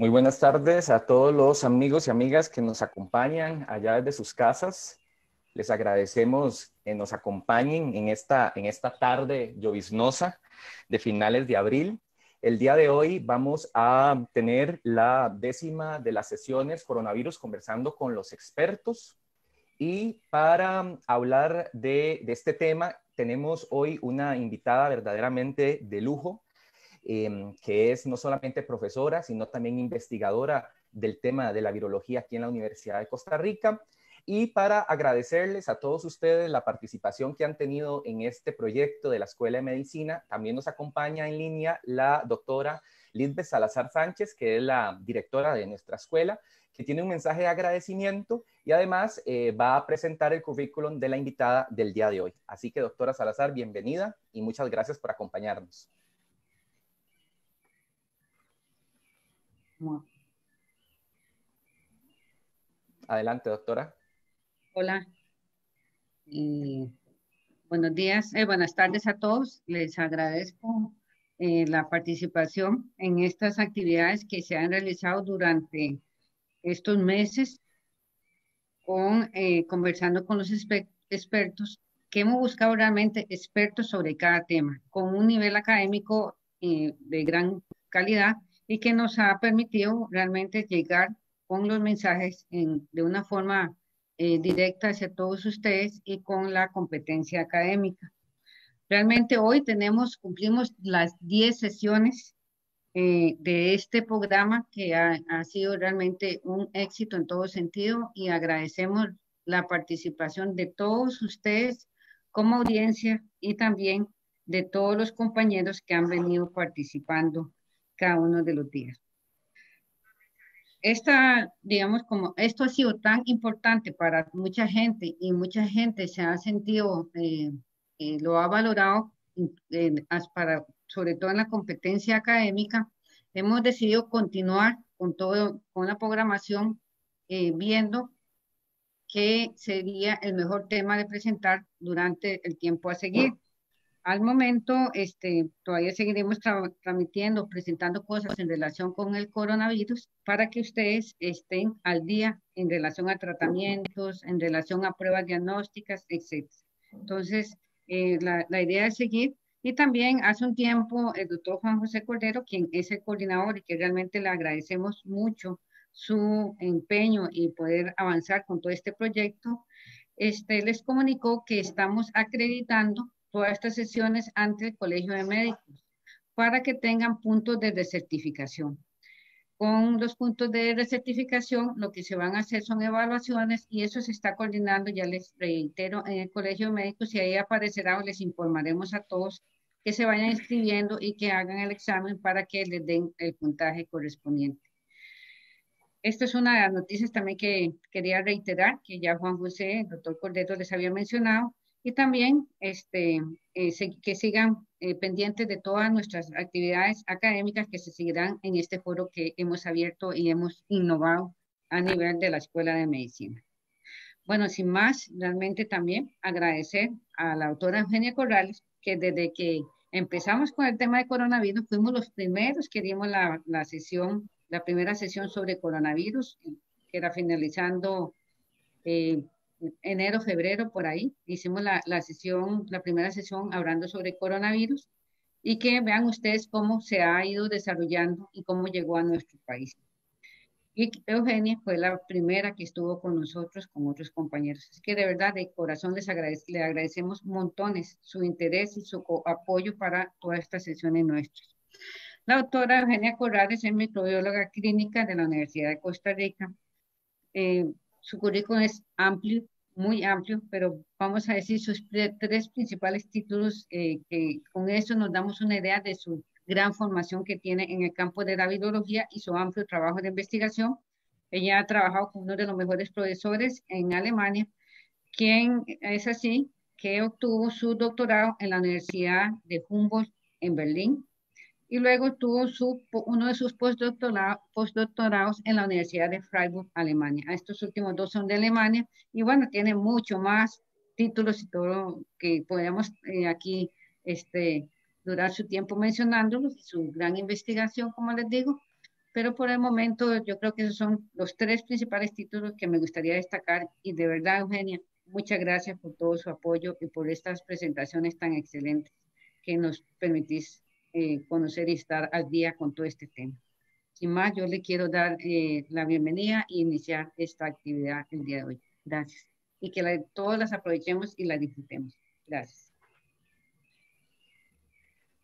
Muy buenas tardes a todos los amigos y amigas que nos acompañan allá desde sus casas. Les agradecemos que nos acompañen en esta, en esta tarde lloviznosa de finales de abril. El día de hoy vamos a tener la décima de las sesiones coronavirus conversando con los expertos. Y para hablar de este tema, tenemos hoy una invitada verdaderamente de lujo Em, que es no solamente profesora, sino también investigadora del tema de la virología aquí en la Universidad de Costa Rica. Y para agradecerles a todos ustedes la participación que han tenido en este proyecto de la Escuela de Medicina, también nos acompaña en línea la doctora Lizbeth Salazar Sánchez, que es la directora de nuestra escuela, que tiene un mensaje de agradecimiento y además eh, va a presentar el currículum de la invitada del día de hoy. Así que, doctora Salazar, bienvenida y muchas gracias por acompañarnos. Adelante, doctora. Hola. Eh, buenos días, eh, buenas tardes a todos. Les agradezco eh, la participación en estas actividades que se han realizado durante estos meses con, conversando con los expertos, que hemos buscado realmente expertos sobre cada tema, con un nivel académico de gran calidad y que nos ha permitido realmente llegar con los mensajes de una forma eh, directa hacia todos ustedes y con la competencia académica. Realmente hoy tenemos, cumplimos las 10 sesiones eh, de este programa que ha, sido realmente un éxito en todo sentido y agradecemos la participación de todos ustedes como audiencia y también de todos los compañeros que han venido participando cada uno de los días. Esta, digamos, como esto ha sido tan importante para mucha gente y mucha gente se ha sentido, eh, eh, lo ha valorado eh, para, sobre todo en la competencia académica, hemos decidido continuar con todo, con la programación, viendo qué sería el mejor tema de presentar durante el tiempo a seguir al momento este, todavía seguiremos transmitiendo, presentando cosas en relación con el coronavirus para que ustedes estén al día en relación a tratamientos, en relación a pruebas diagnósticas, etc. Entonces, eh, la, idea es seguir. Y también hace un tiempo el doctor Juan José Cordero, quien es el coordinador y que realmente le agradecemos mucho su empeño y poder avanzar con todo este proyecto, este, les comunicó que estamos acreditando todas estas sesiones ante el Colegio de Médicos para que tengan puntos de recertificación. Con los puntos de recertificación, lo que se van a hacer son evaluaciones y eso se está coordinando, ya les reitero, en el Colegio de Médicos y ahí aparecerá o les informaremos a todos que se vayan inscribiendo y que hagan el examen para que les den el puntaje correspondiente. Esta es una de las noticias también que quería reiterar, que ya Juan José, el doctor Cordero les había mencionado, y también este, eh, que sigan eh, pendientes de todas nuestras actividades académicas que se seguirán en este foro que hemos abierto y hemos innovado a nivel de la Escuela de Medicina. Bueno, sin más, realmente también agradecer a la autora Eugenia Corrales, que desde que empezamos con el tema de coronavirus, fuimos los primeros que dimos la, la sesión, la primera sesión sobre coronavirus, que era finalizando eh, enero, febrero, por ahí, hicimos la, la sesión, la primera sesión hablando sobre coronavirus y que vean ustedes cómo se ha ido desarrollando y cómo llegó a nuestro país. Y Eugenia fue la primera que estuvo con nosotros, con otros compañeros. Es que de verdad, de corazón les agradece, le agradecemos montones su interés y su apoyo para todas estas sesiones nuestras. La doctora Eugenia Corrales es microbióloga clínica de la Universidad de Costa Rica. Eh, su currículum es amplio, muy amplio, pero vamos a decir sus tres principales títulos, eh, que con eso nos damos una idea de su gran formación que tiene en el campo de la biología y su amplio trabajo de investigación. Ella ha trabajado con uno de los mejores profesores en Alemania, quien es así, que obtuvo su doctorado en la Universidad de Humboldt en Berlín, y luego tuvo su, uno de sus postdoctorados en la Universidad de Freiburg, Alemania. Estos últimos dos son de Alemania y bueno, tiene mucho más títulos y todo que podemos eh, aquí este, durar su tiempo mencionándolos, su gran investigación, como les digo, pero por el momento yo creo que esos son los tres principales títulos que me gustaría destacar y de verdad, Eugenia, muchas gracias por todo su apoyo y por estas presentaciones tan excelentes que nos permitís eh, conocer y estar al día con todo este tema. Sin más, yo le quiero dar eh, la bienvenida e iniciar esta actividad el día de hoy. Gracias. Y que todos las aprovechemos y las disfrutemos. Gracias.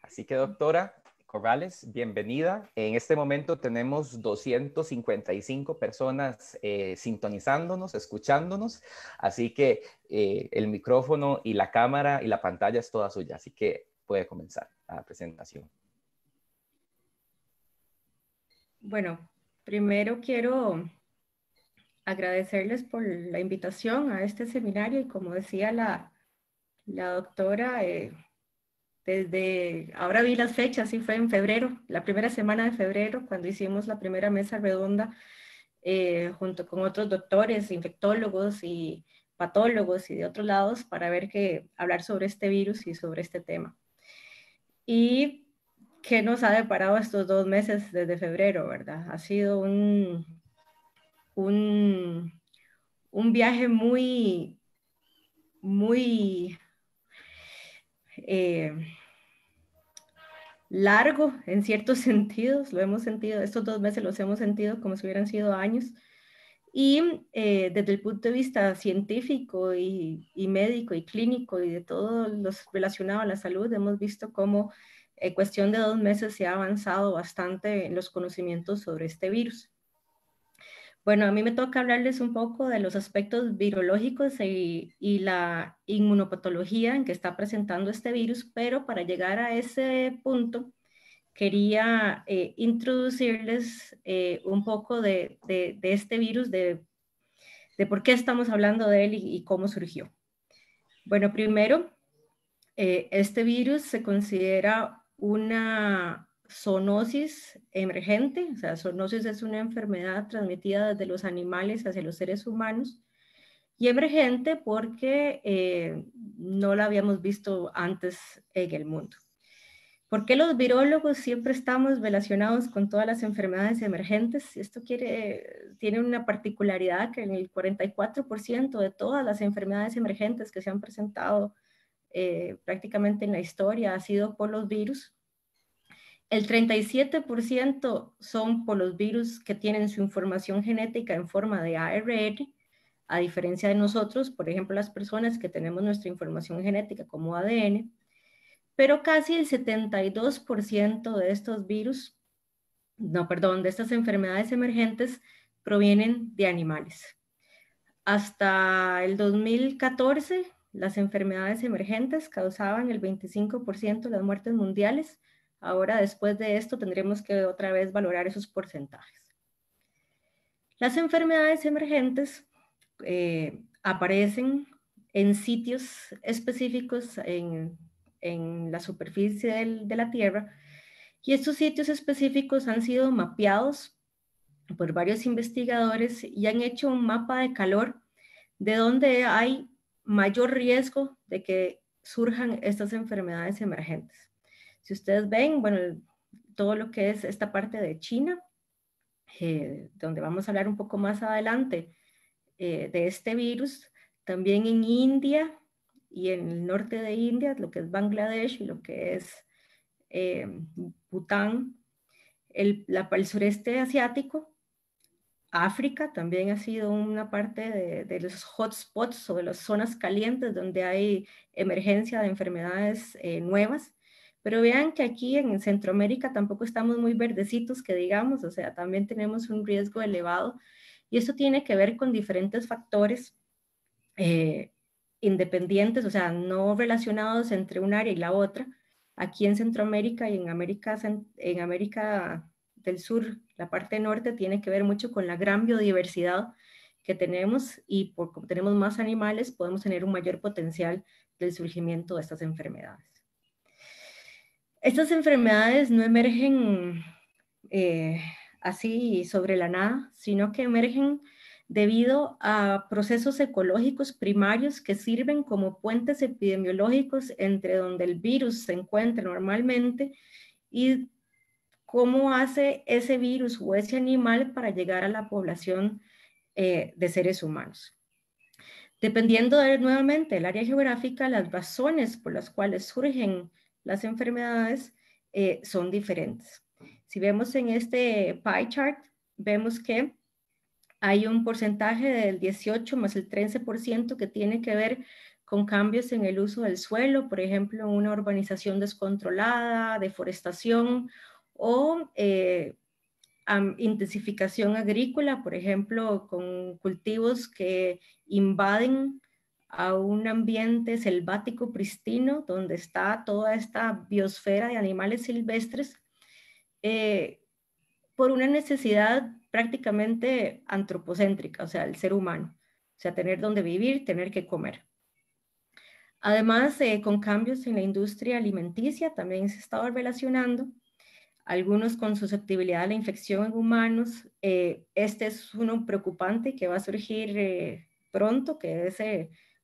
Así que, doctora Corrales, bienvenida. En este momento tenemos 255 personas eh, sintonizándonos, escuchándonos. Así que el micrófono y la cámara y la pantalla es toda suya. Así que puede comenzar presentación. Bueno, primero quiero agradecerles por la invitación a este seminario y como decía la, doctora, eh, desde ahora vi las fechas, y fue en febrero, la primera semana de febrero, cuando hicimos la primera mesa redonda eh, junto con otros doctores, infectólogos y patólogos y de otros lados para ver que hablar sobre este virus y sobre este tema. ¿Y qué nos ha deparado estos dos meses desde febrero, verdad? Ha sido un, viaje muy, muy eh, largo en ciertos sentidos, lo hemos sentido, estos dos meses los hemos sentido como si hubieran sido años y eh, desde el punto de vista científico y, médico y clínico y de todo lo relacionado a la salud, hemos visto cómo en eh, cuestión de dos meses se ha avanzado bastante en los conocimientos sobre este virus. Bueno, a mí me toca hablarles un poco de los aspectos virológicos y la inmunopatología en que está presentando este virus, pero para llegar a ese punto, quería eh, introducirles eh, un poco de, este virus, de, por qué estamos hablando de él y, cómo surgió. Bueno, primero, eh, este virus se considera una zoonosis emergente, o sea, zoonosis es una enfermedad transmitida desde los animales hacia los seres humanos y emergente porque no la habíamos visto antes en el mundo. ¿Por qué los virólogos siempre estamos relacionados con todas las enfermedades emergentes? Esto quiere, tiene una particularidad que en el 44% de todas las enfermedades emergentes que se han presentado eh, prácticamente en la historia ha sido por los virus. El 37% son por los virus que tienen su información genética en forma de ARN, a diferencia de nosotros, por ejemplo, las personas que tenemos nuestra información genética como ADN pero casi el 72% de estos virus, no, perdón, de estas enfermedades emergentes provienen de animales. Hasta el 2014, las enfermedades emergentes causaban el 25% de las muertes mundiales. Ahora, después de esto, tendremos que otra vez valorar esos porcentajes. Las enfermedades emergentes eh, aparecen en sitios específicos, en en la superficie de la Tierra. Y estos sitios específicos han sido mapeados por varios investigadores y han hecho un mapa de calor de donde hay mayor riesgo de que surjan estas enfermedades emergentes. Si ustedes ven, bueno, todo lo que es esta parte de China, eh, donde vamos a hablar un poco más adelante eh, de este virus, también en India, y en el norte de India, lo que es Bangladesh y lo que es eh, Bután, el, el sureste asiático, África también ha sido una parte de, los hotspots o de las zonas calientes donde hay emergencia de enfermedades eh, nuevas. Pero vean que aquí en Centroamérica tampoco estamos muy verdecitos, que digamos, o sea, también tenemos un riesgo elevado. Y esto tiene que ver con diferentes factores eh, independientes, o sea, no relacionados entre un área y la otra. Aquí en Centroamérica y en América, en América del Sur, la parte norte tiene que ver mucho con la gran biodiversidad que tenemos y por tenemos más animales podemos tener un mayor potencial del surgimiento de estas enfermedades. Estas enfermedades no emergen eh, así sobre la nada, sino que emergen debido a procesos ecológicos primarios que sirven como puentes epidemiológicos entre donde el virus se encuentra normalmente y cómo hace ese virus o ese animal para llegar a la población eh, de seres humanos. Dependiendo de, nuevamente del área geográfica, las razones por las cuales surgen las enfermedades eh, son diferentes. Si vemos en este pie chart, vemos que hay un porcentaje del 18 más el 13% que tiene que ver con cambios en el uso del suelo, por ejemplo, una urbanización descontrolada, deforestación o eh, intensificación agrícola, por ejemplo, con cultivos que invaden a un ambiente selvático pristino donde está toda esta biosfera de animales silvestres. Eh, por una necesidad prácticamente antropocéntrica, o sea, el ser humano, o sea, tener donde vivir, tener que comer. Además, eh, con cambios en la industria alimenticia también se está relacionando, algunos con susceptibilidad a la infección en humanos. Eh, este es uno preocupante que va a surgir eh, pronto, que es,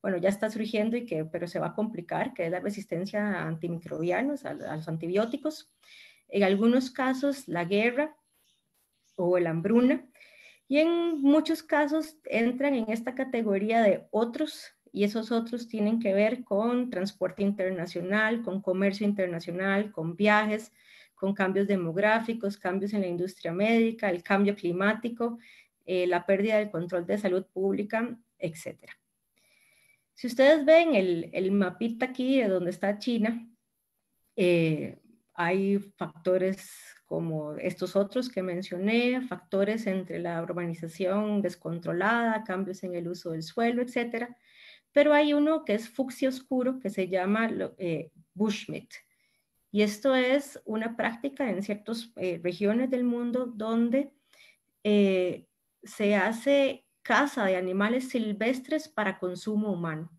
bueno, ya está surgiendo, y que, pero se va a complicar, que es la resistencia a antimicrobianos, a los antibióticos. En algunos casos, la guerra o el hambruna. Y en muchos casos entran en esta categoría de otros, y esos otros tienen que ver con transporte internacional, con comercio internacional, con viajes, con cambios demográficos, cambios en la industria médica, el cambio climático, eh, la pérdida del control de salud pública, etc. Si ustedes ven el, el mapita aquí de donde está China, eh, hay factores como estos otros que mencioné, factores entre la urbanización descontrolada, cambios en el uso del suelo, etcétera, Pero hay uno que es fucsia oscuro que se llama eh, Bushmeat, Y esto es una práctica en ciertas eh, regiones del mundo donde eh, se hace caza de animales silvestres para consumo humano.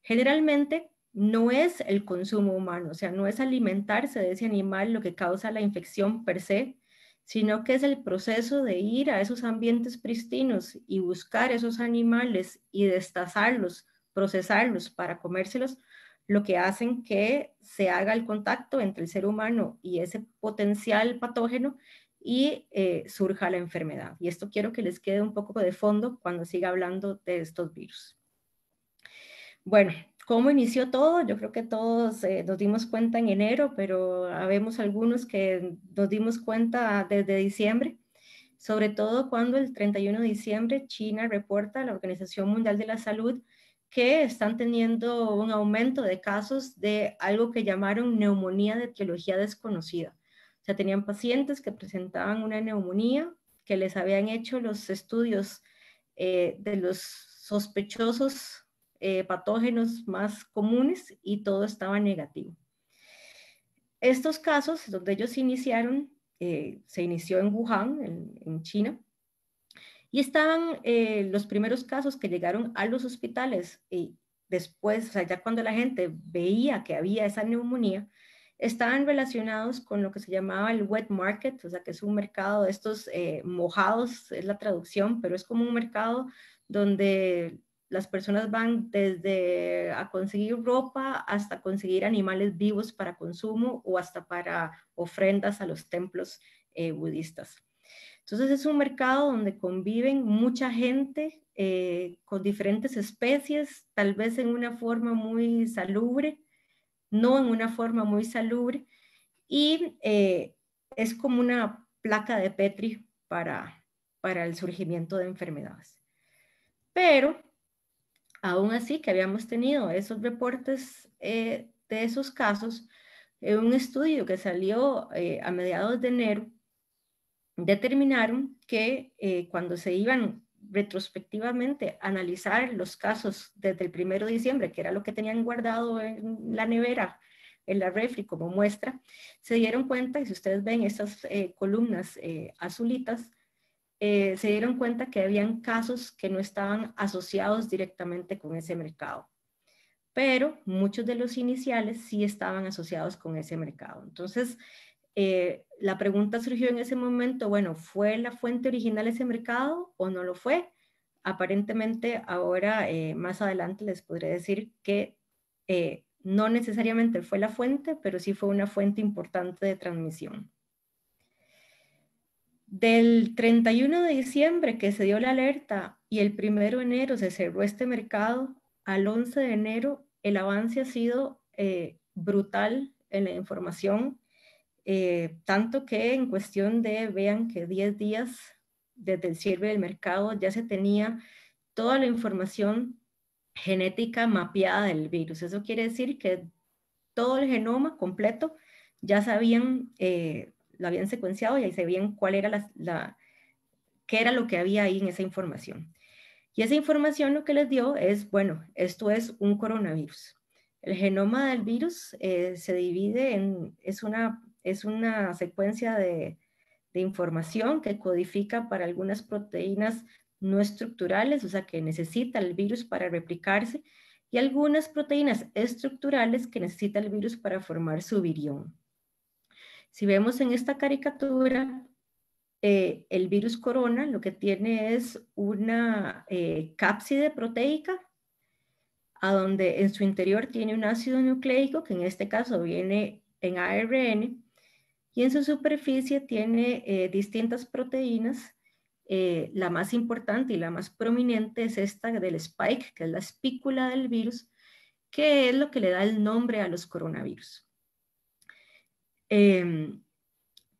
Generalmente no es el consumo humano, o sea, no es alimentarse de ese animal lo que causa la infección per se, sino que es el proceso de ir a esos ambientes pristinos y buscar esos animales y destazarlos, procesarlos para comérselos, lo que hacen que se haga el contacto entre el ser humano y ese potencial patógeno y eh, surja la enfermedad. Y esto quiero que les quede un poco de fondo cuando siga hablando de estos virus. Bueno, ¿Cómo inició todo? Yo creo que todos eh, nos dimos cuenta en enero, pero habemos algunos que nos dimos cuenta desde diciembre, sobre todo cuando el 31 de diciembre China reporta a la Organización Mundial de la Salud que están teniendo un aumento de casos de algo que llamaron neumonía de etiología desconocida. O sea, tenían pacientes que presentaban una neumonía, que les habían hecho los estudios eh, de los sospechosos eh, patógenos más comunes y todo estaba negativo. Estos casos donde ellos iniciaron, eh, se inició en Wuhan, en, China, y estaban eh, los primeros casos que llegaron a los hospitales y después, o sea, ya cuando la gente veía que había esa neumonía, estaban relacionados con lo que se llamaba el wet market, o sea, que es un mercado de estos mojados, es la traducción, pero es como un mercado donde las personas van desde a conseguir ropa hasta conseguir animales vivos para consumo o hasta para ofrendas a los templos eh, budistas. Entonces es un mercado donde conviven mucha gente eh, con diferentes especies, tal vez en una forma muy salubre, no en una forma muy salubre, y eh, es como una placa de Petri para, para el surgimiento de enfermedades. Pero aún así que habíamos tenido esos reportes eh, de esos casos, eh, un estudio que salió eh, a mediados de enero, determinaron que cuando se iban retrospectivamente a analizar los casos desde el primero de diciembre, que era lo que tenían guardado en la nevera, en la refri como muestra, se dieron cuenta, y si ustedes ven estas columnas azulitas, eh, se dieron cuenta que habían casos que no estaban asociados directamente con ese mercado, pero muchos de los iniciales sí estaban asociados con ese mercado. Entonces, eh, la pregunta surgió en ese momento, bueno, ¿fue la fuente original ese mercado o no lo fue? Aparentemente ahora, eh, más adelante les podré decir que no necesariamente fue la fuente, pero sí fue una fuente importante de transmisión. Del 31 de diciembre que se dio la alerta y el 1 de enero se cerró este mercado, al 11 de enero el avance ha sido eh, brutal en la información, eh, tanto que en cuestión de, vean que 10 días desde el cierre del mercado ya se tenía toda la información genética mapeada del virus. Eso quiere decir que todo el genoma completo ya sabían eh, lo habían secuenciado y ahí se veían cuál era qué era lo que había ahí en esa información. Y esa información lo que les dio es, bueno, esto es un coronavirus. El genoma del virus eh, se divide en, es una, es una secuencia de información que codifica para algunas proteínas no estructurales, o sea, que necesita el virus para replicarse, y algunas proteínas estructurales que necesita el virus para formar su virión. Si vemos en esta caricatura, eh, el virus corona lo que tiene es una eh, cápside proteica, a donde en su interior tiene un ácido nucleico, que en este caso viene en ARN, y en su superficie tiene eh, distintas proteínas. la más importante y la más prominente es esta del spike, que es la espícula del virus, que es lo que le da el nombre a los coronavirus. Em,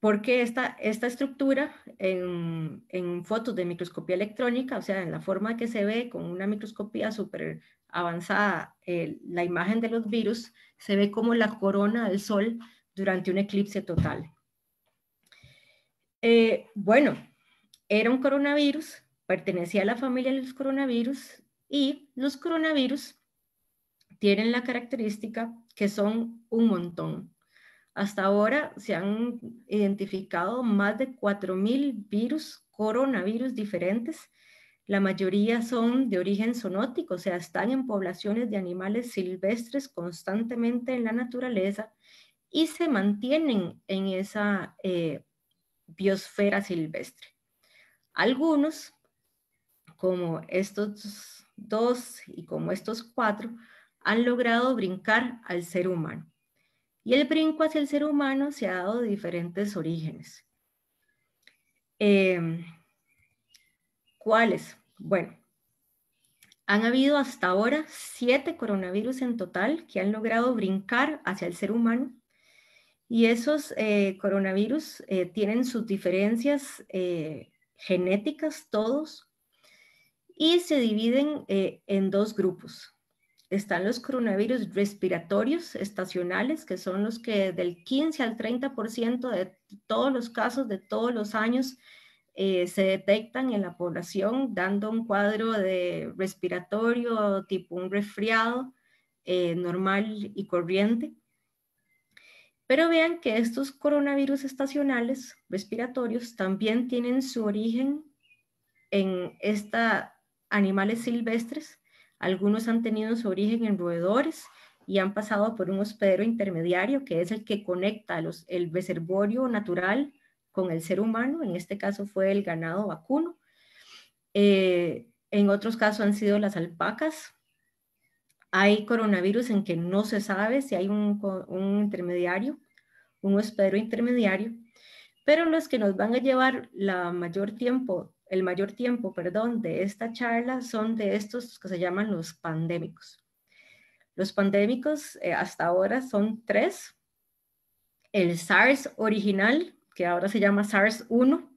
porque esta, esta estructura en, fotos de microscopía electrónica, o sea, en la forma que se ve con una microscopía súper avanzada, eh, la imagen de los virus se ve como la corona del sol durante un eclipse total. Eh, bueno, era un coronavirus, pertenecía a la familia de los coronavirus y los coronavirus tienen la característica que son un montón. Hasta ahora se han identificado más de 4.000 virus, coronavirus diferentes. La mayoría son de origen zoonótico, o sea, están en poblaciones de animales silvestres constantemente en la naturaleza y se mantienen en esa eh, biosfera silvestre. Algunos, como estos dos y como estos cuatro, han logrado brincar al ser humano. Y el brinco hacia el ser humano se ha dado de diferentes orígenes. Em, ¿Cuáles? Bueno, han habido hasta ahora siete coronavirus en total que han logrado brincar hacia el ser humano y esos eh, coronavirus eh, tienen sus diferencias eh, genéticas todos y se dividen en dos grupos. Están los coronavirus respiratorios estacionales, que son los que del 15 al 30% de todos los casos de todos los años eh, se detectan en la población, dando un cuadro de respiratorio tipo un resfriado eh, normal y corriente. Pero vean que estos coronavirus estacionales respiratorios también tienen su origen en esta animales silvestres algunos han tenido su origen en roedores y han pasado por un hospedero intermediario, que es el que conecta los, el reservorio natural con el ser humano. En este caso fue el ganado vacuno. Eh, en otros casos han sido las alpacas. Hay coronavirus en que no se sabe si hay un, un intermediario, un hospedero intermediario, pero los que nos van a llevar la mayor tiempo el mayor tiempo, perdón, de esta charla son de estos que se llaman los pandémicos. Los pandémicos eh, hasta ahora son tres. El SARS original, que ahora se llama SARS-1,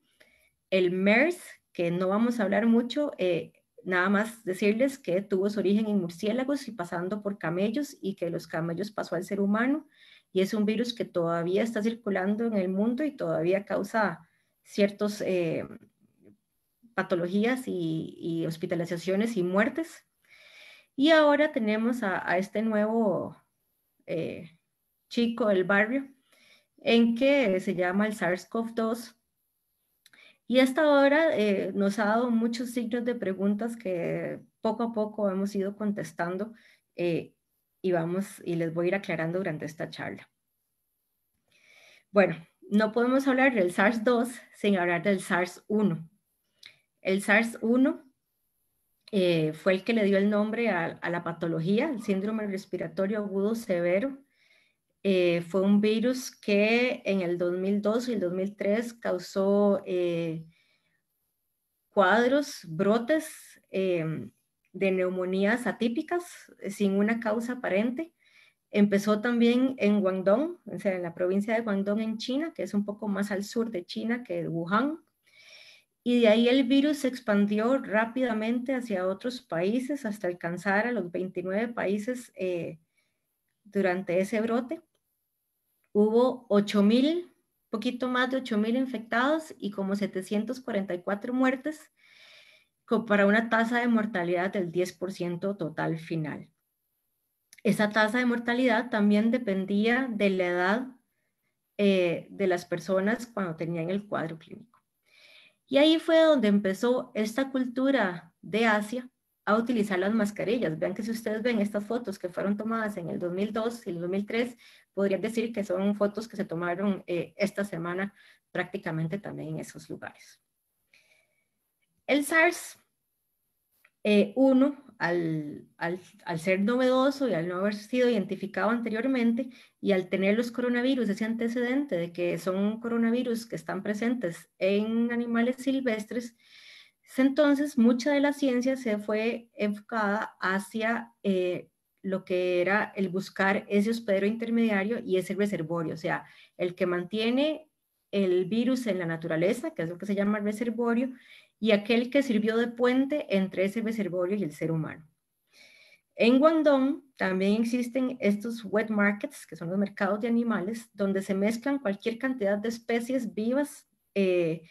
el MERS, que no vamos a hablar mucho, eh, nada más decirles que tuvo su origen en murciélagos y pasando por camellos y que los camellos pasó al ser humano y es un virus que todavía está circulando en el mundo y todavía causa ciertos eh, patologías y, hospitalizaciones y muertes. Y ahora tenemos a, este nuevo eh, chico del barrio, en que se llama el SARS-CoV-2. Y hasta ahora eh, nos ha dado muchos signos de preguntas que poco a poco hemos ido contestando eh, y vamos y les voy a ir aclarando durante esta charla. Bueno, no podemos hablar del SARS-2 sin hablar del SARS-1. El SARS-1 eh, fue el que le dio el nombre a, la patología, el síndrome respiratorio agudo severo. Eh, fue un virus que en el 2002 y el 2003 causó eh, cuadros, brotes em, de neumonías atípicas sin una causa aparente. Empezó también en Guangdong, en la provincia de Guangdong en China, que es un poco más al sur de China que Wuhan y de ahí el virus se expandió rápidamente hacia otros países hasta alcanzar a los 29 países eh, durante ese brote. Hubo 8.000, poquito más de 8.000 infectados y como 744 muertes para una tasa de mortalidad del 10% total final. Esa tasa de mortalidad también dependía de la edad eh, de las personas cuando tenían el cuadro clínico. Y ahí fue donde empezó esta cultura de Asia a utilizar las mascarillas. Vean que si ustedes ven estas fotos que fueron tomadas en el 2002 y el 2003, podrían decir que son fotos que se tomaron eh, esta semana prácticamente también en esos lugares. El SARS eh, uno, al, ser novedoso y al no haber sido identificado anteriormente y al tener los coronavirus, ese antecedente de que son coronavirus que están presentes en animales silvestres, entonces mucha de la ciencia se fue enfocada hacia eh, lo que era el buscar ese hospedero intermediario y ese reservorio, o sea, el que mantiene el virus en la naturaleza, que es lo que se llama reservorio, y aquel que sirvió de puente entre ese reservorio y el ser humano. En Guangdong también existen estos wet markets, que son los mercados de animales, donde se mezclan cualquier cantidad de especies vivas eh,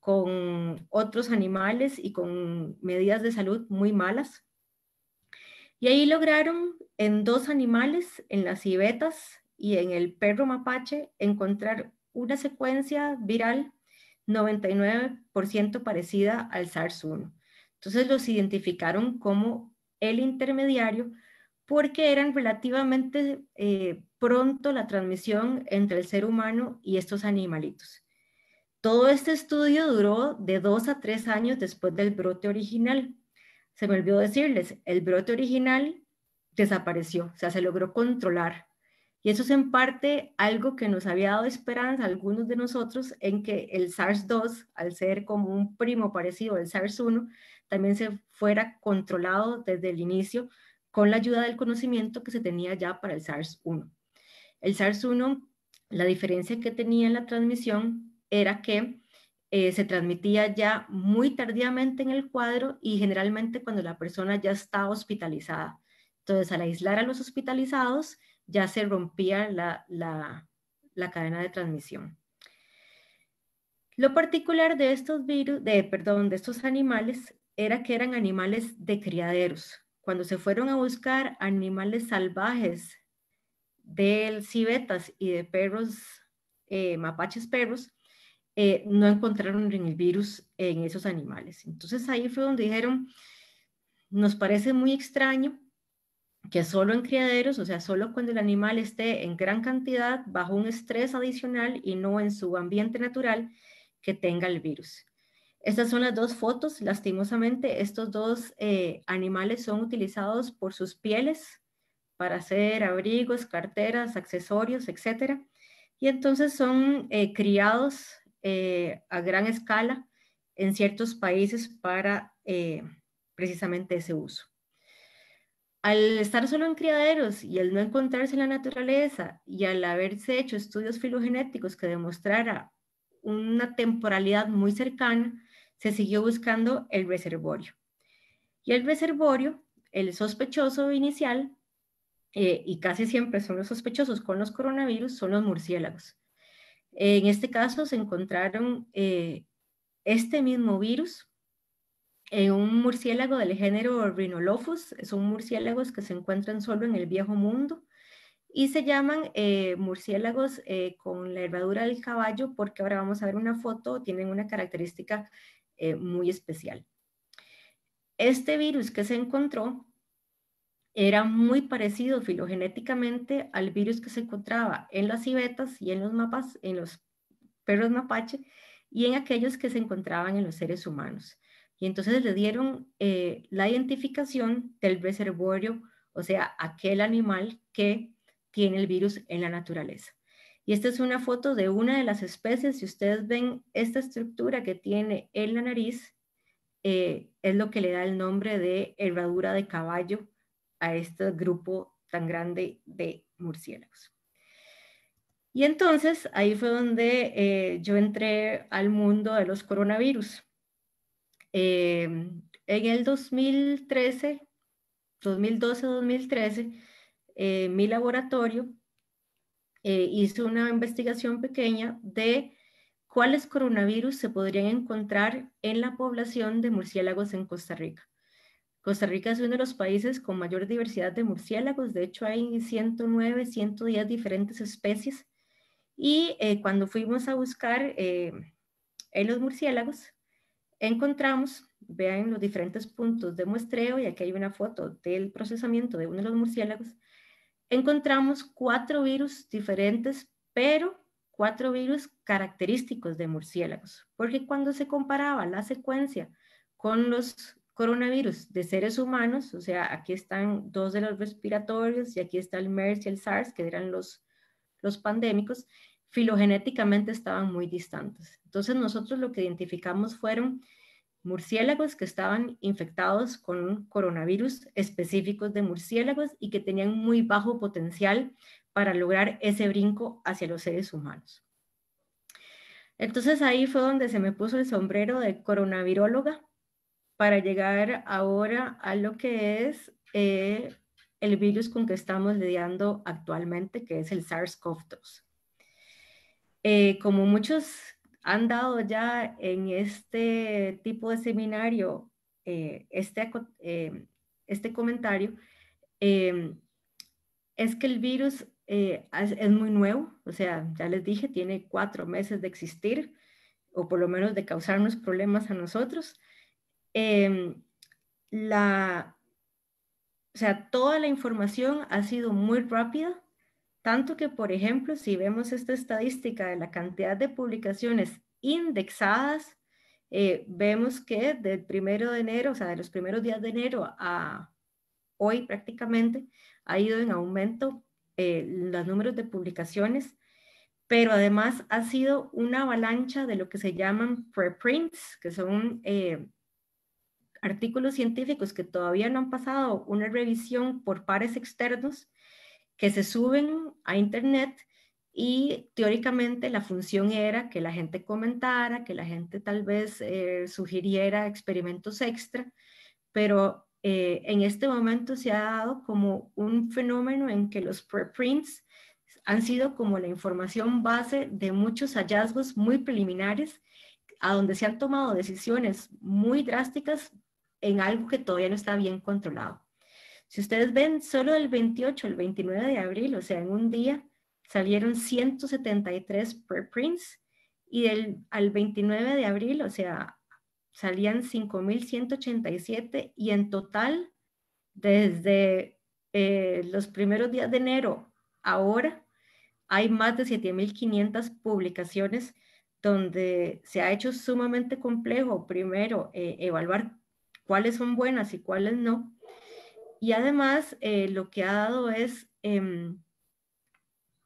con otros animales y con medidas de salud muy malas. Y ahí lograron en dos animales, en las civetas y en el perro mapache, encontrar una secuencia viral 99% parecida al SARS-1. Entonces los identificaron como el intermediario porque eran relativamente eh, pronto la transmisión entre el ser humano y estos animalitos. Todo este estudio duró de dos a tres años después del brote original. Se me olvidó decirles, el brote original desapareció, o sea, se logró controlar y eso es en parte algo que nos había dado esperanza a algunos de nosotros en que el SARS-2, al ser como un primo parecido al SARS-1, también se fuera controlado desde el inicio con la ayuda del conocimiento que se tenía ya para el SARS-1. El SARS-1, la diferencia que tenía en la transmisión era que eh, se transmitía ya muy tardíamente en el cuadro y generalmente cuando la persona ya está hospitalizada. Entonces, al aislar a los hospitalizados, ya se rompía la, cadena de transmisión. Lo particular de estos virus, de, perdón, de estos animales era que eran animales de criaderos. Cuando se fueron a buscar animales salvajes de civetas y de perros, eh, mapaches perros, eh, no encontraron el virus en esos animales. Entonces ahí fue donde dijeron, nos parece muy extraño que solo en criaderos, o sea, solo cuando el animal esté en gran cantidad bajo un estrés adicional y no en su ambiente natural que tenga el virus. Estas son las dos fotos. Lastimosamente, estos dos eh, animales son utilizados por sus pieles para hacer abrigos, carteras, accesorios, etc. Y entonces son eh, criados eh, a gran escala en ciertos países para precisamente ese uso al estar solo en criaderos y al no encontrarse en la naturaleza y al haberse hecho estudios filogenéticos que demostrara una temporalidad muy cercana, se siguió buscando el reservorio. Y el reservorio, el sospechoso inicial, eh, y casi siempre son los sospechosos con los coronavirus, son los murciélagos. En este caso se encontraron eh, este mismo virus eh, un murciélago del género Rhinolophus, son murciélagos que se encuentran solo en el viejo mundo y se llaman eh, murciélagos eh, con la herradura del caballo porque ahora vamos a ver una foto, tienen una característica muy especial. Este virus que se encontró era muy parecido filogenéticamente al virus que se encontraba en las civetas y en los mapas, en los perros mapache y en aquellos que se encontraban en los seres humanos. Y entonces le dieron eh, la identificación del reservorio, o sea, aquel animal que tiene el virus en la naturaleza. Y esta es una foto de una de las especies. Si ustedes ven esta estructura que tiene en la nariz, eh, es lo que le da el nombre de herradura de caballo a este grupo tan grande de murciélagos. Y entonces ahí fue donde eh, yo entré al mundo de los coronavirus. Em, en el 2013, 2012-2013, eh, mi laboratorio eh, hizo una investigación pequeña de cuáles coronavirus se podrían encontrar en la población de murciélagos en Costa Rica. Costa Rica es uno de los países con mayor diversidad de murciélagos, de hecho hay 109, 110 diferentes especies. Y eh, cuando fuimos a buscar en los murciélagos, encontramos, vean los diferentes puntos de muestreo, y aquí hay una foto del procesamiento de uno de los murciélagos, encontramos cuatro virus diferentes, pero cuatro virus característicos de murciélagos, porque cuando se comparaba la secuencia con los coronavirus de seres humanos, o sea, aquí están dos de los respiratorios y aquí está el MERS y el SARS, que eran los, los pandémicos, filogenéticamente estaban muy distantes. Entonces nosotros lo que identificamos fueron murciélagos que estaban infectados con coronavirus específicos de murciélagos y que tenían muy bajo potencial para lograr ese brinco hacia los seres humanos. Entonces ahí fue donde se me puso el sombrero de coronaviróloga para llegar ahora a lo que es eh, el virus con que estamos lidiando actualmente, que es el SARS-CoV-2. Eh, como muchos han dado ya en este tipo de seminario eh, este, eh, este comentario eh, es que el virus es, es, muy nuevo, o sea, ya les dije, tiene cuatro meses de existir o por lo menos de causarnos problemas a nosotros. Em, la, o sea, toda la información ha sido muy rápida tanto que, por ejemplo, si vemos esta estadística de la cantidad de publicaciones indexadas, eh, vemos que del primero de enero, o sea, de los primeros días de enero a hoy prácticamente, ha ido en aumento eh, los números de publicaciones, pero además ha sido una avalancha de lo que se llaman preprints, que son eh, artículos científicos que todavía no han pasado una revisión por pares externos que se suben a Internet y teóricamente la función era que la gente comentara, que la gente tal vez eh, sugiriera experimentos extra, pero eh, en este momento se ha dado como un fenómeno en que los preprints han sido como la información base de muchos hallazgos muy preliminares a donde se han tomado decisiones muy drásticas en algo que todavía no está bien controlado. Si ustedes ven, solo el 28, el 29 de abril, o sea, en un día, salieron 173 preprints y del, al 29 de abril, o sea, salían 5.187 y en total, desde eh, los primeros días de enero ahora, hay más de 7.500 publicaciones donde se ha hecho sumamente complejo, primero, eh, evaluar cuáles son buenas y cuáles no, y además eh, lo que ha dado es em,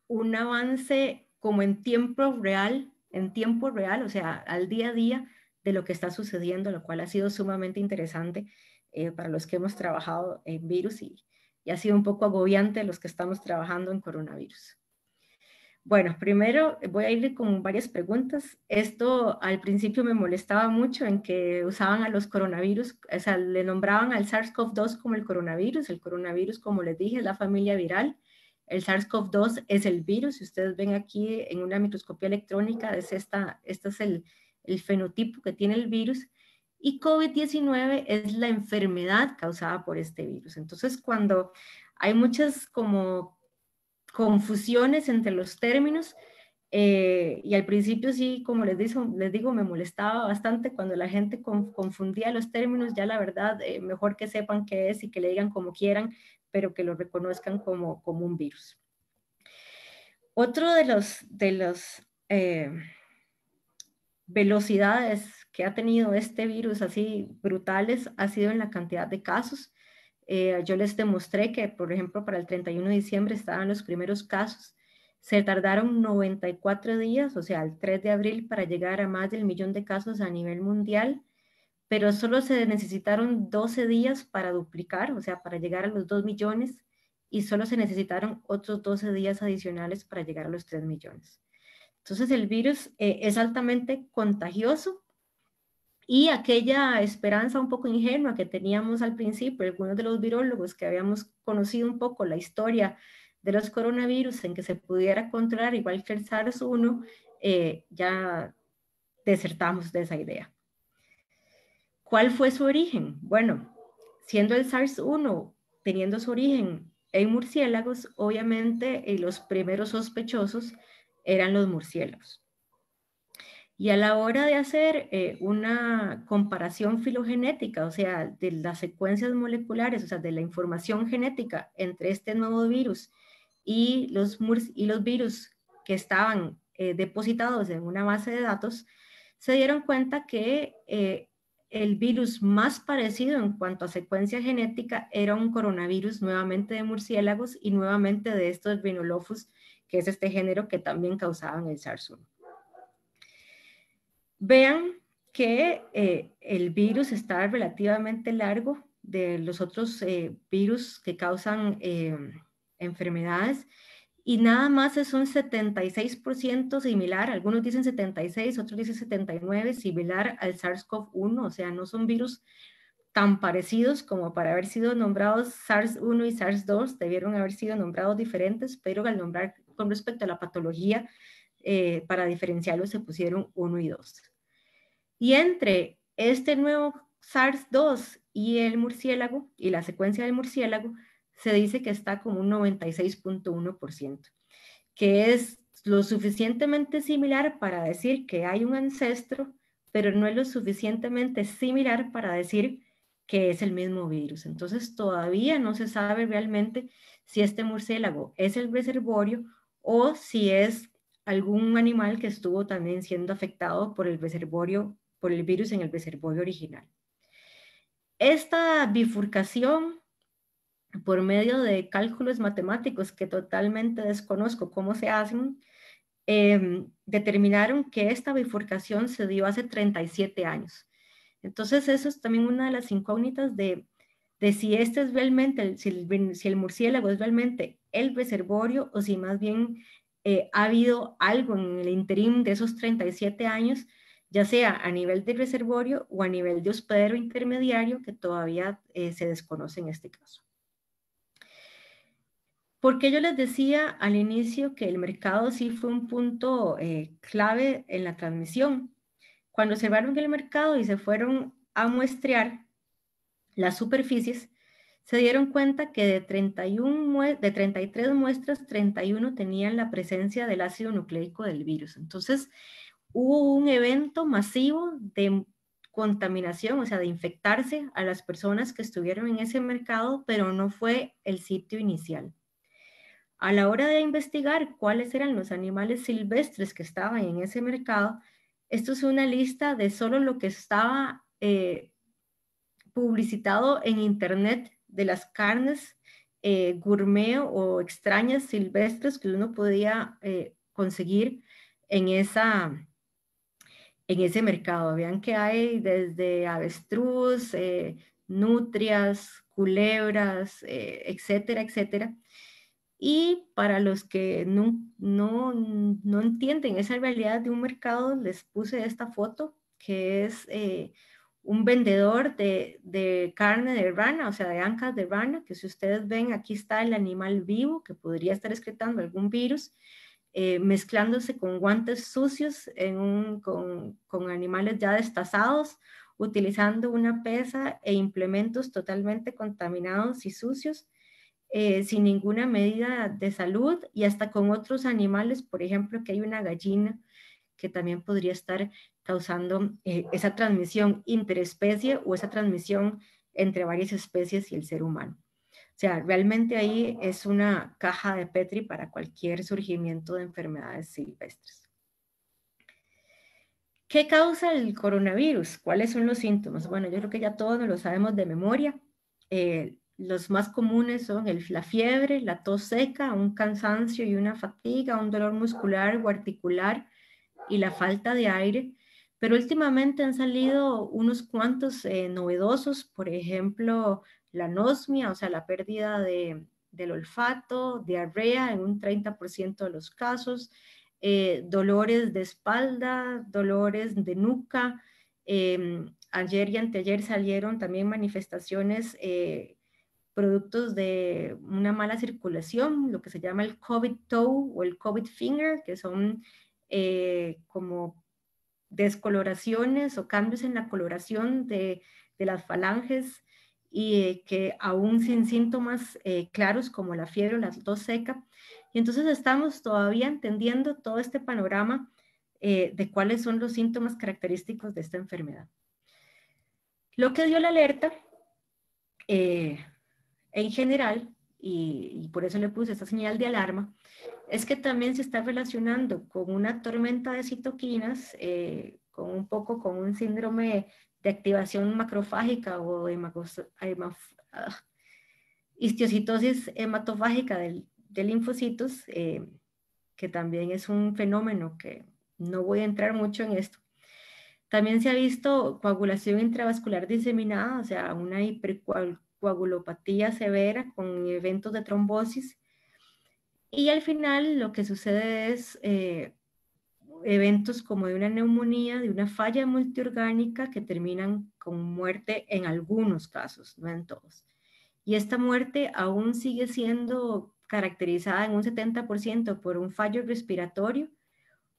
un avance como en tiempo real, en tiempo real, o sea, al día a día de lo que está sucediendo, lo cual ha sido sumamente interesante eh, para los que hemos trabajado en virus y, y ha sido un poco agobiante los que estamos trabajando en coronavirus. Bueno, primero eh, voy a ir con varias preguntas. Esto al principio me molestaba mucho en que usaban a los coronavirus, o sea, le nombraban al SARS-CoV-2 como el coronavirus. El coronavirus, como les dije, es la familia viral. El SARS-CoV-2 es el virus. Si ustedes ven aquí en una microscopía electrónica, es esta, este es el, el fenotipo que tiene el virus. Y COVID-19 es la enfermedad causada por este virus. Entonces, cuando hay muchas como confusiones entre los términos. Eh, y al principio sí, como les, digo, les digo, me molestaba bastante cuando la gente confundía los términos, ya la verdad, eh, mejor que sepan qué es y que le digan como quieran, pero que lo reconozcan como, como un virus. Otro de los, de los eh, velocidades que ha tenido este virus así brutales ha sido en la cantidad de casos. Eh, yo les demostré que, por ejemplo, para el 31 de diciembre estaban los primeros casos. Se tardaron 94 días, o sea, el 3 de abril, para llegar a más del millón de casos a nivel mundial, pero solo se necesitaron 12 días para duplicar, o sea, para llegar a los 2 millones, y solo se necesitaron otros 12 días adicionales para llegar a los 3 millones. Entonces, el virus eh, es altamente contagioso, y aquella esperanza un poco ingenua que teníamos al principio, algunos de los virólogos que habíamos conocido un poco la historia de los coronavirus en que se pudiera controlar igual que el SARS-1, eh, ya desertamos de esa idea. ¿Cuál fue su origen? Bueno, siendo el SARS-1, teniendo su origen en murciélagos, obviamente eh, los primeros sospechosos eran los murciélagos. Y a la hora de hacer eh, una comparación filogenética, o sea, de las secuencias moleculares, o sea, de la información genética entre este nuevo virus y los, y los virus que estaban eh, depositados en una base de datos, se dieron cuenta que eh, el virus más parecido en cuanto a secuencia genética era un coronavirus nuevamente de murciélagos y nuevamente de estos Rhinolophus, que es este género que también causaban el sars vean que eh, el virus está relativamente largo de los otros eh, virus que causan eh, enfermedades y nada más es un 76% similar, algunos dicen 76, otros dicen 79, similar al SARS-CoV-1, o sea, no son virus tan parecidos como para haber sido nombrados SARS-1 y SARS-2, debieron haber sido nombrados diferentes, pero al nombrar con respecto a la patología eh, para diferenciarlos se pusieron 1 y 2. Y entre este nuevo SARS-2 y el murciélago y la secuencia del murciélago, se dice que está como un 96.1%, que es lo suficientemente similar para decir que hay un ancestro, pero no es lo suficientemente similar para decir que es el mismo virus. Entonces todavía no se sabe realmente si este murciélago es el reservorio o si es algún animal que estuvo también siendo afectado por el, reservorio, por el virus en el reservorio original. Esta bifurcación, por medio de cálculos matemáticos que totalmente desconozco cómo se hacen, em, determinaron que esta bifurcación se dio hace 37 años. Entonces, eso es también una de las incógnitas de, de si este es realmente, el, si el murciélago es realmente el reservorio o si más bien eh, ha habido algo en el interín de esos 37 años, ya sea a nivel de reservorio o a nivel de hospedero intermediario, que todavía eh, se desconoce en este caso. Porque yo les decía al inicio que el mercado sí fue un punto eh, clave en la transmisión. Cuando observaron el mercado y se fueron a muestrear las superficies, se dieron cuenta que de, 31 de 33 muestras, 31 tenían la presencia del ácido nucleico del virus. Entonces, hubo un evento masivo de contaminación, o sea, de infectarse a las personas que estuvieron en ese mercado, pero no fue el sitio inicial. A la hora de investigar cuáles eran los animales silvestres que estaban en ese mercado, esto es una lista de solo lo que estaba eh, publicitado en Internet de las carnes eh, gourmet o extrañas silvestres que uno podía eh, conseguir en, esa, en ese mercado. Vean que hay desde avestruz, eh, nutrias, culebras, eh, etcétera, etcétera. Y para los que no, no, no, entienden esa realidad de un mercado, les puse esta foto que es un vendedor de, carne de rana, o sea, de ancas de rana, que si ustedes ven, aquí está el animal vivo que podría estar excretando algún virus, eh, mezclándose con guantes sucios, con, animales ya destazados, utilizando una pesa e implementos totalmente contaminados y sucios, eh, sin ninguna medida de salud y hasta con otros animales, por ejemplo, que hay una gallina que también podría estar causando eh, esa transmisión interespecie o esa transmisión entre varias especies y el ser humano. O sea, realmente ahí es una caja de Petri para cualquier surgimiento de enfermedades silvestres. ¿Qué causa el coronavirus? ¿Cuáles son los síntomas? Bueno, yo creo que ya todos lo sabemos de memoria. Eh, los más comunes son el, la fiebre, la tos seca, un cansancio y una fatiga, un dolor muscular o articular, y la falta de aire, pero últimamente han salido unos cuantos eh, novedosos, por ejemplo, la nosmia, o sea, la pérdida de, del olfato, diarrea en un 30% de los casos, eh, dolores de espalda, dolores de nuca. Em, ayer y anteayer salieron también manifestaciones eh, productos de una mala circulación, lo que se llama el COVID toe o el COVID finger, que son eh, como descoloraciones o cambios en la coloración de, de las falanges y eh, que aún sin síntomas eh, claros como la fiebre o la tos seca. Y entonces estamos todavía entendiendo todo este panorama de cuáles son los síntomas característicos de esta enfermedad. Lo que dio la alerta en general y, por eso le puse esta señal de alarma, es que también se está relacionando con una tormenta de citoquinas, eh, con un poco con un síndrome de activación macrofágica o de ah, histiocitosis hematofágica del, de linfocitos, eh, que también es un fenómeno que no voy a entrar mucho en esto. También se ha visto coagulación intravascular diseminada, o sea, una hipercoagulación coagulopatía severa con eventos de trombosis. Y al final lo que sucede es eh, eventos como de una neumonía, de una falla multiorgánica que terminan con muerte en algunos casos, no en todos. Y esta muerte aún sigue siendo caracterizada en un 70% por un fallo respiratorio.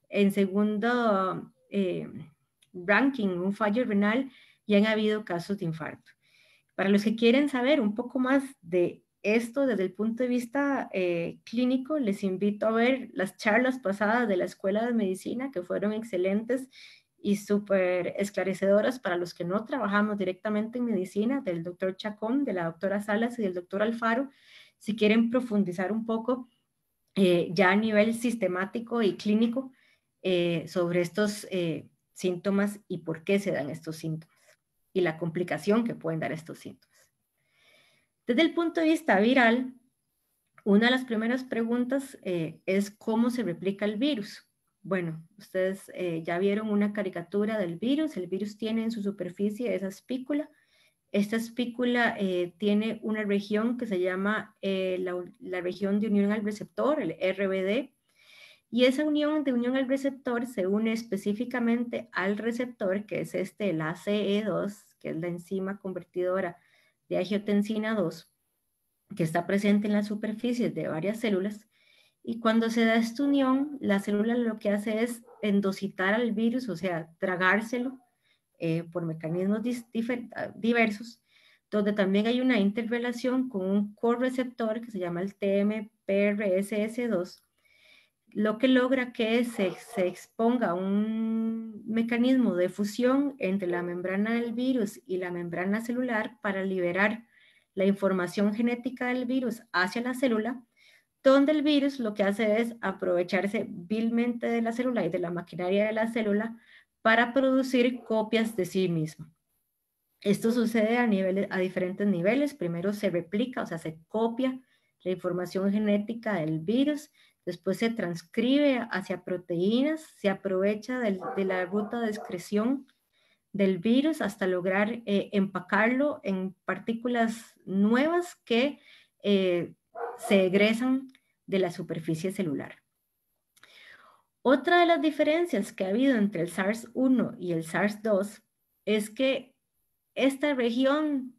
En segundo eh, ranking, un fallo renal, ya han habido casos de infarto. Para los que quieren saber un poco más de esto desde el punto de vista eh, clínico, les invito a ver las charlas pasadas de la Escuela de Medicina, que fueron excelentes y súper esclarecedoras para los que no trabajamos directamente en medicina, del doctor Chacón, de la doctora Salas y del doctor Alfaro, si quieren profundizar un poco eh, ya a nivel sistemático y clínico eh, sobre estos síntomas y por qué se dan estos síntomas y la complicación que pueden dar estos síntomas. Desde el punto de vista viral, una de las primeras preguntas eh, es cómo se replica el virus. Bueno, ustedes eh, ya vieron una caricatura del virus. El virus tiene en su superficie esa espícula. Esta espícula eh, tiene una región que se llama la región de unión al receptor, el RBD, y esa unión de unión al receptor se une específicamente al receptor, que es este, el ACE2, que es la enzima convertidora de agiotensina 2, que está presente en las superficies de varias células. Y cuando se da esta unión, la célula lo que hace es endocitar al virus, o sea, tragárselo eh, por mecanismos ah, diversos, donde también hay una interrelación con un coreceptor que se llama el TMPRSS2, lo que logra que se, exponga un mecanismo de fusión entre la membrana del virus y la membrana celular para liberar la información genética del virus hacia la célula, donde el virus lo que hace es aprovecharse vilmente de la célula y de la maquinaria de la célula para producir copias de sí mismo. Esto sucede a, niveles, a diferentes niveles. Primero se replica, o sea, se copia la información genética del virus después se transcribe hacia proteínas, se aprovecha de la ruta de excreción del virus hasta lograr eh, empacarlo en partículas nuevas que eh, se egresan de la superficie celular. Otra de las diferencias que ha habido entre el SARS-1 y el SARS-2 es que esta región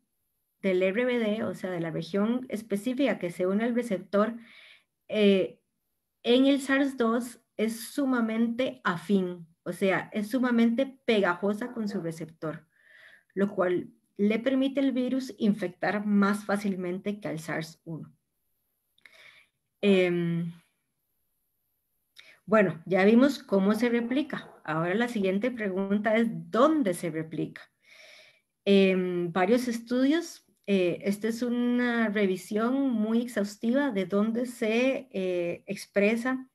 del RBD, o sea, de la región específica que se une al receptor, eh, en el SARS-2 es sumamente afín, o sea, es sumamente pegajosa con su receptor, lo cual le permite al virus infectar más fácilmente que al SARS-1. Em, bueno, ya vimos cómo se replica. Ahora la siguiente pregunta es, ¿dónde se replica? Em, varios estudios eh, esta es una revisión muy exhaustiva de dónde se eh, expresa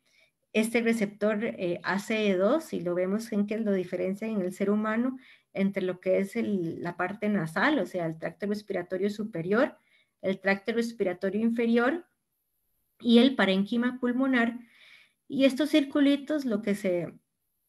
este receptor eh, ACE2 y lo vemos en que lo diferencia en el ser humano entre lo que es la parte nasal, o sea, el tracto respiratorio superior, el tracto respiratorio inferior y el parénquima pulmonar. Y estos circulitos lo que se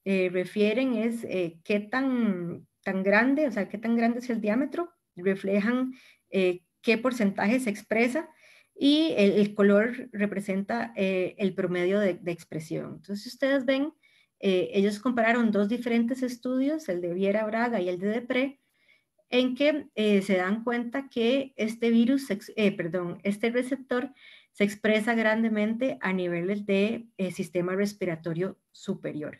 refieren es qué tan, tan grande, o sea, qué tan grande es el diámetro, reflejan eh, qué porcentaje se expresa y el, color representa eh, el promedio de, expresión. Entonces, ustedes ven, eh, ellos compararon dos diferentes estudios, el de Viera Braga y el de Depre, en que se dan cuenta que este virus, perdón, este receptor se expresa grandemente a niveles de sistema respiratorio superior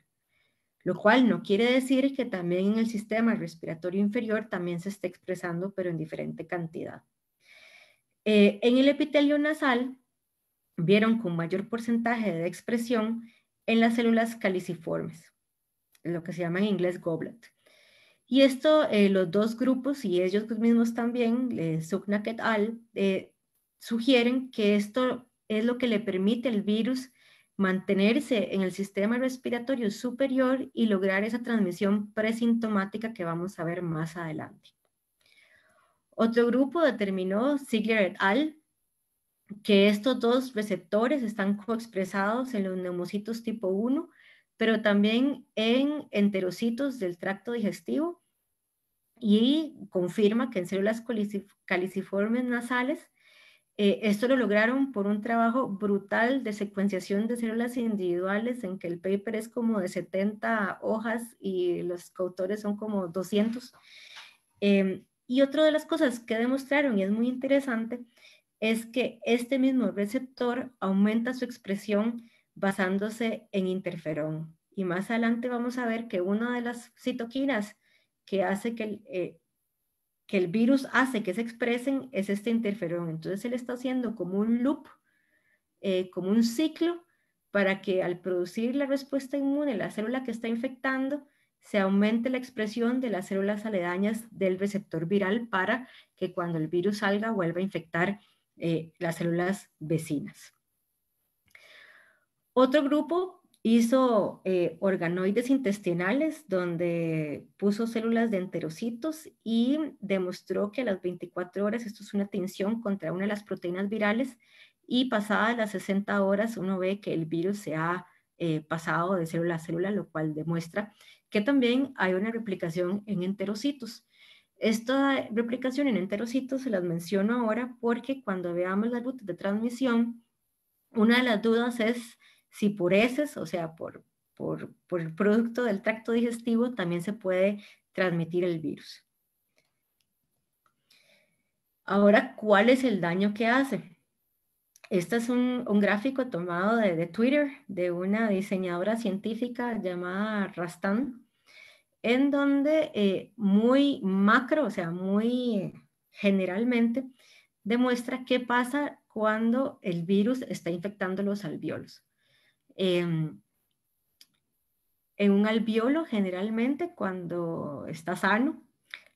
lo cual no quiere decir que también en el sistema respiratorio inferior también se esté expresando, pero en diferente cantidad. Eh, en el epitelio nasal vieron con mayor porcentaje de expresión en las células caliciformes, lo que se llama en inglés goblet. Y esto, eh, los dos grupos y ellos mismos también, eh, et al, eh, sugieren que esto es lo que le permite el virus mantenerse en el sistema respiratorio superior y lograr esa transmisión presintomática que vamos a ver más adelante. Otro grupo determinó Ziegler et al. que estos dos receptores están coexpresados en los neumocitos tipo 1, pero también en enterocitos del tracto digestivo y confirma que en células caliciformes nasales eh, esto lo lograron por un trabajo brutal de secuenciación de células individuales en que el paper es como de 70 hojas y los coautores son como 200. Em, y otra de las cosas que demostraron, y es muy interesante, es que este mismo receptor aumenta su expresión basándose en interferón. Y más adelante vamos a ver que una de las citoquinas que hace que el, eh, que el virus hace que se expresen es este interferón. Entonces él está haciendo como un loop, eh, como un ciclo, para que al producir la respuesta inmune, la célula que está infectando, se aumente la expresión de las células aledañas del receptor viral para que cuando el virus salga vuelva a infectar eh, las células vecinas. Otro grupo Hizo eh, organoides intestinales donde puso células de enterocitos y demostró que a las 24 horas esto es una tensión contra una de las proteínas virales y pasadas las 60 horas uno ve que el virus se ha eh, pasado de célula a célula, lo cual demuestra que también hay una replicación en enterocitos. Esta replicación en enterocitos se las menciono ahora porque cuando veamos las rutas de transmisión, una de las dudas es si por heces, o sea, por, el producto del tracto digestivo, también se puede transmitir el virus. Ahora, ¿cuál es el daño que hace? Este es un, gráfico tomado de, Twitter de una diseñadora científica llamada Rastan, en donde eh, muy macro, o sea, muy generalmente, demuestra qué pasa cuando el virus está infectando los alveolos. Em, en un albiolo, generalmente, cuando está sano,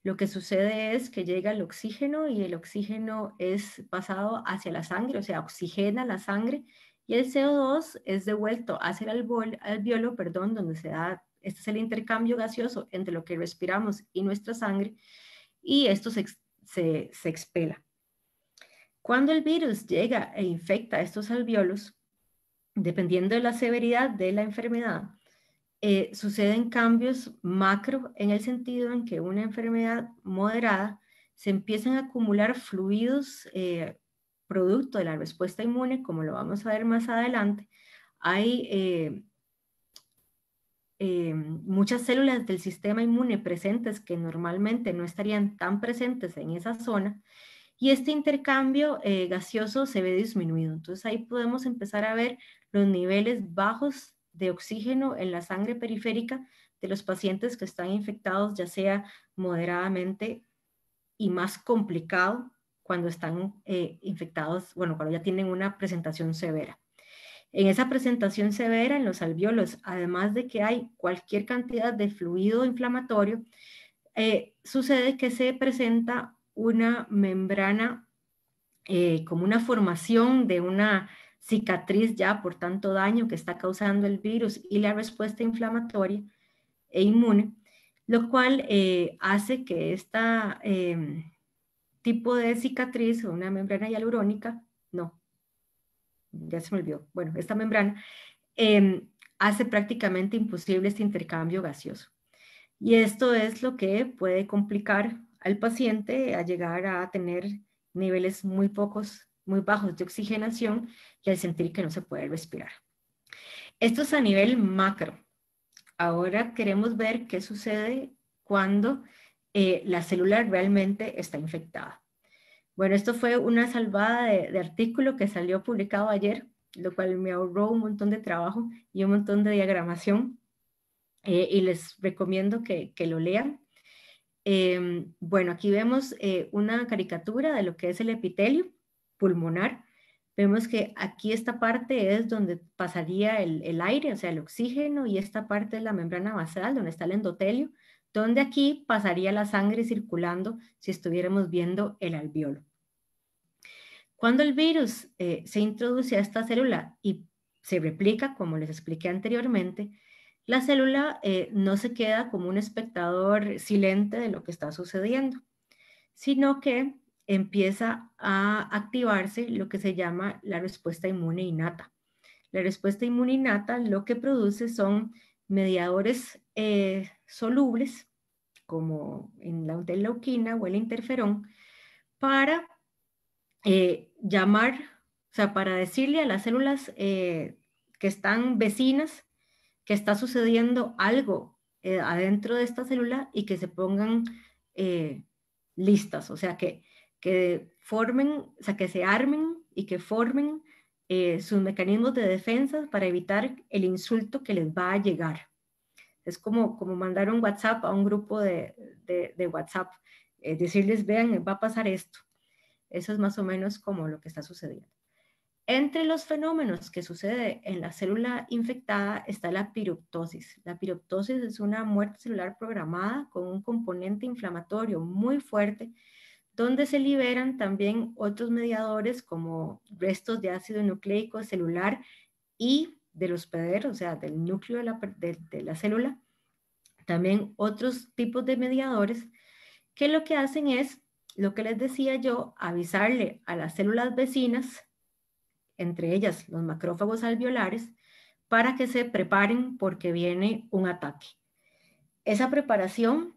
lo que sucede es que llega el oxígeno y el oxígeno es pasado hacia la sangre, o sea, oxigena la sangre y el CO2 es devuelto hacia el albiolo, perdón, donde se da, este es el intercambio gaseoso entre lo que respiramos y nuestra sangre y esto se, se, expela. Cuando el virus llega e infecta estos alveolos, dependiendo de la severidad de la enfermedad, eh, suceden cambios macro en el sentido en que una enfermedad moderada se empiezan a acumular fluidos eh, producto de la respuesta inmune, como lo vamos a ver más adelante. Hay eh, muchas células del sistema inmune presentes que normalmente no estarían tan presentes en esa zona y este intercambio eh, gaseoso se ve disminuido. Entonces ahí podemos empezar a ver los niveles bajos de oxígeno en la sangre periférica de los pacientes que están infectados, ya sea moderadamente y más complicado cuando están eh, infectados, bueno, cuando ya tienen una presentación severa. En esa presentación severa, en los alveolos, además de que hay cualquier cantidad de fluido inflamatorio, eh, sucede que se presenta una membrana, eh, como una formación de una cicatriz ya por tanto daño que está causando el virus y la respuesta inflamatoria e inmune, lo cual eh, hace que este tipo de cicatriz o una membrana hialurónica, no, ya se me olvidó, bueno, esta membrana hace prácticamente imposible este intercambio gaseoso. Y esto es lo que puede complicar al paciente a llegar a tener niveles muy pocos, muy bajos de oxigenación y al sentir que no se puede respirar. Esto es a nivel macro. Ahora queremos ver qué sucede cuando eh, la célula realmente está infectada. Bueno, esto fue una salvada de, artículo que salió publicado ayer, lo cual me ahorró un montón de trabajo y un montón de diagramación eh, y les recomiendo que, lo lean. Em, bueno, aquí vemos eh, una caricatura de lo que es el epitelio pulmonar. Vemos que aquí esta parte es donde pasaría el, aire, o sea, el oxígeno, y esta parte es la membrana basal, donde está el endotelio, donde aquí pasaría la sangre circulando si estuviéramos viendo el alveolo. Cuando el virus eh, se introduce a esta célula y se replica, como les expliqué anteriormente, la célula eh, no se queda como un espectador silente de lo que está sucediendo, sino que empieza a activarse lo que se llama la respuesta inmune innata. La respuesta inmune innata lo que produce son mediadores eh, solubles, como en la leuquina o el interferón, para eh, llamar, o sea, para decirle a las células que están vecinas que está sucediendo algo eh, adentro de esta célula y que se pongan eh, listas, o sea, que, que formen, que se armen y que formen eh, sus mecanismos de defensa para evitar el insulto que les va a llegar. Es como, como mandar un WhatsApp a un grupo de, WhatsApp, decirles, vean, va a pasar esto. Eso es más o menos como lo que está sucediendo. Entre los fenómenos que sucede en la célula infectada está la piroptosis. La piroptosis es una muerte celular programada con un componente inflamatorio muy fuerte, donde se liberan también otros mediadores como restos de ácido nucleico celular y del hospedero, o sea, del núcleo de la, de la célula. También otros tipos de mediadores que lo que hacen es, lo que les decía yo, avisarle a las células vecinas entre ellas los macrófagos alveolares, para que se preparen porque viene un ataque. Esa preparación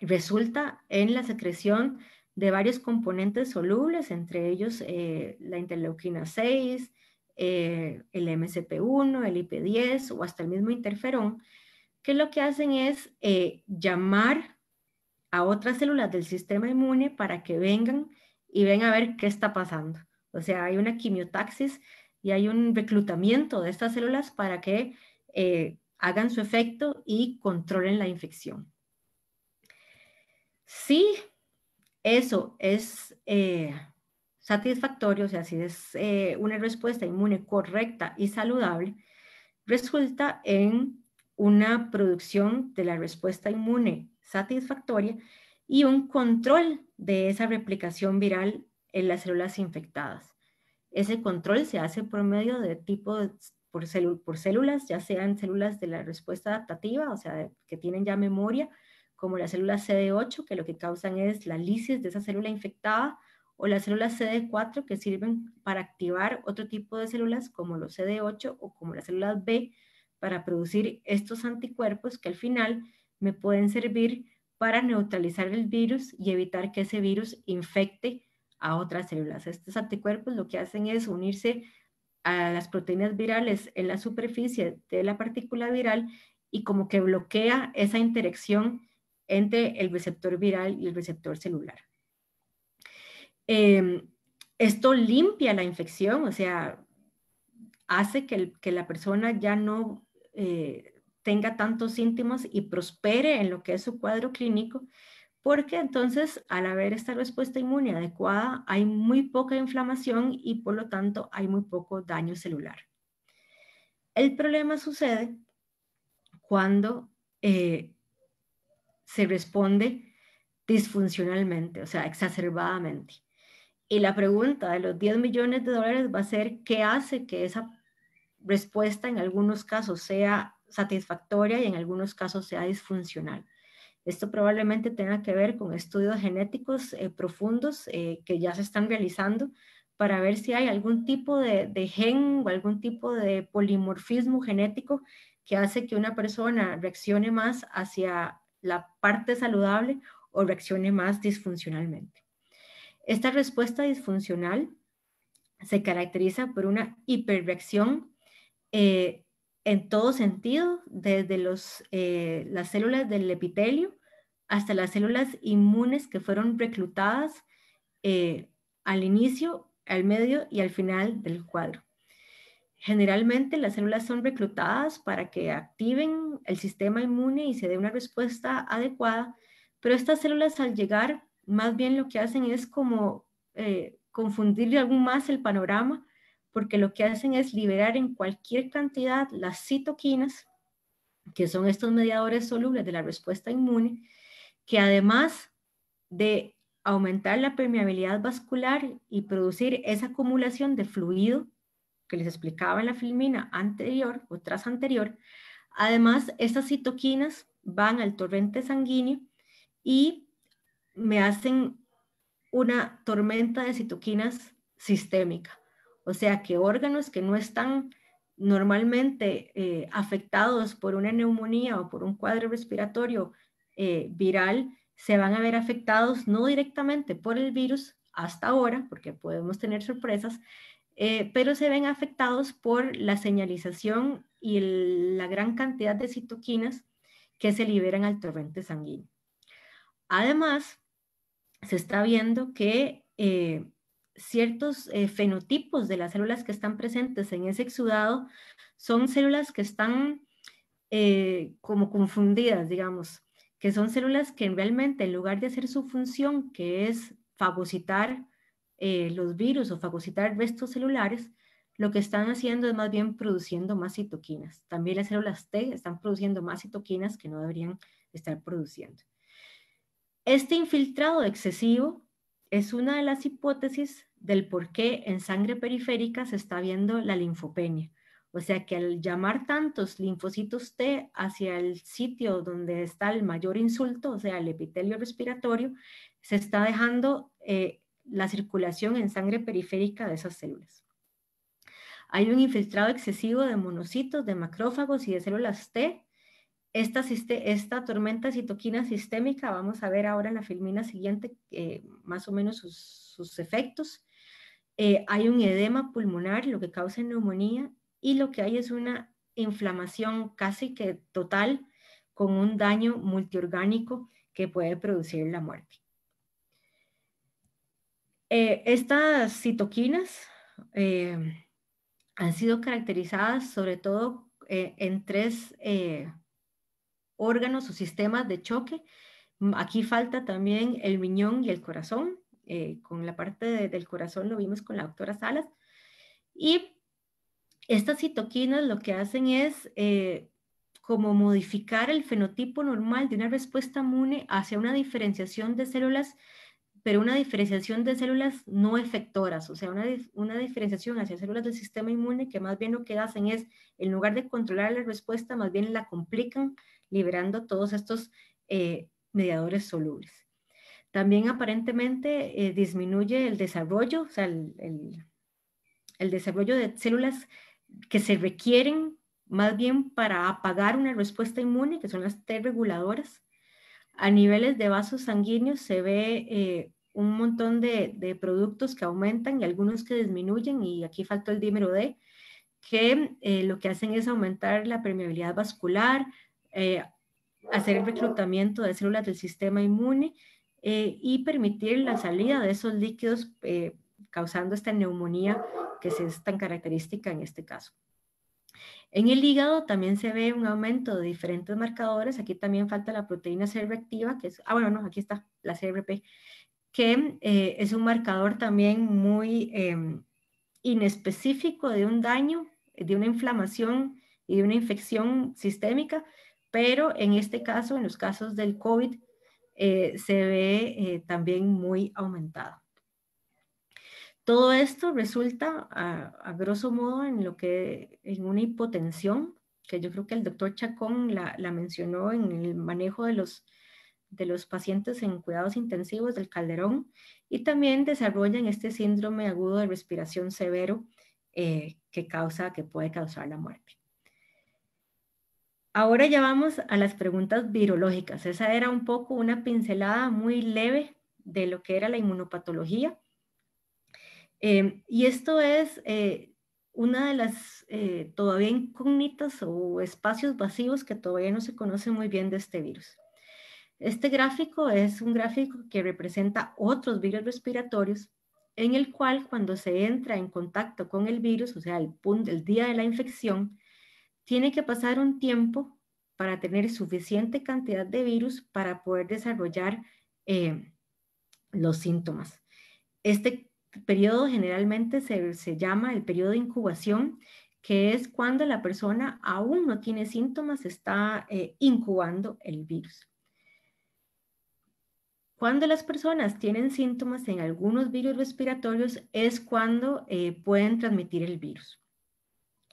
resulta en la secreción de varios componentes solubles, entre ellos eh, la interleuquina 6, eh, el MCP1, el IP10 o hasta el mismo interferón, que lo que hacen es eh, llamar a otras células del sistema inmune para que vengan y vengan a ver qué está pasando. O sea, hay una quimiotaxis y hay un reclutamiento de estas células para que eh, hagan su efecto y controlen la infección. Si eso es eh, satisfactorio, o sea, si es eh, una respuesta inmune correcta y saludable, resulta en una producción de la respuesta inmune satisfactoria y un control de esa replicación viral en las células infectadas. Ese control se hace por medio de tipo por, células, ya sean células de la respuesta adaptativa, o sea, que tienen ya memoria, como la célula CD8, que lo que causan es la lisis de esa célula infectada, o la célula CD4, que sirven para activar otro tipo de células, como los CD8 o como las células B, para producir estos anticuerpos que al final me pueden servir para neutralizar el virus y evitar que ese virus infecte a otras células. Estos anticuerpos lo que hacen es unirse a las proteínas virales en la superficie de la partícula viral y como que bloquea esa interacción entre el receptor viral y el receptor celular. Em, esto limpia la infección, o sea, hace que, la persona ya no eh, tenga tantos síntomas y prospere en lo que es su cuadro clínico porque entonces al haber esta respuesta inmune adecuada hay muy poca inflamación y por lo tanto hay muy poco daño celular. El problema sucede cuando eh, se responde disfuncionalmente, o sea, exacerbadamente. Y la pregunta de los 10 millones de dólares va a ser qué hace que esa respuesta en algunos casos sea satisfactoria y en algunos casos sea disfuncional. Esto probablemente tenga que ver con estudios genéticos eh, profundos eh, que ya se están realizando para ver si hay algún tipo de, gen o algún tipo de polimorfismo genético que hace que una persona reaccione más hacia la parte saludable o reaccione más disfuncionalmente. Esta respuesta disfuncional se caracteriza por una hiperreacción eh, en todo sentido, desde los, eh, las células del epitelio hasta las células inmunes que fueron reclutadas eh, al inicio, al medio y al final del cuadro. Generalmente las células son reclutadas para que activen el sistema inmune y se dé una respuesta adecuada, pero estas células al llegar más bien lo que hacen es como eh, confundirle aún más el panorama porque lo que hacen es liberar en cualquier cantidad las citoquinas, que son estos mediadores solubles de la respuesta inmune, que además de aumentar la permeabilidad vascular y producir esa acumulación de fluido que les explicaba en la filmina anterior o tras anterior, además estas citoquinas van al torrente sanguíneo y me hacen una tormenta de citoquinas sistémica. O sea que órganos que no están normalmente eh, afectados por una neumonía o por un cuadro respiratorio eh, viral se van a ver afectados no directamente por el virus hasta ahora, porque podemos tener sorpresas, eh, pero se ven afectados por la señalización y la gran cantidad de citoquinas que se liberan al torrente sanguíneo. Además, se está viendo que ciertos eh, fenotipos de las células que están presentes en ese exudado son células que están eh, como confundidas, digamos, que son células que realmente en lugar de hacer su función, que es fagocitar eh, los virus o fagocitar restos celulares, lo que están haciendo es más bien produciendo más citoquinas. También las células T están produciendo más citoquinas que no deberían estar produciendo. Este infiltrado excesivo es una de las hipótesis del por qué en sangre periférica se está viendo la linfopenia. O sea que al llamar tantos linfocitos T hacia el sitio donde está el mayor insulto, o sea, el epitelio respiratorio, se está dejando eh, la circulación en sangre periférica de esas células. Hay un infiltrado excesivo de monocitos, de macrófagos y de células T esta, esta tormenta citoquina sistémica, vamos a ver ahora en la filmina siguiente eh, más o menos sus, efectos. Eh, hay un edema pulmonar, lo que causa neumonía, y lo que hay es una inflamación casi que total con un daño multiorgánico que puede producir la muerte. Eh, estas citoquinas han sido caracterizadas sobre todo en tres órganos o sistemas de choque. Mm, aquí falta también el miñón y el corazón. Eh, con la parte del corazón lo vimos con la doctora Salas. Y estas citoquinas lo que hacen es eh, como modificar el fenotipo normal de una respuesta inmune hacia una diferenciación de células, pero una diferenciación de células no efectoras, o sea, una, una diferenciación hacia células del sistema inmune que más bien lo que hacen es, en lugar de controlar la respuesta, más bien la complican, liberando todos estos eh, mediadores solubles. También aparentemente eh, disminuye el desarrollo, o sea, el, desarrollo de células que se requieren más bien para apagar una respuesta inmune, que son las T reguladoras. A niveles de vasos sanguíneos se ve eh, un montón de, productos que aumentan y algunos que disminuyen, y aquí faltó el dímero D, que lo que hacen es aumentar la permeabilidad vascular, eh, hacer el reclutamiento de células del sistema inmune eh, y permitir la salida de esos líquidos eh, causando esta neumonía que es tan característica en este caso. En el hígado también se ve un aumento de diferentes marcadores. Aquí también falta la proteína C reactiva, que es, ah, bueno, no, aquí está la CRP, que es un marcador también muy em, inespecífico de un daño, de una inflamación y de una infección sistémica pero en este caso, en los casos del COVID, eh, se ve eh, también muy aumentado. Todo esto resulta, a, grosso modo, en lo que en una hipotensión, que yo creo que el doctor Chacón la, mencionó en el manejo de los, de los pacientes en cuidados intensivos del Calderón y también desarrollan este síndrome agudo de respiración severo eh, que causa, que puede causar la muerte. Ahora ya vamos a las preguntas virológicas. Esa era un poco una pincelada muy leve de lo que era la inmunopatología. Eh, y esto es eh, una de las eh, todavía incógnitas o espacios vacíos que todavía no se conoce muy bien de este virus. Este gráfico es un gráfico que representa otros virus respiratorios en el cual cuando se entra en contacto con el virus, o sea, el, punto, el día de la infección, tiene que pasar un tiempo para tener suficiente cantidad de virus para poder desarrollar eh, los síntomas. Este periodo generalmente se, llama el periodo de incubación, que es cuando la persona aún no tiene síntomas, está eh, incubando el virus. Cuando las personas tienen síntomas en algunos virus respiratorios es cuando eh, pueden transmitir el virus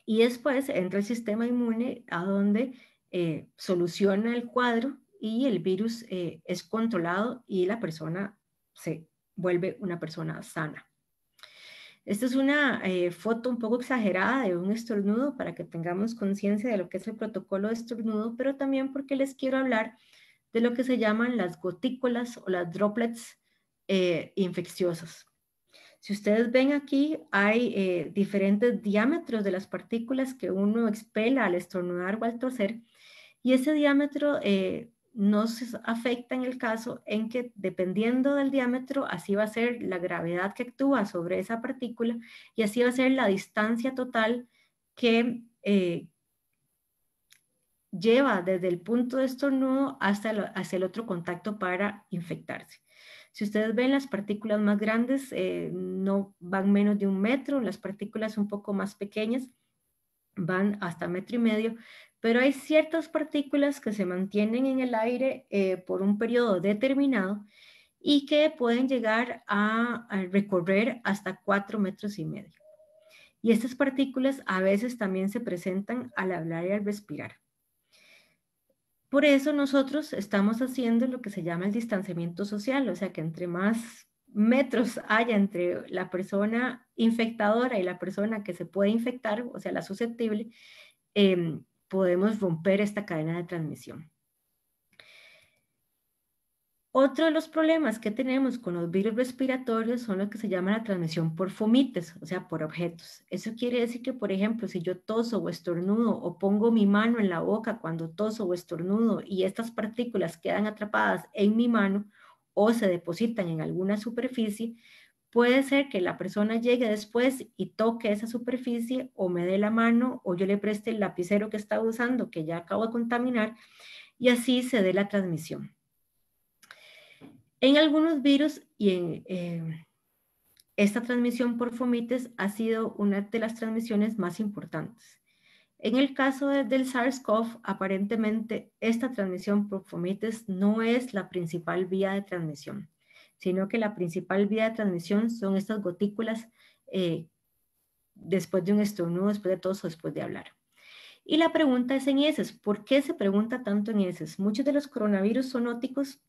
y después entra el sistema inmune a donde eh, soluciona el cuadro y el virus eh, es controlado y la persona se vuelve una persona sana. Esta es una eh, foto un poco exagerada de un estornudo para que tengamos conciencia de lo que es el protocolo de estornudo, pero también porque les quiero hablar de lo que se llaman las gotículas o las droplets infecciosas. Si ustedes ven aquí, hay eh, diferentes diámetros de las partículas que uno expela al estornudar o al torcer, y ese diámetro eh, nos afecta en el caso en que dependiendo del diámetro, así va a ser la gravedad que actúa sobre esa partícula y así va a ser la distancia total que eh, lleva desde el punto de estornudo hasta el otro contacto para infectarse. Si ustedes ven las partículas más grandes, eh, no van menos de un metro, las partículas un poco más pequeñas van hasta metro y medio, pero hay ciertas partículas que se mantienen en el aire eh, por un periodo determinado y que pueden llegar a, recorrer hasta cuatro metros y medio. Y estas partículas a veces también se presentan al hablar y al respirar. Por eso nosotros estamos haciendo lo que se llama el distanciamiento social, o sea que entre más metros haya entre la persona infectadora y la persona que se puede infectar, o sea, la susceptible, em, podemos romper esta cadena de transmisión. Otro de los problemas que tenemos con los virus respiratorios son lo que se llama la transmisión por fomites, o sea, por objetos. Eso quiere decir que, por ejemplo, si yo toso o estornudo o pongo mi mano en la boca cuando toso o estornudo y estas partículas quedan atrapadas en mi mano o se depositan en alguna superficie, puede ser que la persona llegue después y toque esa superficie o me dé la mano o yo le preste el lapicero que estaba usando, que ya acabo de contaminar, y así se dé la transmisión. En algunos virus y en, eh, esta transmisión por fomites ha sido una de las transmisiones más importantes. En el caso del SARS-CoV, aparentemente esta transmisión por fomites no es la principal vía de transmisión, sino que la principal vía de transmisión son estas gotículas eh, después de un estornudo, después de tos o después de hablar. Y la pregunta es en heces. ¿Por qué se pregunta tanto en heces? Muchos de los coronavirus ópticos,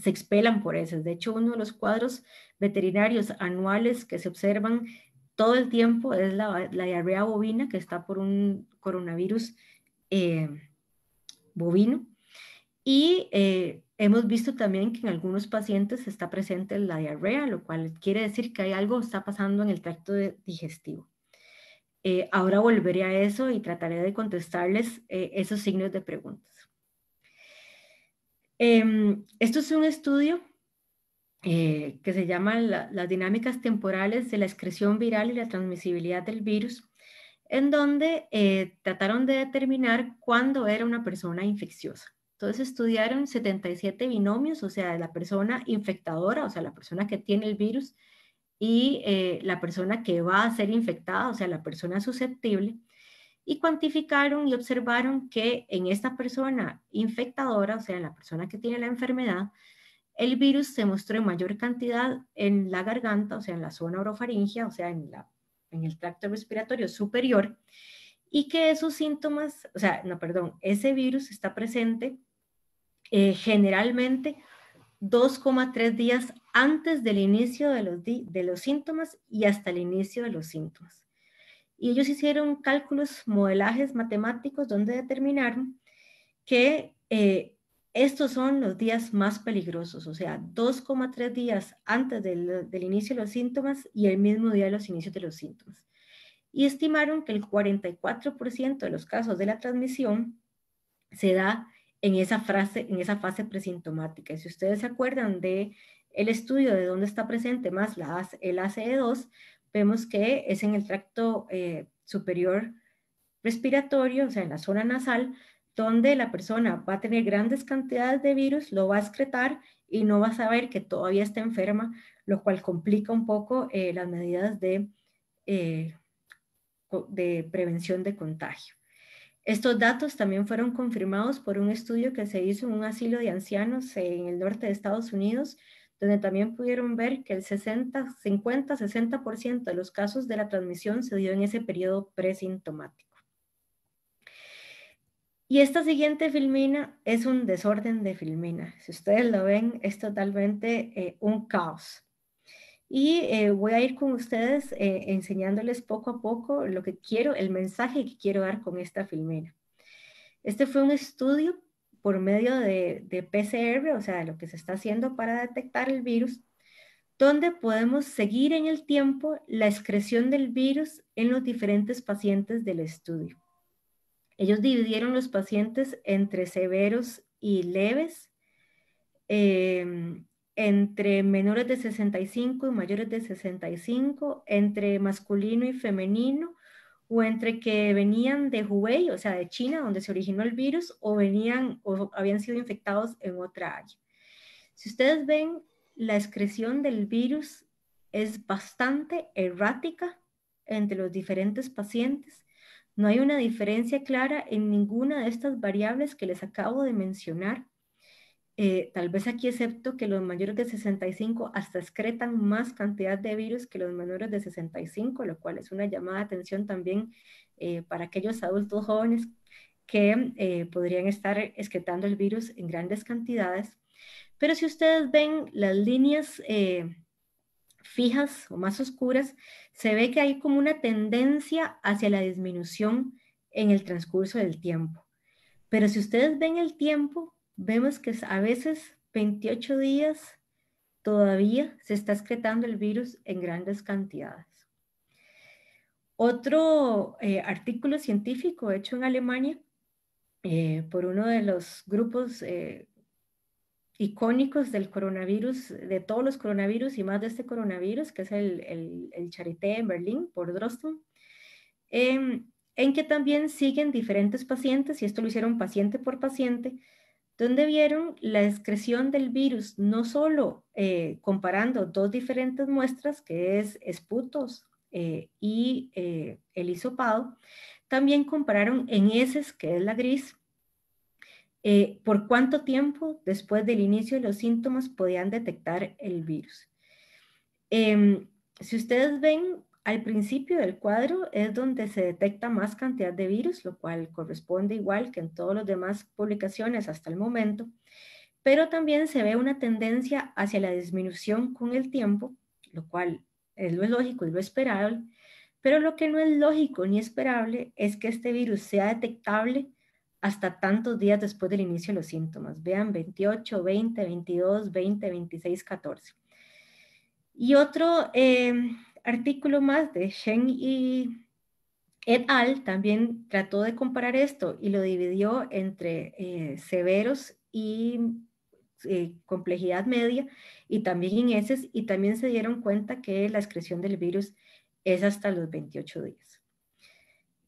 se expelan por eso, De hecho, uno de los cuadros veterinarios anuales que se observan todo el tiempo es la, diarrea bovina que está por un coronavirus eh, bovino. Y eh, hemos visto también que en algunos pacientes está presente la diarrea, lo cual quiere decir que hay algo está pasando en el tracto digestivo. Eh, ahora volveré a eso y trataré de contestarles esos signos de preguntas. Em, esto es un estudio eh, que se llama las dinámicas temporales de la excreción viral y la transmisibilidad del virus, en donde eh, trataron de determinar cuándo era una persona infecciosa. Entonces estudiaron 77 binomios, o sea, la persona infectadora, o sea, la persona que tiene el virus, y eh, la persona que va a ser infectada, o sea, la persona susceptible, y cuantificaron y observaron que en esta persona infectadora, o sea, en la persona que tiene la enfermedad, el virus se mostró en mayor cantidad en la garganta, o sea, en la zona orofaringia, o sea, en, la, en el tracto respiratorio superior, y que esos síntomas, o sea, no, perdón, ese virus está presente eh, generalmente 2,3 días antes del inicio de los, de los síntomas y hasta el inicio de los síntomas y ellos hicieron cálculos, modelajes matemáticos donde determinaron que eh, estos son los días más peligrosos, o sea, 2,3 días antes del, inicio de los síntomas y el mismo día de los inicios de los síntomas. Y estimaron que el 44% de los casos de la transmisión se da en esa, frase, en esa fase presintomática. si ustedes se acuerdan de el estudio de dónde está presente más la, el ACE2, vemos que es en el tracto eh, superior respiratorio, o sea, en la zona nasal, donde la persona va a tener grandes cantidades de virus, lo va a excretar y no va a saber que todavía está enferma, lo cual complica un poco eh, las medidas de, eh, de prevención de contagio. Estos datos también fueron confirmados por un estudio que se hizo en un asilo de ancianos en el norte de Estados Unidos, donde también pudieron ver que el 60, 50, 60% de los casos de la transmisión se dio en ese periodo presintomático. Y esta siguiente filmina es un desorden de filmina. Si ustedes lo ven, es totalmente eh, un caos. Y eh, voy a ir con ustedes eh, enseñándoles poco a poco lo que quiero, el mensaje que quiero dar con esta filmina. Este fue un estudio por medio de, PCR, o sea, lo que se está haciendo para detectar el virus, donde podemos seguir en el tiempo la excreción del virus en los diferentes pacientes del estudio. Ellos dividieron los pacientes entre severos y leves, em, entre menores de 65 y mayores de 65, entre masculino y femenino, o entre que venían de Hubei, o sea, de China, donde se originó el virus, o venían o habían sido infectados en otra área. Si ustedes ven, la excreción del virus es bastante errática entre los diferentes pacientes. No hay una diferencia clara en ninguna de estas variables que les acabo de mencionar. Eh, tal vez aquí excepto que los mayores de 65 hasta excretan más cantidad de virus que los menores de 65, lo cual es una llamada de atención también eh, para aquellos adultos jóvenes que eh, podrían estar excretando el virus en grandes cantidades. Pero si ustedes ven las líneas fijas o más oscuras, se ve que hay como una tendencia hacia la disminución en el transcurso del tiempo. Pero si ustedes ven el tiempo, vemos que a veces 28 días todavía se está excretando el virus en grandes cantidades. Otro eh, artículo científico hecho en Alemania eh, por uno de los grupos eh, icónicos del coronavirus, de todos los coronavirus y más de este coronavirus, que es el, el, el Charité en Berlín, por Drosten, em, en que también siguen diferentes pacientes, y esto lo hicieron paciente por paciente, donde vieron la excreción del virus, no solo eh, comparando dos diferentes muestras, que es esputos eh, y eh, el hisopado, también compararon en heces, que es la gris, por cuánto tiempo después del inicio de los síntomas podían detectar el virus. Em, si ustedes ven, al principio del cuadro es donde se detecta más cantidad de virus, lo cual corresponde igual que en todas las demás publicaciones hasta el momento, pero también se ve una tendencia hacia la disminución con el tiempo, lo cual es lo lógico y lo esperable, pero lo que no es lógico ni esperable es que este virus sea detectable hasta tantos días después del inicio de los síntomas. Vean 28, 20, 22, 20, 26, 14. Y otro eh, artículo más de Shen y et al también trató de comparar esto y lo dividió entre eh, severos y eh, complejidad media y también en y también se dieron cuenta que la excreción del virus es hasta los 28 días.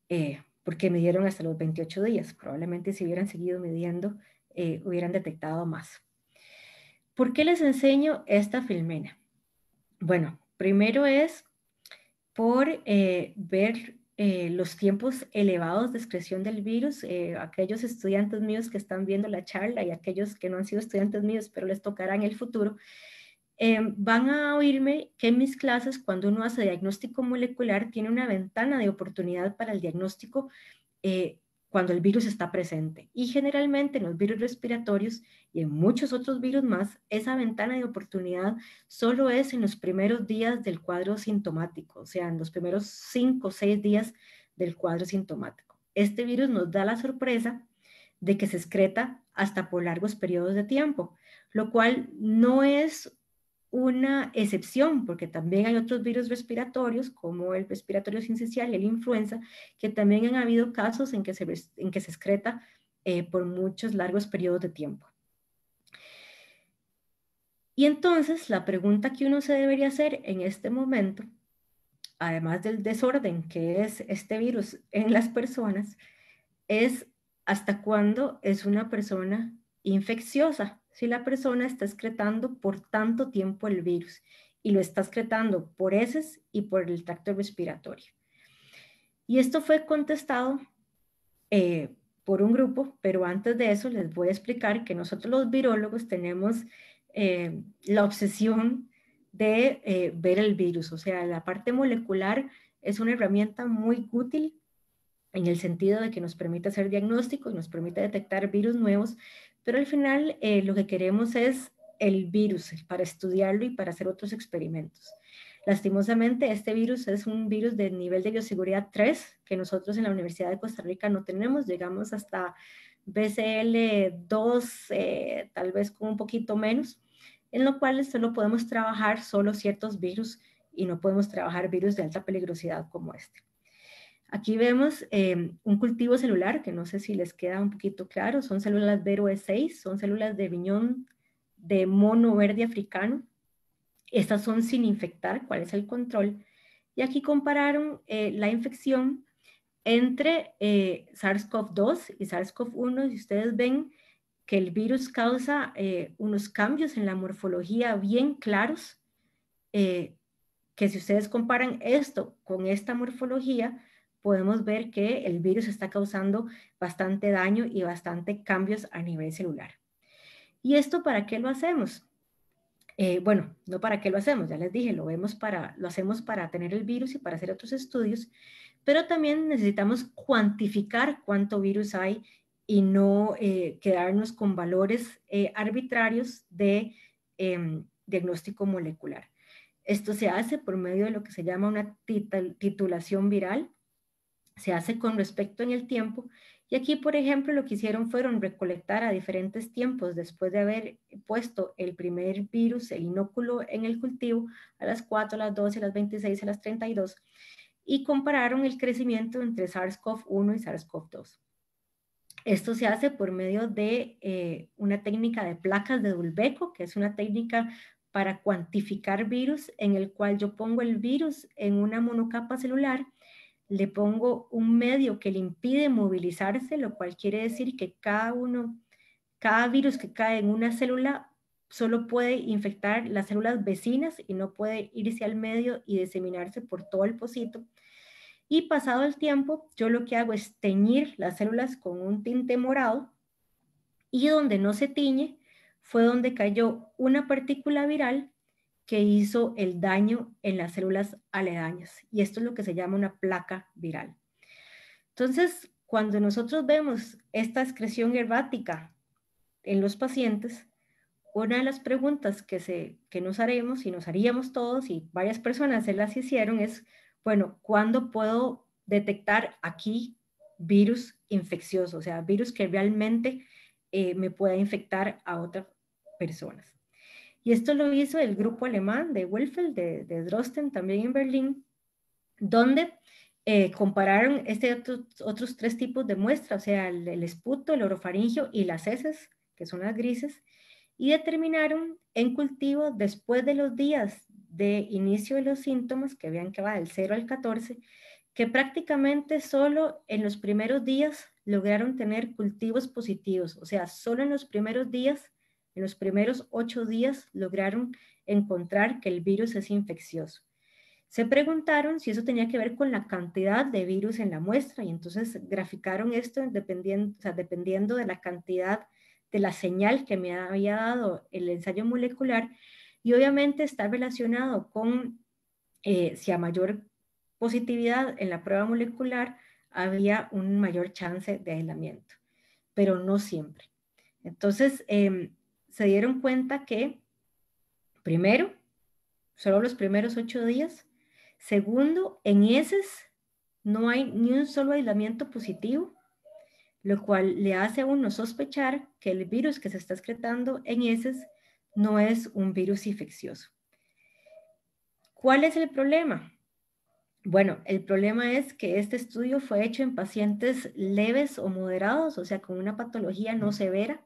Eh, porque midieron hasta los 28 días. Probablemente si hubieran seguido midiendo, eh, hubieran detectado más. ¿Por qué les enseño esta filmena? Bueno, Primero es por eh, ver eh, los tiempos elevados de excreción del virus. Eh, aquellos estudiantes míos que están viendo la charla y aquellos que no han sido estudiantes míos, pero les tocará en el futuro, van a oírme que en mis clases, cuando uno hace diagnóstico molecular, tiene una ventana de oportunidad para el diagnóstico cuando el virus está presente. Y generalmente en los virus respiratorios y en muchos otros virus más, esa ventana de oportunidad solo es en los primeros días del cuadro sintomático, o sea, en los primeros cinco o seis días del cuadro sintomático. Este virus nos da la sorpresa de que se excreta hasta por largos periodos de tiempo, lo cual no es una excepción, porque también hay otros virus respiratorios, como el respiratorio sincicial y el influenza, que también han habido casos en que se, en que se excreta eh, por muchos largos periodos de tiempo. Y entonces la pregunta que uno se debería hacer en este momento, además del desorden que es este virus en las personas, es hasta cuándo es una persona infecciosa si la persona está excretando por tanto tiempo el virus y lo está excretando por heces y por el tracto respiratorio. Y esto fue contestado eh, por un grupo, pero antes de eso les voy a explicar que nosotros los virólogos tenemos eh, la obsesión de eh, ver el virus, o sea, la parte molecular es una herramienta muy útil en el sentido de que nos permite hacer diagnósticos, nos permite detectar virus nuevos, pero al final eh, lo que queremos es el virus para estudiarlo y para hacer otros experimentos. Lastimosamente, este virus es un virus de nivel de bioseguridad 3 que nosotros en la Universidad de Costa Rica no tenemos. Llegamos hasta BCL 2, eh, tal vez con un poquito menos, en lo cual solo podemos trabajar solo ciertos virus y no podemos trabajar virus de alta peligrosidad como este. Aquí vemos eh, un cultivo celular, que no sé si les queda un poquito claro, son células e 6 son células de viñón de mono verde africano. Estas son sin infectar, cuál es el control. Y aquí compararon eh, la infección entre eh, SARS-CoV-2 y SARS-CoV-1. Y ustedes ven que el virus causa unos cambios en la morfología bien claros, que si ustedes comparan esto con esta morfología, podemos ver que el virus está causando bastante daño y bastante cambios a nivel celular. ¿Y esto para qué lo hacemos? Eh, bueno, no para qué lo hacemos, ya les dije, lo, vemos para, lo hacemos para tener el virus y para hacer otros estudios, pero también necesitamos cuantificar cuánto virus hay y no eh, quedarnos con valores eh, arbitrarios de em, diagnóstico molecular. Esto se hace por medio de lo que se llama una titulación viral, se hace con respecto en el tiempo. Y aquí, por ejemplo, lo que hicieron fueron recolectar a diferentes tiempos después de haber puesto el primer virus, el inóculo, en el cultivo a las 4, a las 12, a las 26, a las 32 y compararon el crecimiento entre SARS-CoV-1 y SARS-CoV-2. Esto se hace por medio de eh, una técnica de placas de Dulbeco, que es una técnica para cuantificar virus en el cual yo pongo el virus en una monocapa celular le pongo un medio que le impide movilizarse, lo cual quiere decir que cada uno, cada virus que cae en una célula solo puede infectar las células vecinas y no puede irse al medio y diseminarse por todo el pocito. Y pasado el tiempo, yo lo que hago es teñir las células con un tinte morado y donde no se tiñe fue donde cayó una partícula viral que hizo el daño en las células aledañas. Y esto es lo que se llama una placa viral. Entonces, cuando nosotros vemos esta excreción herbática en los pacientes, una de las preguntas que, se, que nos haremos y nos haríamos todos y varias personas se las hicieron es, bueno, ¿cuándo puedo detectar aquí virus infeccioso? O sea, virus que realmente eh, me pueda infectar a otras personas. Y esto lo hizo el grupo alemán de Wilfeld, de, Drosten, también en Berlín, donde eh, compararon este otros tres tipos de muestra, o sea, el, esputo, el orofaringio y las heces, que son las grises, y determinaron en cultivo después de los días de inicio de los síntomas, que vean que va del 0 al 14, que prácticamente solo en los primeros días lograron tener cultivos positivos, o sea, solo en los primeros días en los primeros ocho días lograron encontrar que el virus es infeccioso. Se preguntaron si eso tenía que ver con la cantidad de virus en la muestra y entonces graficaron esto dependiendo, dependiendo de la cantidad de la señal que me había dado el ensayo molecular y obviamente está relacionado con eh, si a mayor positividad en la prueba molecular había un mayor chance de aislamiento, pero no siempre. Entonces, em, se dieron cuenta que, primero, solo los primeros ocho días, segundo, en heces no hay ni un solo aislamiento positivo, lo cual le hace a uno sospechar que el virus que se está excretando en heces no es un virus infeccioso. ¿Cuál es el problema? Bueno, el problema es que este estudio fue hecho en pacientes leves o moderados, o sea, con una patología no severa,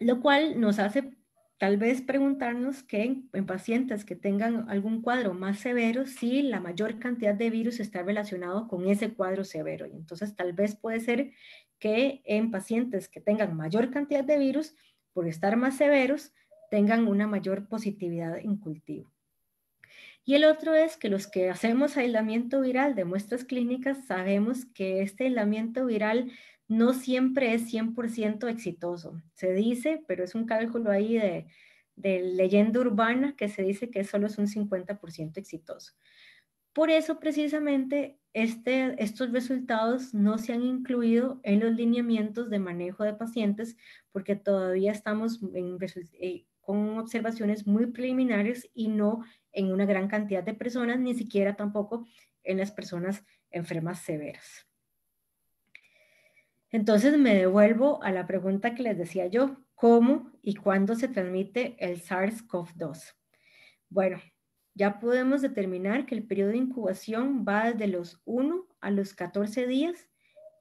lo cual nos hace tal vez preguntarnos que en, pacientes que tengan algún cuadro más severo, si la mayor cantidad de virus está relacionado con ese cuadro severo. Y entonces tal vez puede ser que en pacientes que tengan mayor cantidad de virus, por estar más severos, tengan una mayor positividad en cultivo. Y el otro es que los que hacemos aislamiento viral de muestras clínicas sabemos que este aislamiento viral no siempre es 100% exitoso. Se dice, pero es un cálculo ahí de, leyenda urbana que se dice que solo es un 50% exitoso. Por eso precisamente este, estos resultados no se han incluido en los lineamientos de manejo de pacientes porque todavía estamos eh, con observaciones muy preliminares y no en una gran cantidad de personas, ni siquiera tampoco en las personas enfermas severas. Entonces me devuelvo a la pregunta que les decía yo, ¿cómo y cuándo se transmite el SARS-CoV-2? Bueno, ya podemos determinar que el periodo de incubación va desde los 1 a los 14 días.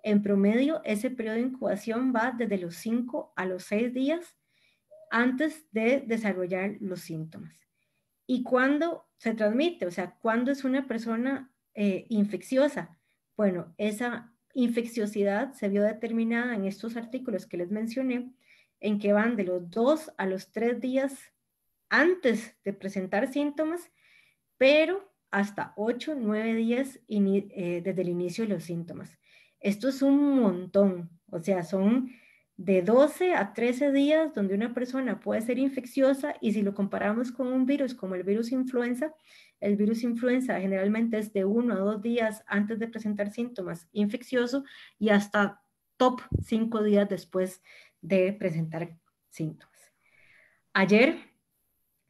En promedio, ese periodo de incubación va desde los 5 a los 6 días antes de desarrollar los síntomas. ¿Y cuándo se transmite? O sea, ¿cuándo es una persona eh, infecciosa? Bueno, esa infecciosidad se vio determinada en estos artículos que les mencioné, en que van de los dos a los tres días antes de presentar síntomas, pero hasta ocho nueve días eh, desde el inicio de los síntomas. Esto es un montón, o sea, son de 12 a 13 días donde una persona puede ser infecciosa y si lo comparamos con un virus como el virus influenza, el virus influenza generalmente es de uno a dos días antes de presentar síntomas infeccioso y hasta top cinco días después de presentar síntomas. Ayer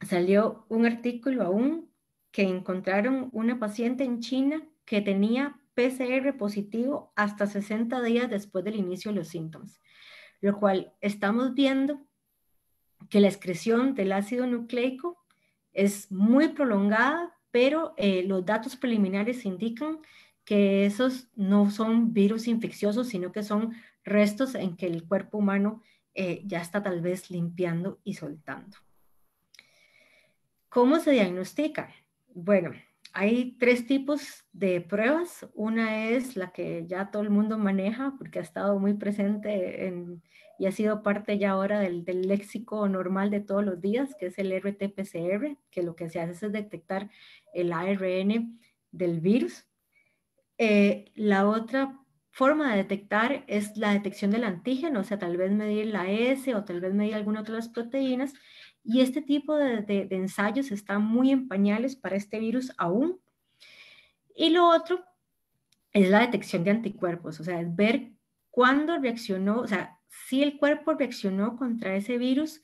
salió un artículo aún que encontraron una paciente en China que tenía PCR positivo hasta 60 días después del inicio de los síntomas, lo cual estamos viendo que la excreción del ácido nucleico es muy prolongada pero eh, los datos preliminares indican que esos no son virus infecciosos, sino que son restos en que el cuerpo humano eh, ya está tal vez limpiando y soltando. ¿Cómo se diagnostica? Bueno, hay tres tipos de pruebas. Una es la que ya todo el mundo maneja porque ha estado muy presente en, y ha sido parte ya ahora del, léxico normal de todos los días, que es el RT-PCR, que lo que se hace es detectar el ARN del virus. Eh, la otra forma de detectar es la detección del antígeno, o sea, tal vez medir la S o tal vez medir alguna otra de las proteínas. Y este tipo de, ensayos están muy en para este virus aún. Y lo otro es la detección de anticuerpos, o sea, es ver cuándo reaccionó, o sea, si el cuerpo reaccionó contra ese virus,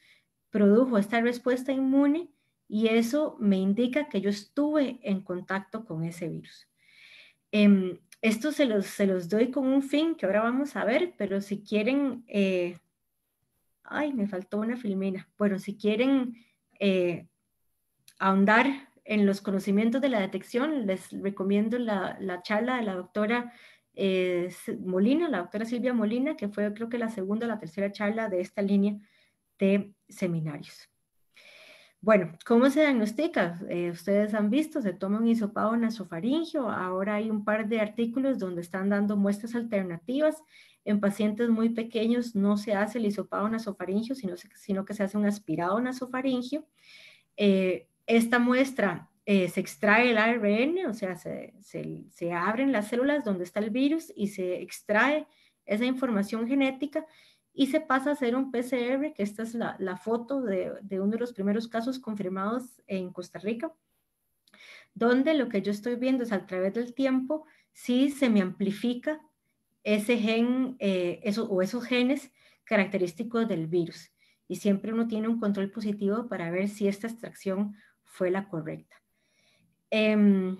produjo esta respuesta inmune y eso me indica que yo estuve en contacto con ese virus. Em, esto se los, doy con un fin que ahora vamos a ver, pero si quieren, eh, ay, me faltó una filmina. Bueno, si quieren eh, ahondar en los conocimientos de la detección, les recomiendo la, la charla de la doctora eh, Molina, la doctora Silvia Molina, que fue creo que la segunda o la tercera charla de esta línea de seminarios. Bueno, ¿cómo se diagnostica? Eh, ustedes han visto, se toma un hisopado nasofaringio, ahora hay un par de artículos donde están dando muestras alternativas. En pacientes muy pequeños no se hace el hisopado nasofaringio, sino, que se hace un aspirado nasofaringio. Eh, esta muestra eh, se extrae el ARN, o sea, se, abren las células donde está el virus y se extrae esa información genética y se pasa a hacer un PCR, que esta es la, foto de, uno de los primeros casos confirmados en Costa Rica, donde lo que yo estoy viendo es a través del tiempo, si se me amplifica ese gen eh, o esos genes característicos del virus. Y siempre uno tiene un control positivo para ver si esta extracción fue la correcta. Em,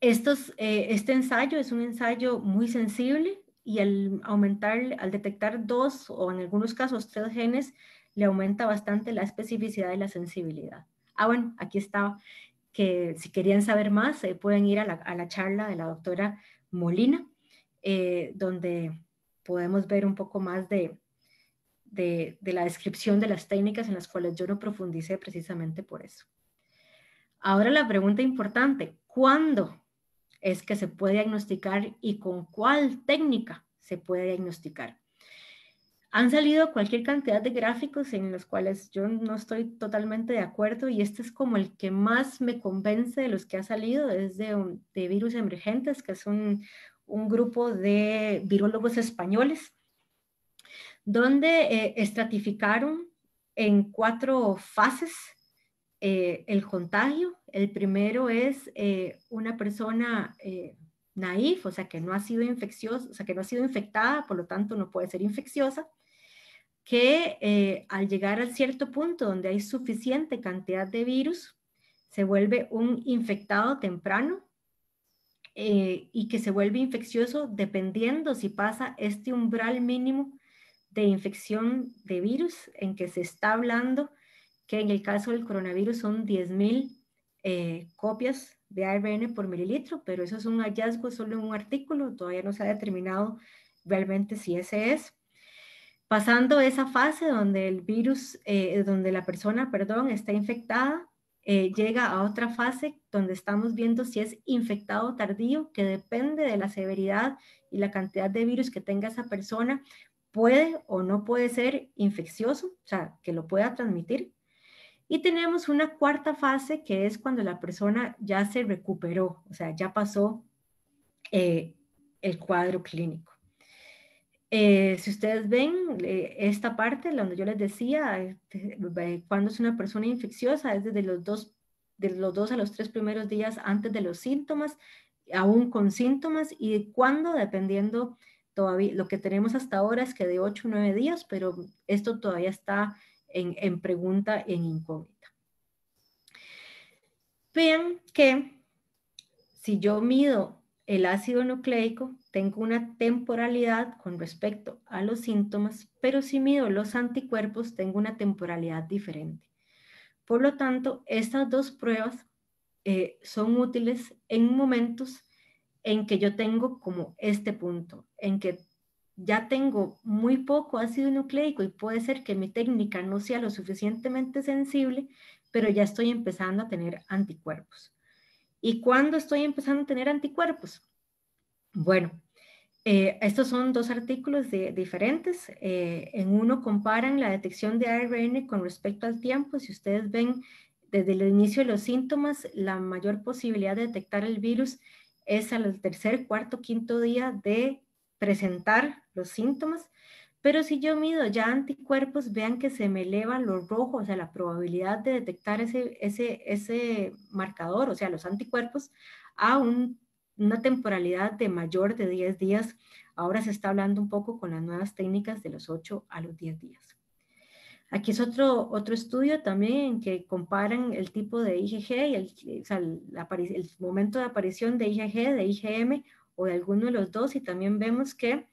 eh, este ensayo es un ensayo muy sensible y al aumentar, al detectar dos o en algunos casos tres genes, le aumenta bastante la especificidad y la sensibilidad. Ah, bueno, aquí estaba, que si querían saber más, eh, pueden ir a la, charla de la doctora Molina, eh, donde podemos ver un poco más de, de la descripción de las técnicas en las cuales yo no profundicé precisamente por eso. Ahora la pregunta importante, ¿cuándo es que se puede diagnosticar y con cuál técnica se puede diagnosticar? Han salido cualquier cantidad de gráficos en los cuales yo no estoy totalmente de acuerdo y este es como el que más me convence de los que ha salido, es de, virus emergentes, que es un, grupo de virólogos españoles, donde eh, estratificaron en cuatro fases eh, el contagio. El primero es eh, una persona eh, naif, o sea, que no ha sido infecciosa, o sea, que no ha sido infectada, por lo tanto no puede ser infecciosa, que eh, al llegar a cierto punto donde hay suficiente cantidad de virus, se vuelve un infectado temprano, y que se vuelve infeccioso dependiendo si pasa este umbral mínimo de infección de virus en que se está hablando que en el caso del coronavirus son 10.000 eh, copias de ARN por mililitro, pero eso es un hallazgo solo en un artículo, todavía no se ha determinado realmente si ese es. Pasando esa fase donde el virus, eh, donde la persona, perdón, está infectada, eh, llega a otra fase donde estamos viendo si es infectado tardío, que depende de la severidad y la cantidad de virus que tenga esa persona, puede o no puede ser infeccioso, o sea, que lo pueda transmitir. Y tenemos una cuarta fase que es cuando la persona ya se recuperó, o sea, ya pasó eh, el cuadro clínico. Eh, si ustedes ven eh, esta parte, donde yo les decía, cuando es una persona infecciosa, es desde los dos, de los dos a los tres primeros días antes de los síntomas, aún con síntomas, y cuando, dependiendo todavía, lo que tenemos hasta ahora es que de ocho o nueve días, pero esto todavía está en, pregunta, en incógnita. Vean que si yo mido el ácido nucleico, tengo una temporalidad con respecto a los síntomas, pero si mido los anticuerpos, tengo una temporalidad diferente. Por lo tanto, estas dos pruebas eh, son útiles en momentos en que yo tengo como este punto, en que ya tengo muy poco ácido nucleico y puede ser que mi técnica no sea lo suficientemente sensible, pero ya estoy empezando a tener anticuerpos. ¿Y cuándo estoy empezando a tener anticuerpos? Bueno, eh, estos son dos artículos de, diferentes. Eh, en uno comparan la detección de ARN con respecto al tiempo. Si ustedes ven desde el inicio de los síntomas, la mayor posibilidad de detectar el virus es al tercer, cuarto, quinto día de presentar los síntomas, pero si yo mido ya anticuerpos, vean que se me elevan los rojos, o sea, la probabilidad de detectar ese, ese, ese marcador, o sea, los anticuerpos, a una temporalidad de mayor de 10 días. Ahora se está hablando un poco con las nuevas técnicas de los 8 a los 10 días. Aquí es otro, otro estudio también que comparan el tipo de IgG y el, o sea, el momento de aparición de IgG, de IgM o de alguno de los dos y también vemos que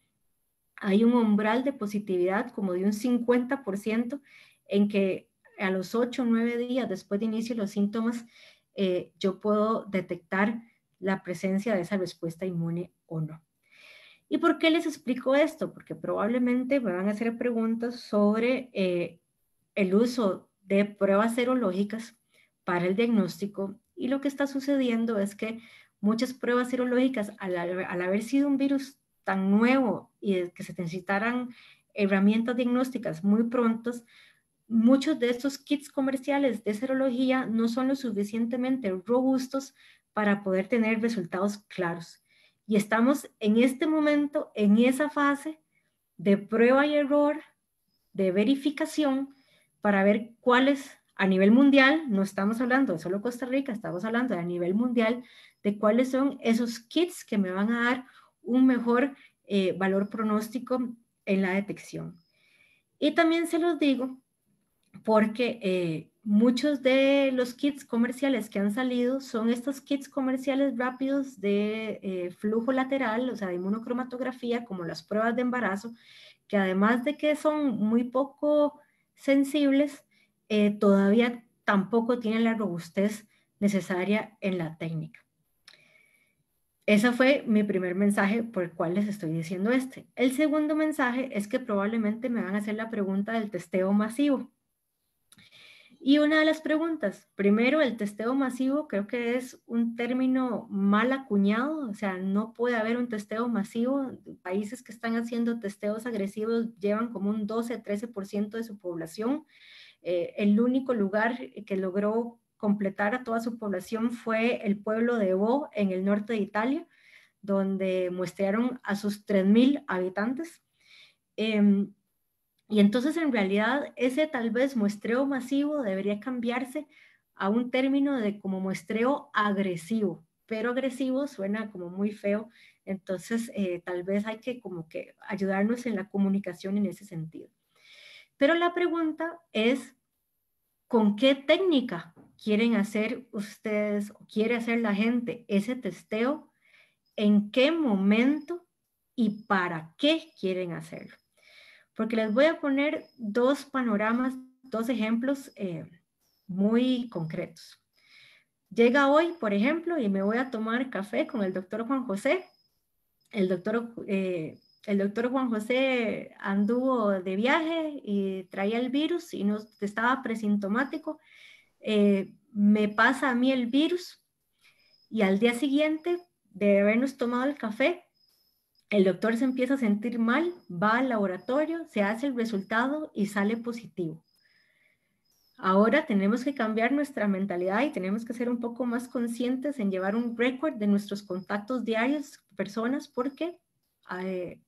hay un umbral de positividad como de un 50% en que a los 8 o 9 días después de inicio de los síntomas eh, yo puedo detectar la presencia de esa respuesta inmune o no. ¿Y por qué les explico esto? Porque probablemente me van a hacer preguntas sobre eh, el uso de pruebas serológicas para el diagnóstico y lo que está sucediendo es que muchas pruebas serológicas, al, haber sido un virus tan nuevo y que se necesitaran herramientas diagnósticas muy prontas, muchos de estos kits comerciales de serología no son lo suficientemente robustos para poder tener resultados claros. Y estamos en este momento en esa fase de prueba y error, de verificación, para ver cuáles a nivel mundial, no estamos hablando de solo Costa Rica, estamos hablando a nivel mundial de cuáles son esos kits que me van a dar un mejor eh, valor pronóstico en la detección. Y también se los digo porque eh, muchos de los kits comerciales que han salido son estos kits comerciales rápidos de eh, flujo lateral, o sea, de inmunocromatografía, como las pruebas de embarazo, que además de que son muy poco sensibles, eh, todavía tampoco tiene la robustez necesaria en la técnica. Ese fue mi primer mensaje por el cual les estoy diciendo este. El segundo mensaje es que probablemente me van a hacer la pregunta del testeo masivo. Y una de las preguntas, primero, el testeo masivo creo que es un término mal acuñado, o sea, no puede haber un testeo masivo. Países que están haciendo testeos agresivos llevan como un 12-13% de su población eh, el único lugar que logró completar a toda su población fue el pueblo de Bo en el norte de Italia, donde muestrearon a sus 3.000 habitantes. Em, y entonces en realidad ese tal vez muestreo masivo debería cambiarse a un término de como muestreo agresivo, pero agresivo suena como muy feo, entonces eh, tal vez hay que como que ayudarnos en la comunicación en ese sentido. Pero la pregunta es, ¿con qué técnica quieren hacer ustedes o quiere hacer la gente ese testeo? ¿En qué momento y para qué quieren hacerlo? Porque les voy a poner dos panoramas, dos ejemplos eh, muy concretos. Llega hoy, por ejemplo, y me voy a tomar café con el doctor Juan José. El doctor eh, el doctor Juan José anduvo de viaje y traía el virus y no estaba presintomático, eh, me pasa a mí el virus y al día siguiente de habernos tomado el café, el doctor se empieza a sentir mal, va al laboratorio, se hace el resultado y sale positivo. Ahora tenemos que cambiar nuestra mentalidad y tenemos que ser un poco más conscientes en llevar un récord de nuestros contactos diarios, personas, porque eh,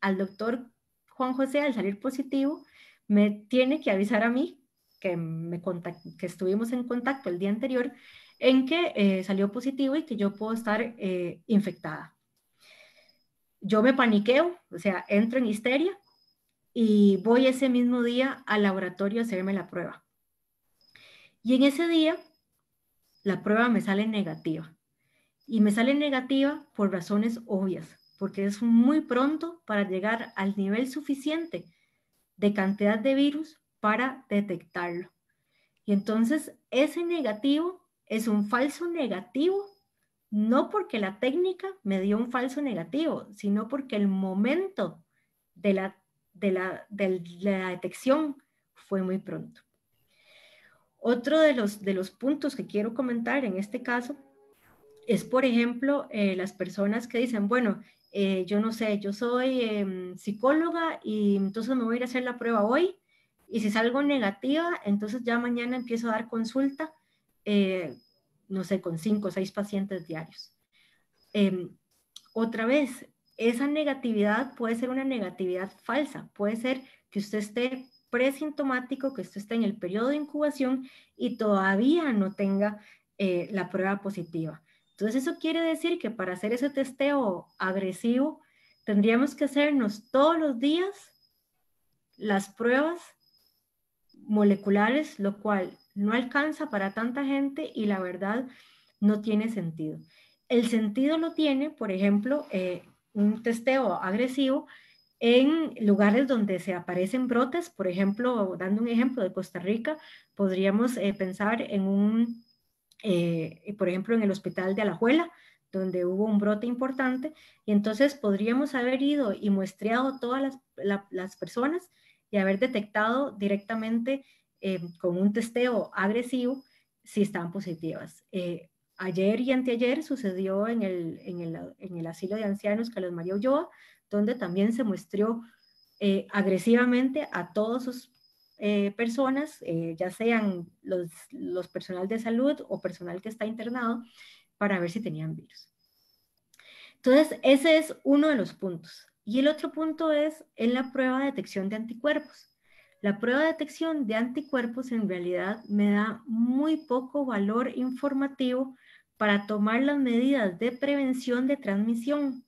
al doctor Juan José, al salir positivo, me tiene que avisar a mí, que, me que estuvimos en contacto el día anterior, en que eh, salió positivo y que yo puedo estar eh, infectada. Yo me paniqueo, o sea, entro en histeria y voy ese mismo día al laboratorio a hacerme la prueba. Y en ese día, la prueba me sale negativa. Y me sale negativa por razones obvias porque es muy pronto para llegar al nivel suficiente de cantidad de virus para detectarlo. Y entonces ese negativo es un falso negativo, no porque la técnica me dio un falso negativo, sino porque el momento de la, de la, de la detección fue muy pronto. Otro de los, de los puntos que quiero comentar en este caso es, por ejemplo, eh, las personas que dicen, bueno, eh, yo no sé, yo soy em, psicóloga y entonces me voy a ir a hacer la prueba hoy y si salgo negativa, entonces ya mañana empiezo a dar consulta, eh, no sé, con cinco o seis pacientes diarios. Em, otra vez, esa negatividad puede ser una negatividad falsa, puede ser que usted esté presintomático, que usted esté en el periodo de incubación y todavía no tenga eh, la prueba positiva. Entonces eso quiere decir que para hacer ese testeo agresivo tendríamos que hacernos todos los días las pruebas moleculares, lo cual no alcanza para tanta gente y la verdad no tiene sentido. El sentido lo tiene, por ejemplo, eh, un testeo agresivo en lugares donde se aparecen brotes, por ejemplo, dando un ejemplo de Costa Rica, podríamos eh, pensar en un eh, por ejemplo, en el hospital de Alajuela, donde hubo un brote importante, y entonces podríamos haber ido y muestreado todas las, personas y haber detectado directamente eh, con un testeo agresivo si están positivas. Eh, ayer y anteayer sucedió en el, asilo de ancianos Carlos María Ulloa, donde también se muestreó agresivamente a todos sus eh, personas, eh, ya sean los, los, personal de salud o personal que está internado, para ver si tenían virus. Entonces, ese es uno de los puntos. Y el otro punto es en la prueba de detección de anticuerpos. La prueba de detección de anticuerpos en realidad me da muy poco valor informativo para tomar las medidas de prevención de transmisión,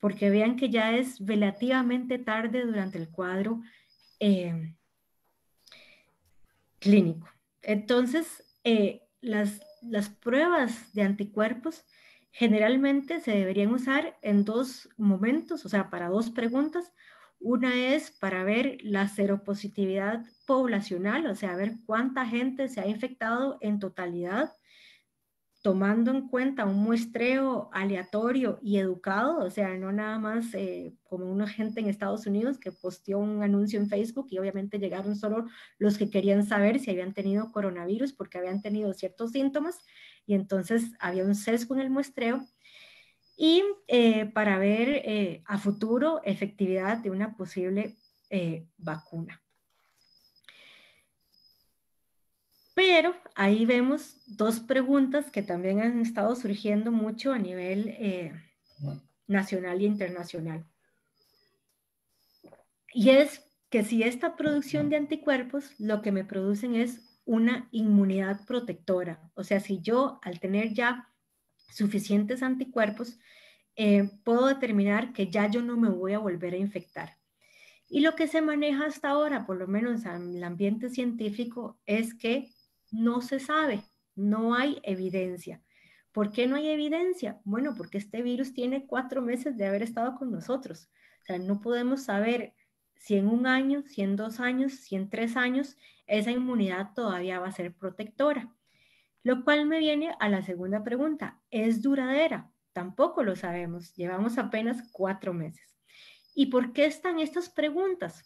porque vean que ya es relativamente tarde durante el cuadro eh, clínico. Entonces, eh, las, las pruebas de anticuerpos generalmente se deberían usar en dos momentos, o sea, para dos preguntas. Una es para ver la seropositividad poblacional, o sea, ver cuánta gente se ha infectado en totalidad tomando en cuenta un muestreo aleatorio y educado, o sea, no nada más eh, como una gente en Estados Unidos que posteó un anuncio en Facebook y obviamente llegaron solo los que querían saber si habían tenido coronavirus porque habían tenido ciertos síntomas y entonces había un sesgo en el muestreo y eh, para ver eh, a futuro efectividad de una posible vacuna. Pero ahí vemos dos preguntas que también han estado surgiendo mucho a nivel eh, nacional e internacional. Y es que si esta producción de anticuerpos lo que me producen es una inmunidad protectora, o sea, si yo al tener ya suficientes anticuerpos, eh, puedo determinar que ya yo no me voy a volver a infectar. Y lo que se maneja hasta ahora, por lo menos en el ambiente científico, es que no se sabe, no hay evidencia. ¿Por qué no hay evidencia? Bueno, porque este virus tiene cuatro meses de haber estado con nosotros. O sea, no podemos saber si en un año, si en dos años, si en tres años, esa inmunidad todavía va a ser protectora. Lo cual me viene a la segunda pregunta. ¿Es duradera? Tampoco lo sabemos. Llevamos apenas cuatro meses. ¿Y por qué están estas preguntas?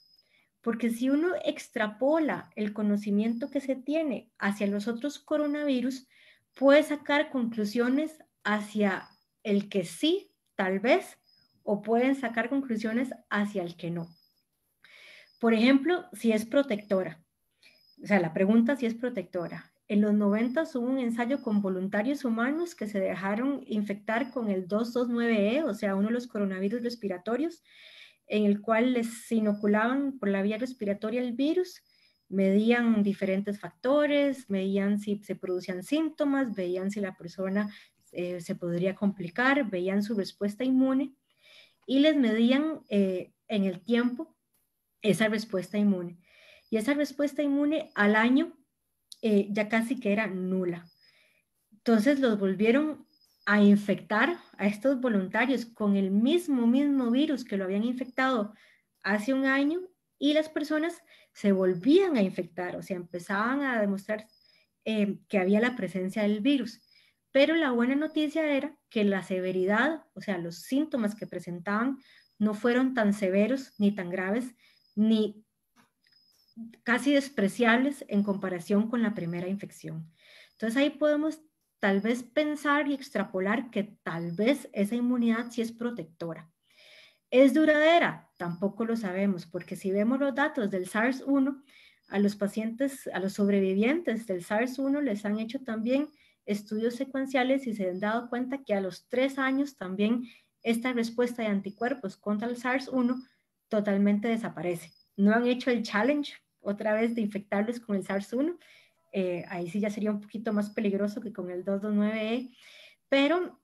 Porque si uno extrapola el conocimiento que se tiene hacia los otros coronavirus, puede sacar conclusiones hacia el que sí, tal vez, o pueden sacar conclusiones hacia el que no. Por ejemplo, si es protectora. O sea, la pregunta si es protectora. En los 90 hubo un ensayo con voluntarios humanos que se dejaron infectar con el 229E, e, o sea, uno de los coronavirus respiratorios, en el cual les inoculaban por la vía respiratoria el virus, medían diferentes factores, medían si se producían síntomas, veían si la persona eh, se podría complicar, veían su respuesta inmune y les medían eh, en el tiempo esa respuesta inmune. Y esa respuesta inmune al año eh, ya casi que era nula. Entonces los volvieron a infectar a estos voluntarios con el mismo, mismo virus que lo habían infectado hace un año y las personas se volvían a infectar, o sea, empezaban a demostrar em, que había la presencia del virus. Pero la buena noticia era que la severidad, o sea, los síntomas que presentaban no fueron tan severos ni tan graves, ni casi despreciables en comparación con la primera infección. Entonces ahí podemos tal vez pensar y extrapolar que tal vez esa inmunidad sí es protectora. ¿Es duradera? Tampoco lo sabemos, porque si vemos los datos del SARS-1, a los pacientes, a los sobrevivientes del SARS-1 les han hecho también estudios secuenciales y se han dado cuenta que a los tres años también esta respuesta de anticuerpos contra el SARS-1 totalmente desaparece. No han hecho el challenge otra vez de infectarlos con el SARS-1, eh, ahí sí ya sería un poquito más peligroso que con el 229E, e, pero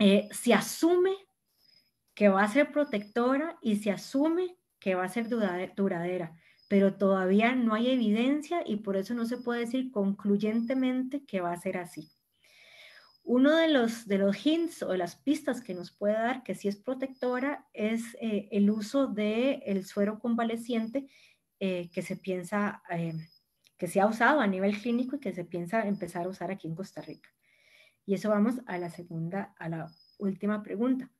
eh, se asume que va a ser protectora y se asume que va a ser duradera, pero todavía no hay evidencia y por eso no se puede decir concluyentemente que va a ser así. Uno de los, de los hints o de las pistas que nos puede dar que sí es protectora es eh, el uso del suero convaleciente que se piensa que se ha usado a nivel clínico y que se piensa empezar a usar aquí en Costa Rica. Y eso vamos a la segunda, a la última pregunta.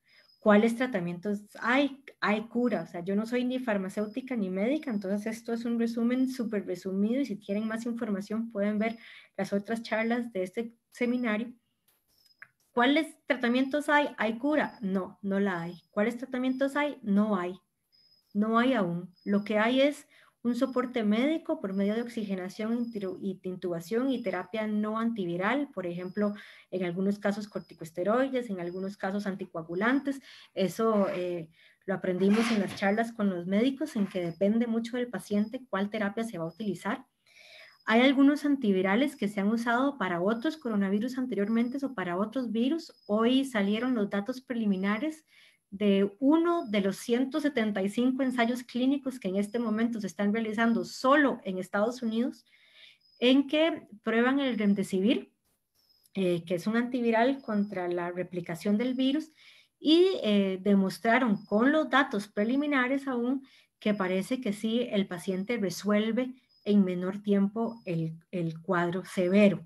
¿Cuáles tratamientos hay? ¿Hay cura? O sea, yo no soy ni farmacéutica ni médica, entonces esto es un resumen súper resumido y si quieren más información pueden ver las otras charlas de este seminario. ¿Cuáles tratamientos hay? ¿Hay cura? No, no la hay. ¿Cuáles tratamientos hay? No hay. No hay aún. Lo que hay es un soporte médico por medio de oxigenación y intubación y terapia no antiviral, por ejemplo, en algunos casos corticosteroides, en algunos casos anticoagulantes. Eso eh, lo aprendimos en las charlas con los médicos, en que depende mucho del paciente cuál terapia se va a utilizar. Hay algunos antivirales que se han usado para otros coronavirus anteriormente o para otros virus. Hoy salieron los datos preliminares de uno de los 175 ensayos clínicos que en este momento se están realizando solo en Estados Unidos, en que prueban el remdesivir, eh, que es un antiviral contra la replicación del virus, y eh, demostraron con los datos preliminares aún que parece que sí, el paciente resuelve en menor tiempo el cuadro severo,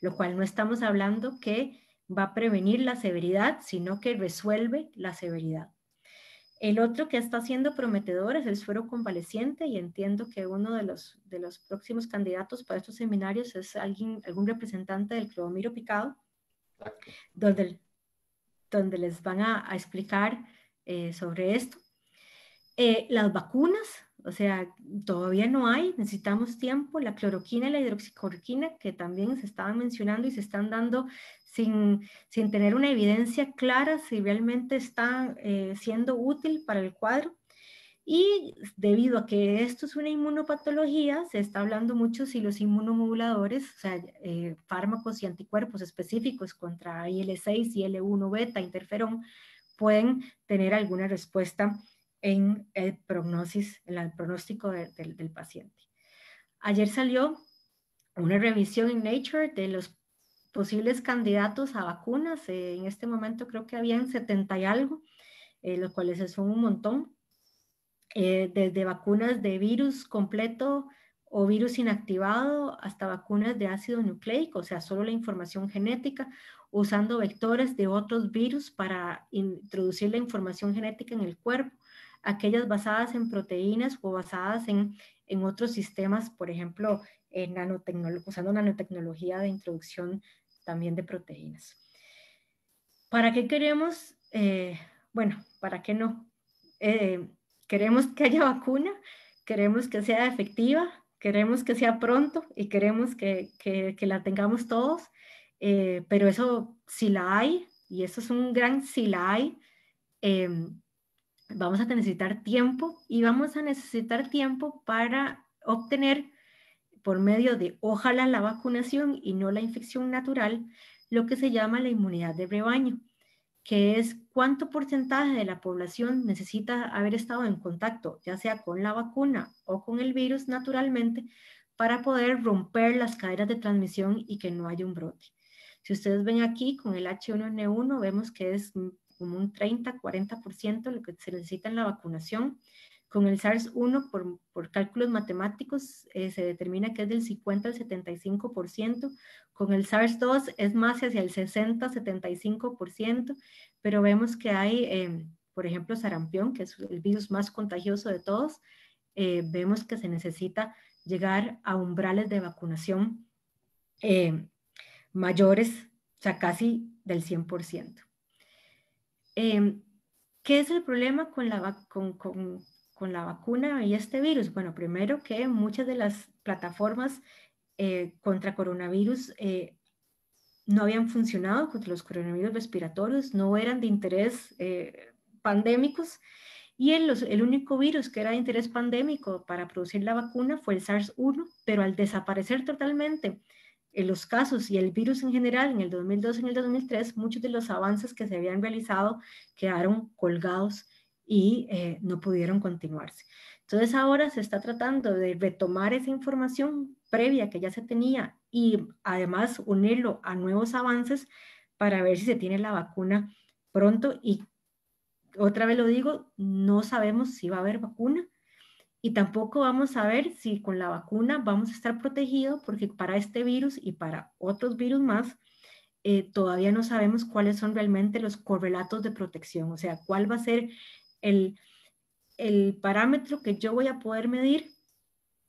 lo cual no estamos hablando que va a prevenir la severidad, sino que resuelve la severidad. El otro que está siendo prometedor es el suero convaleciente y entiendo que uno de los, de los próximos candidatos para estos seminarios es alguien, algún representante del Clodomiro Picado, donde, donde les van a, explicar eh, sobre esto. Eh, las vacunas, o sea, todavía no hay, necesitamos tiempo. La cloroquina y la hidroxicloroquina, que también se estaban mencionando y se están dando sin, sin tener una evidencia clara si realmente está eh, siendo útil para el cuadro. Y debido a que esto es una inmunopatología, se está hablando mucho si los inmunomoduladores, o sea, eh, fármacos y anticuerpos específicos contra IL-6 y il 1 beta, interferón, pueden tener alguna respuesta en el prognosis, el pronóstico del paciente. Ayer salió una revisión en Nature de los posibles candidatos a vacunas. Eh, en este momento creo que habían 70 y algo, eh, los cuales son un montón, eh, desde vacunas de virus completo o virus inactivado hasta vacunas de ácido nucleico, o sea, solo la información genética, usando vectores de otros virus para introducir la información genética en el cuerpo, aquellas basadas en proteínas o basadas en, en otros sistemas, por ejemplo, en usando nanotecnología de introducción también de proteínas. ¿Para qué queremos? Eh, bueno, ¿para qué no? Eh, queremos que haya vacuna, queremos que sea efectiva, queremos que sea pronto y queremos que, la tengamos todos, eh, pero eso si la hay, y eso es un gran si la hay, em, vamos a necesitar tiempo y vamos a necesitar tiempo para obtener por medio de ojalá la vacunación y no la infección natural, lo que se llama la inmunidad de rebaño, que es cuánto porcentaje de la población necesita haber estado en contacto, ya sea con la vacuna o con el virus naturalmente, para poder romper las cadenas de transmisión y que no haya un brote. Si ustedes ven aquí con el H1N1, vemos que es como un 30-40% lo que se necesita en la vacunación. Con el SARS-1, por, cálculos matemáticos, eh, se determina que es del 50 al 75%. Con el SARS-2 es más hacia el 60-75%, pero vemos que hay, eh, por ejemplo, sarampión, que es el virus más contagioso de todos. Eh, vemos que se necesita llegar a umbrales de vacunación mayores, o sea, casi del 100%. ¿Qué es el problema con, la, vacuna? con la vacuna y este virus? Bueno, primero que muchas de las plataformas eh, contra coronavirus eh, no habían funcionado contra los coronavirus respiratorios, no eran de interés eh, pandémicos. Y el, el único virus que era de interés pandémico para producir la vacuna fue el SARS-1, pero al desaparecer totalmente los casos y el virus en general en el 2002 y en el 2003, muchos de los avances que se habían realizado quedaron colgados y eh, no pudieron continuarse. Entonces ahora se está tratando de retomar esa información previa que ya se tenía y además unirlo a nuevos avances para ver si se tiene la vacuna pronto y otra vez lo digo, no sabemos si va a haber vacuna y tampoco vamos a ver si con la vacuna vamos a estar protegidos porque para este virus y para otros virus más eh, todavía no sabemos cuáles son realmente los correlatos de protección, o sea, cuál va a ser el, parámetro que yo voy a poder medir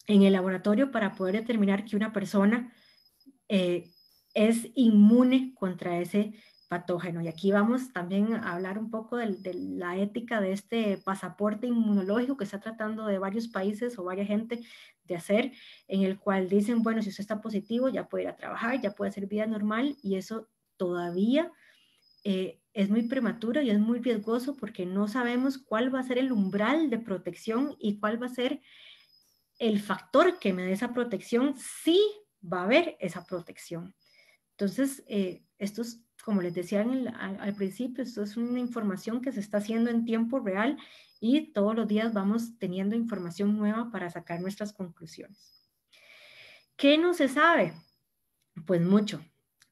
en el laboratorio para poder determinar que una persona eh, es inmune contra ese patógeno. Y aquí vamos también a hablar un poco de, la ética de este pasaporte inmunológico que está tratando de varios países o varias gente de hacer, en el cual dicen, bueno, si usted está positivo, ya puede ir a trabajar, ya puede hacer vida normal y eso todavía eh, es muy prematuro y es muy riesgoso porque no sabemos cuál va a ser el umbral de protección y cuál va a ser el factor que me dé esa protección si va a haber esa protección. Entonces, eh, esto es, como les decía al, principio, esto es una información que se está haciendo en tiempo real y todos los días vamos teniendo información nueva para sacar nuestras conclusiones. ¿Qué no se sabe? Pues mucho.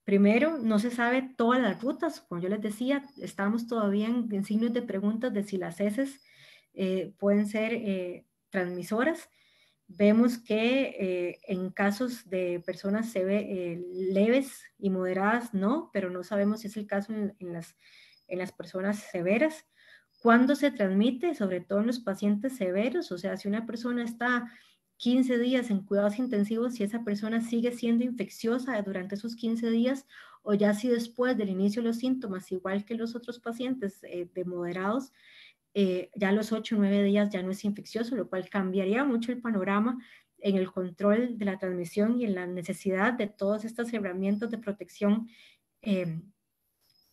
Primero, no se sabe todas las rutas, como yo les decía, estamos todavía en, signos de preguntas de si las heces eh, pueden ser eh, transmisoras. Vemos que eh, en casos de personas se leves y moderadas, no, pero no sabemos si es el caso en, las, en las personas severas. ¿Cuándo se transmite? Sobre todo en los pacientes severos, o sea, si una persona está 15 días en cuidados intensivos si esa persona sigue siendo infecciosa durante esos 15 días o ya si después del inicio de los síntomas, igual que los otros pacientes eh, de moderados, eh, ya los 8 o 9 días ya no es infeccioso, lo cual cambiaría mucho el panorama en el control de la transmisión y en la necesidad de todos estos herramientas de protección eh,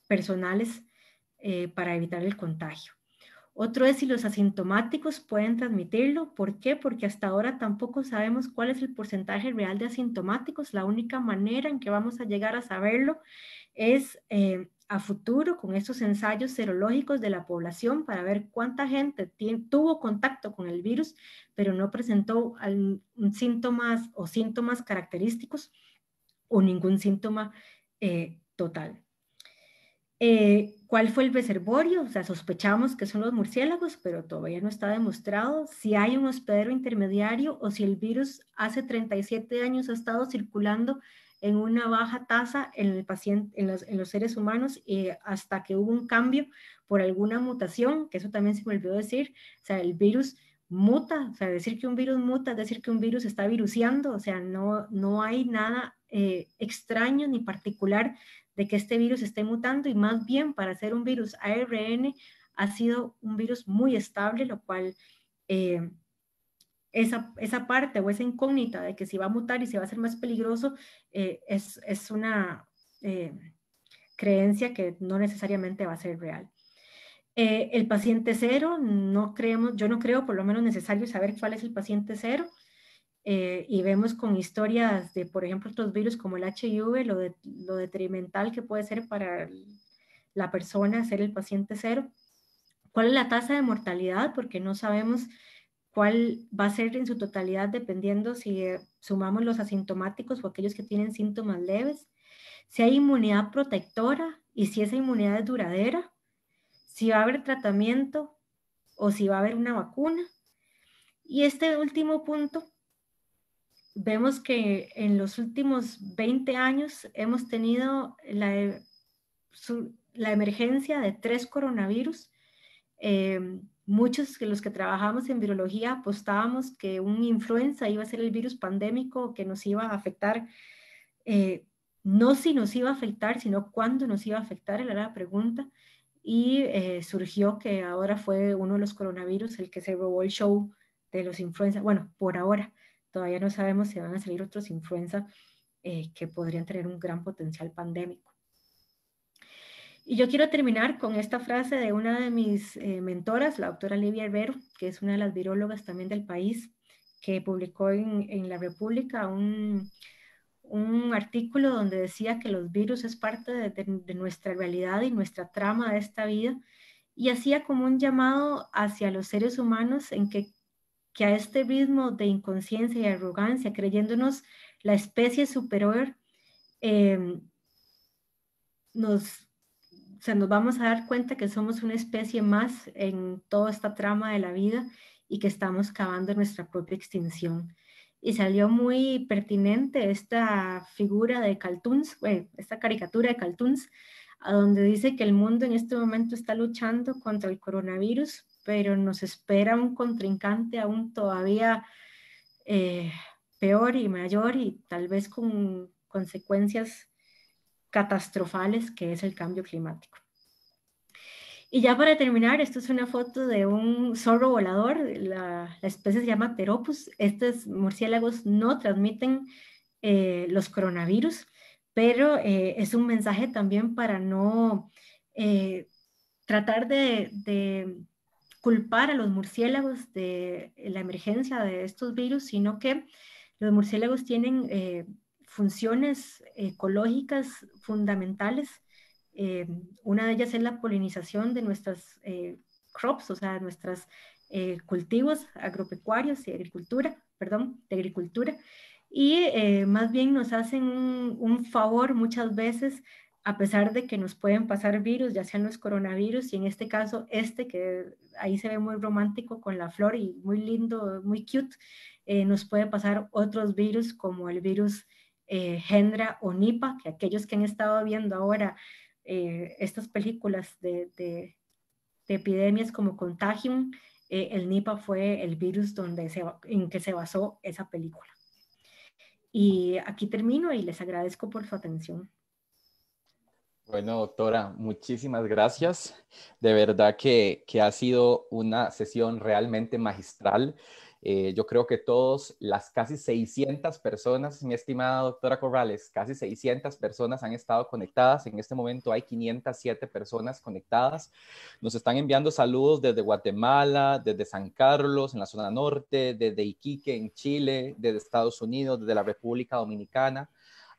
personales para evitar el contagio. Otro es si los asintomáticos pueden transmitirlo. ¿Por qué? Porque hasta ahora tampoco sabemos cuál es el porcentaje real de asintomáticos. La única manera en que vamos a llegar a saberlo es eh, a futuro con esos ensayos serológicos de la población para ver cuánta gente tuvo contacto con el virus, pero no presentó síntomas o síntomas característicos o ningún síntoma eh, total. Eh, ¿Cuál fue el reservorio? O sea, sospechamos que son los murciélagos, pero todavía no está demostrado si hay un hospedero intermediario o si el virus hace 37 años ha estado circulando en una baja tasa en, el paciente, en, los, seres humanos eh, hasta que hubo un cambio por alguna mutación, que eso también se me olvidó decir, o sea, el virus muta, o sea, decir que un virus muta es decir que un virus está viruseando, o sea, no, no hay nada eh, extraño ni particular de que este virus esté mutando y más bien para ser un virus ARN ha sido un virus muy estable, lo cual eh, esa, parte o esa incógnita de que si va a mutar y si va a ser más peligroso eh, es, una creencia que no necesariamente va a ser real. el paciente cero, no creemos, yo no creo por lo menos necesario saber cuál es el paciente cero. Eh, y vemos con historias de, por ejemplo, otros virus como el HIV, lo, de, lo detrimental que puede ser para la persona ser el paciente cero. ¿Cuál es la tasa de mortalidad? Porque no sabemos cuál va a ser en su totalidad dependiendo si eh, sumamos los asintomáticos o aquellos que tienen síntomas leves, si hay inmunidad protectora y si esa inmunidad es duradera, si va a haber tratamiento o si va a haber una vacuna. Y este último punto vemos que en los últimos 20 años hemos tenido e, la, emergencia de tres coronavirus. Eh, muchos de los que trabajamos en virología apostábamos que un influenza iba a ser el virus pandémico que nos iba a afectar. Eh, no si nos iba a afectar, sino cuándo nos iba a afectar, era la pregunta. Y eh, surgió que ahora fue uno de los coronavirus el que se robó el show de los influenza. Bueno, por ahora. Todavía no sabemos si van a salir otros influenza eh, que podrían tener un gran potencial pandémico. Y yo quiero terminar con esta frase de una de mis eh, mentoras, la doctora Livia Herbero, que es una de las virólogas también del país, que publicó en, en La República un, un artículo donde decía que los virus es parte de, nuestra realidad y nuestra trama de esta vida y hacía como un llamado hacia los seres humanos en que que a este ritmo de inconsciencia y arrogancia, creyéndonos la especie superior, em, nos, se nos vamos a dar cuenta que somos una especie más en toda esta trama de la vida y que estamos cavando nuestra propia extinción. Y salió muy pertinente esta figura de cartoons esta caricatura de cartoons a donde dice que el mundo en este momento está luchando contra el coronavirus pero nos espera un contrincante aún todavía eh, peor y mayor y tal vez con consecuencias catastrofales que es el cambio climático. Y ya para terminar, esto es una foto de un zorro volador, la, la especie se llama Teropus. Estos murciélagos no transmiten eh, los coronavirus, pero eh, es un mensaje también para no tratar de culpar a los murciélagos de la emergencia de estos virus, sino que los murciélagos tienen eh, funciones ecológicas fundamentales. Eh, una de ellas es la polinización de nuestras eh, crops, o sea, nuestros cultivos agropecuarios y agricultura, perdón, de agricultura. Y más bien nos hacen un, un favor muchas veces a pesar de que nos pueden pasar virus, ya sean los coronavirus y en este caso este, que ahí se ve muy romántico con la flor y muy lindo, muy cute, eh, nos puede pasar otros virus como el virus eh, Hendra o Nipa, que aquellos que han estado viendo ahora eh, estas películas de, epidemias como Contagium, eh, el Nipa fue el virus donde en que se basó esa película. Y aquí termino y les agradezco por su atención. Bueno, doctora, muchísimas gracias. De verdad que, ha sido una sesión realmente magistral. Eh, yo creo que todos, las casi 600 personas, mi estimada doctora Corrales, casi 600 personas han estado conectadas. En este momento hay 507 personas conectadas. Nos están enviando saludos desde Guatemala, desde San Carlos, en la zona norte, desde Iquique, en Chile, desde Estados Unidos, desde la República Dominicana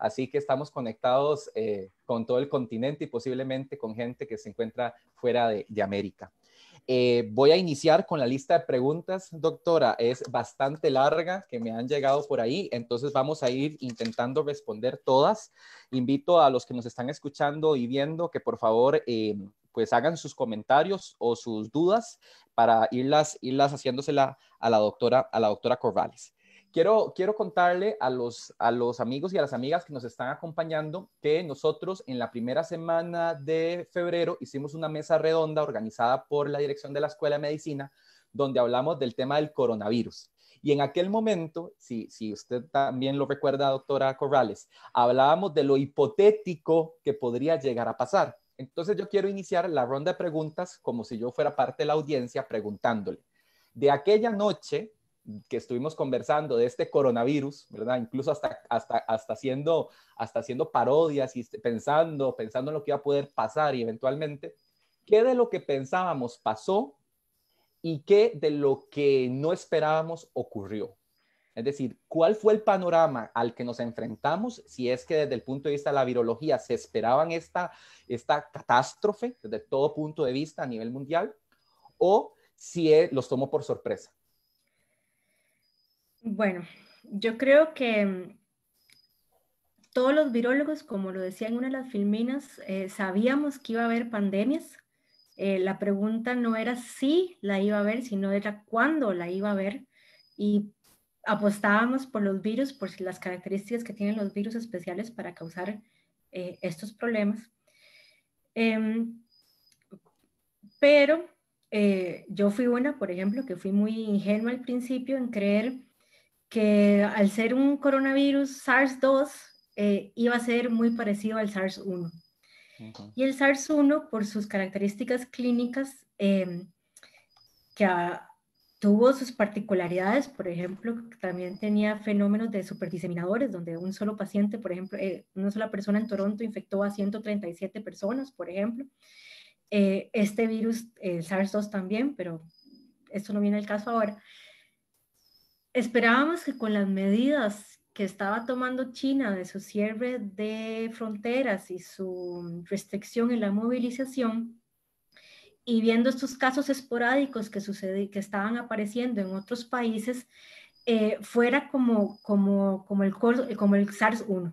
Así que estamos conectados eh, con todo el continente y posiblemente con gente que se encuentra fuera de, América. Eh, voy a iniciar con la lista de preguntas, doctora. Es bastante larga que me han llegado por ahí, entonces vamos a ir intentando responder todas. Invito a los que nos están escuchando y viendo que por favor eh, pues hagan sus comentarios o sus dudas para irlas, irlas haciéndosela a la doctora, a la doctora Quiero, contarle a los, a los amigos y a las amigas que nos están acompañando que nosotros en la primera semana de febrero hicimos una mesa redonda organizada por la dirección de la Escuela de Medicina donde hablamos del tema del coronavirus. Y en aquel momento, si, si usted también lo recuerda, doctora Corrales, hablábamos de lo hipotético que podría llegar a pasar. Entonces yo quiero iniciar la ronda de preguntas como si yo fuera parte de la audiencia preguntándole. De aquella noche que estuvimos conversando de este coronavirus, ¿verdad? Incluso hasta, hasta, hasta, haciendo, hasta haciendo parodias y este, pensando, pensando en lo que iba a poder pasar y eventualmente, ¿qué de lo que pensábamos pasó y qué de lo que no esperábamos ocurrió? Es decir, ¿cuál fue el panorama al que nos enfrentamos si es que desde el punto de vista de la virología se esperaban esta, esta catástrofe desde todo punto de vista a nivel mundial? ¿O si los tomó por sorpresa? Bueno, yo creo que mm, todos los virólogos, como lo decía en una de las filminas, eh, sabíamos que iba a haber pandemias. Eh, la pregunta no era si la iba a haber, sino era cuándo la iba a haber. Y apostábamos por los virus, por las características que tienen los virus especiales para causar eh, estos problemas. Em, pero yo fui una, por ejemplo, que fui muy ingenua al principio en creer que al ser un coronavirus SARS-2 eh, iba a ser muy parecido al SARS-1. Y el SARS-1, por sus características clínicas, em, que tuvo sus particularidades, por ejemplo, también tenía fenómenos de superdiseminadores, donde un solo paciente, por ejemplo, eh, una sola persona en Toronto infectó a 137 personas, por ejemplo. Eh, este virus, el SARS-2 también, pero esto no viene al caso ahora, Esperábamos que con las medidas que estaba tomando China de su cierre de fronteras y su restricción en la movilización, y viendo estos casos esporádicos que, sucede, que estaban apareciendo en otros países, eh, fuera como, como, como, el, eh, como el SARS-1,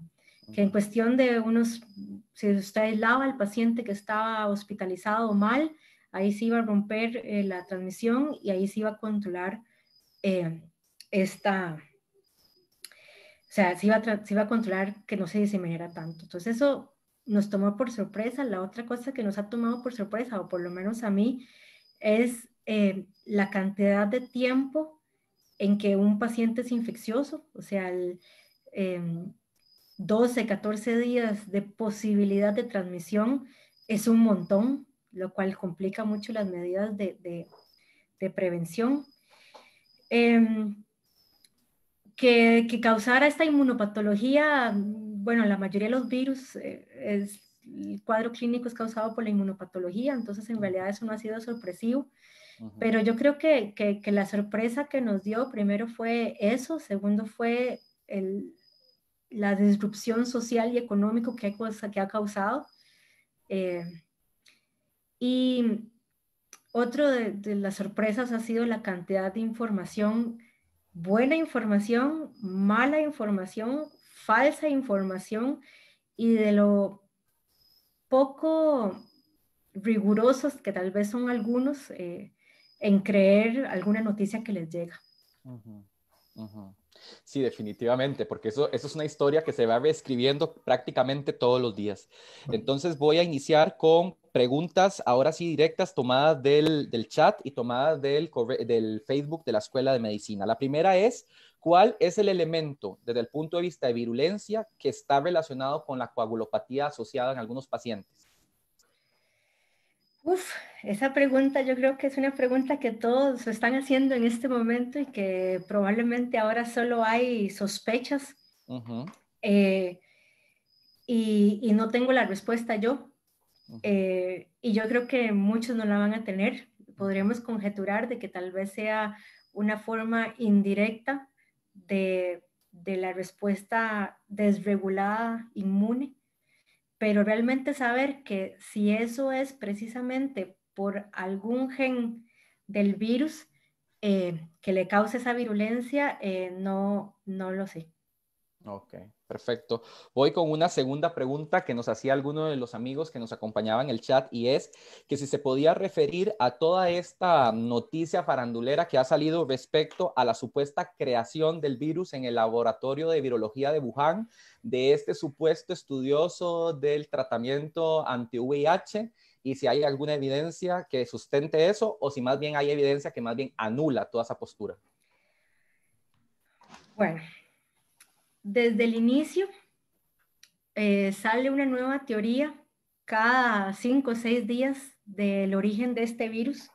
que en cuestión de unos, si usted lava al paciente que estaba hospitalizado mal, ahí se iba a romper eh, la transmisión y ahí se iba a controlar eh, esta, o sea, se iba, a a controlar que no se diseminara tanto. Entonces eso nos tomó por sorpresa. La otra cosa que nos ha tomado por sorpresa, o por lo menos a mí, es eh, la cantidad de tiempo en que un paciente es infeccioso, o sea, 12, 14 em, días de posibilidad de transmisión es un montón, lo cual complica mucho las medidas de, prevención. Em, que, causara esta inmunopatología, mm, bueno, la mayoría de los virus, eh, es, el cuadro clínico es causado por la inmunopatología, entonces en realidad eso no ha sido sorpresivo. Pero yo creo que, que, la sorpresa que nos dio primero fue eso, segundo fue el, la disrupción social y económico que ha, que ha causado. Eh, y otro de, de, las sorpresas ha sido la cantidad de información buena información, mala información, falsa información y de lo poco rigurosos que tal vez son algunos eh, en creer alguna noticia que les llega. Sí, definitivamente, porque eso, es una historia que se va reescribiendo prácticamente todos los días. Entonces voy a iniciar con preguntas, ahora sí directas, tomadas del, chat y tomadas del Facebook de la Escuela de Medicina. La primera es, ¿cuál es el elemento desde el punto de vista de virulencia que está relacionado con la coagulopatía asociada en algunos pacientes? Uf, esa pregunta yo creo que es una pregunta que todos están haciendo en este momento y que probablemente ahora solo hay sospechas. Eh, y, no tengo la respuesta yo. Eh, y yo creo que muchos no la van a tener. Podríamos conjeturar de que tal vez sea una forma indirecta de la respuesta desregulada, inmune, pero realmente saber que si eso es precisamente por algún gen del virus eh, que le cause esa virulencia, eh, no, no lo sé. Ok. Perfecto. Voy con una segunda pregunta que nos hacía alguno de los amigos que nos acompañaban en el chat y es que si se podía referir a toda esta noticia farandulera que ha salido respecto a la supuesta creación del virus en el laboratorio de virología de Wuhan de este supuesto estudioso del tratamiento anti-VIH y si hay alguna evidencia que sustente eso o si más bien hay evidencia que más bien anula toda esa postura. Bueno, desde el inicio eh, sale una nueva teoría cada cinco o seis días del origen de este virus,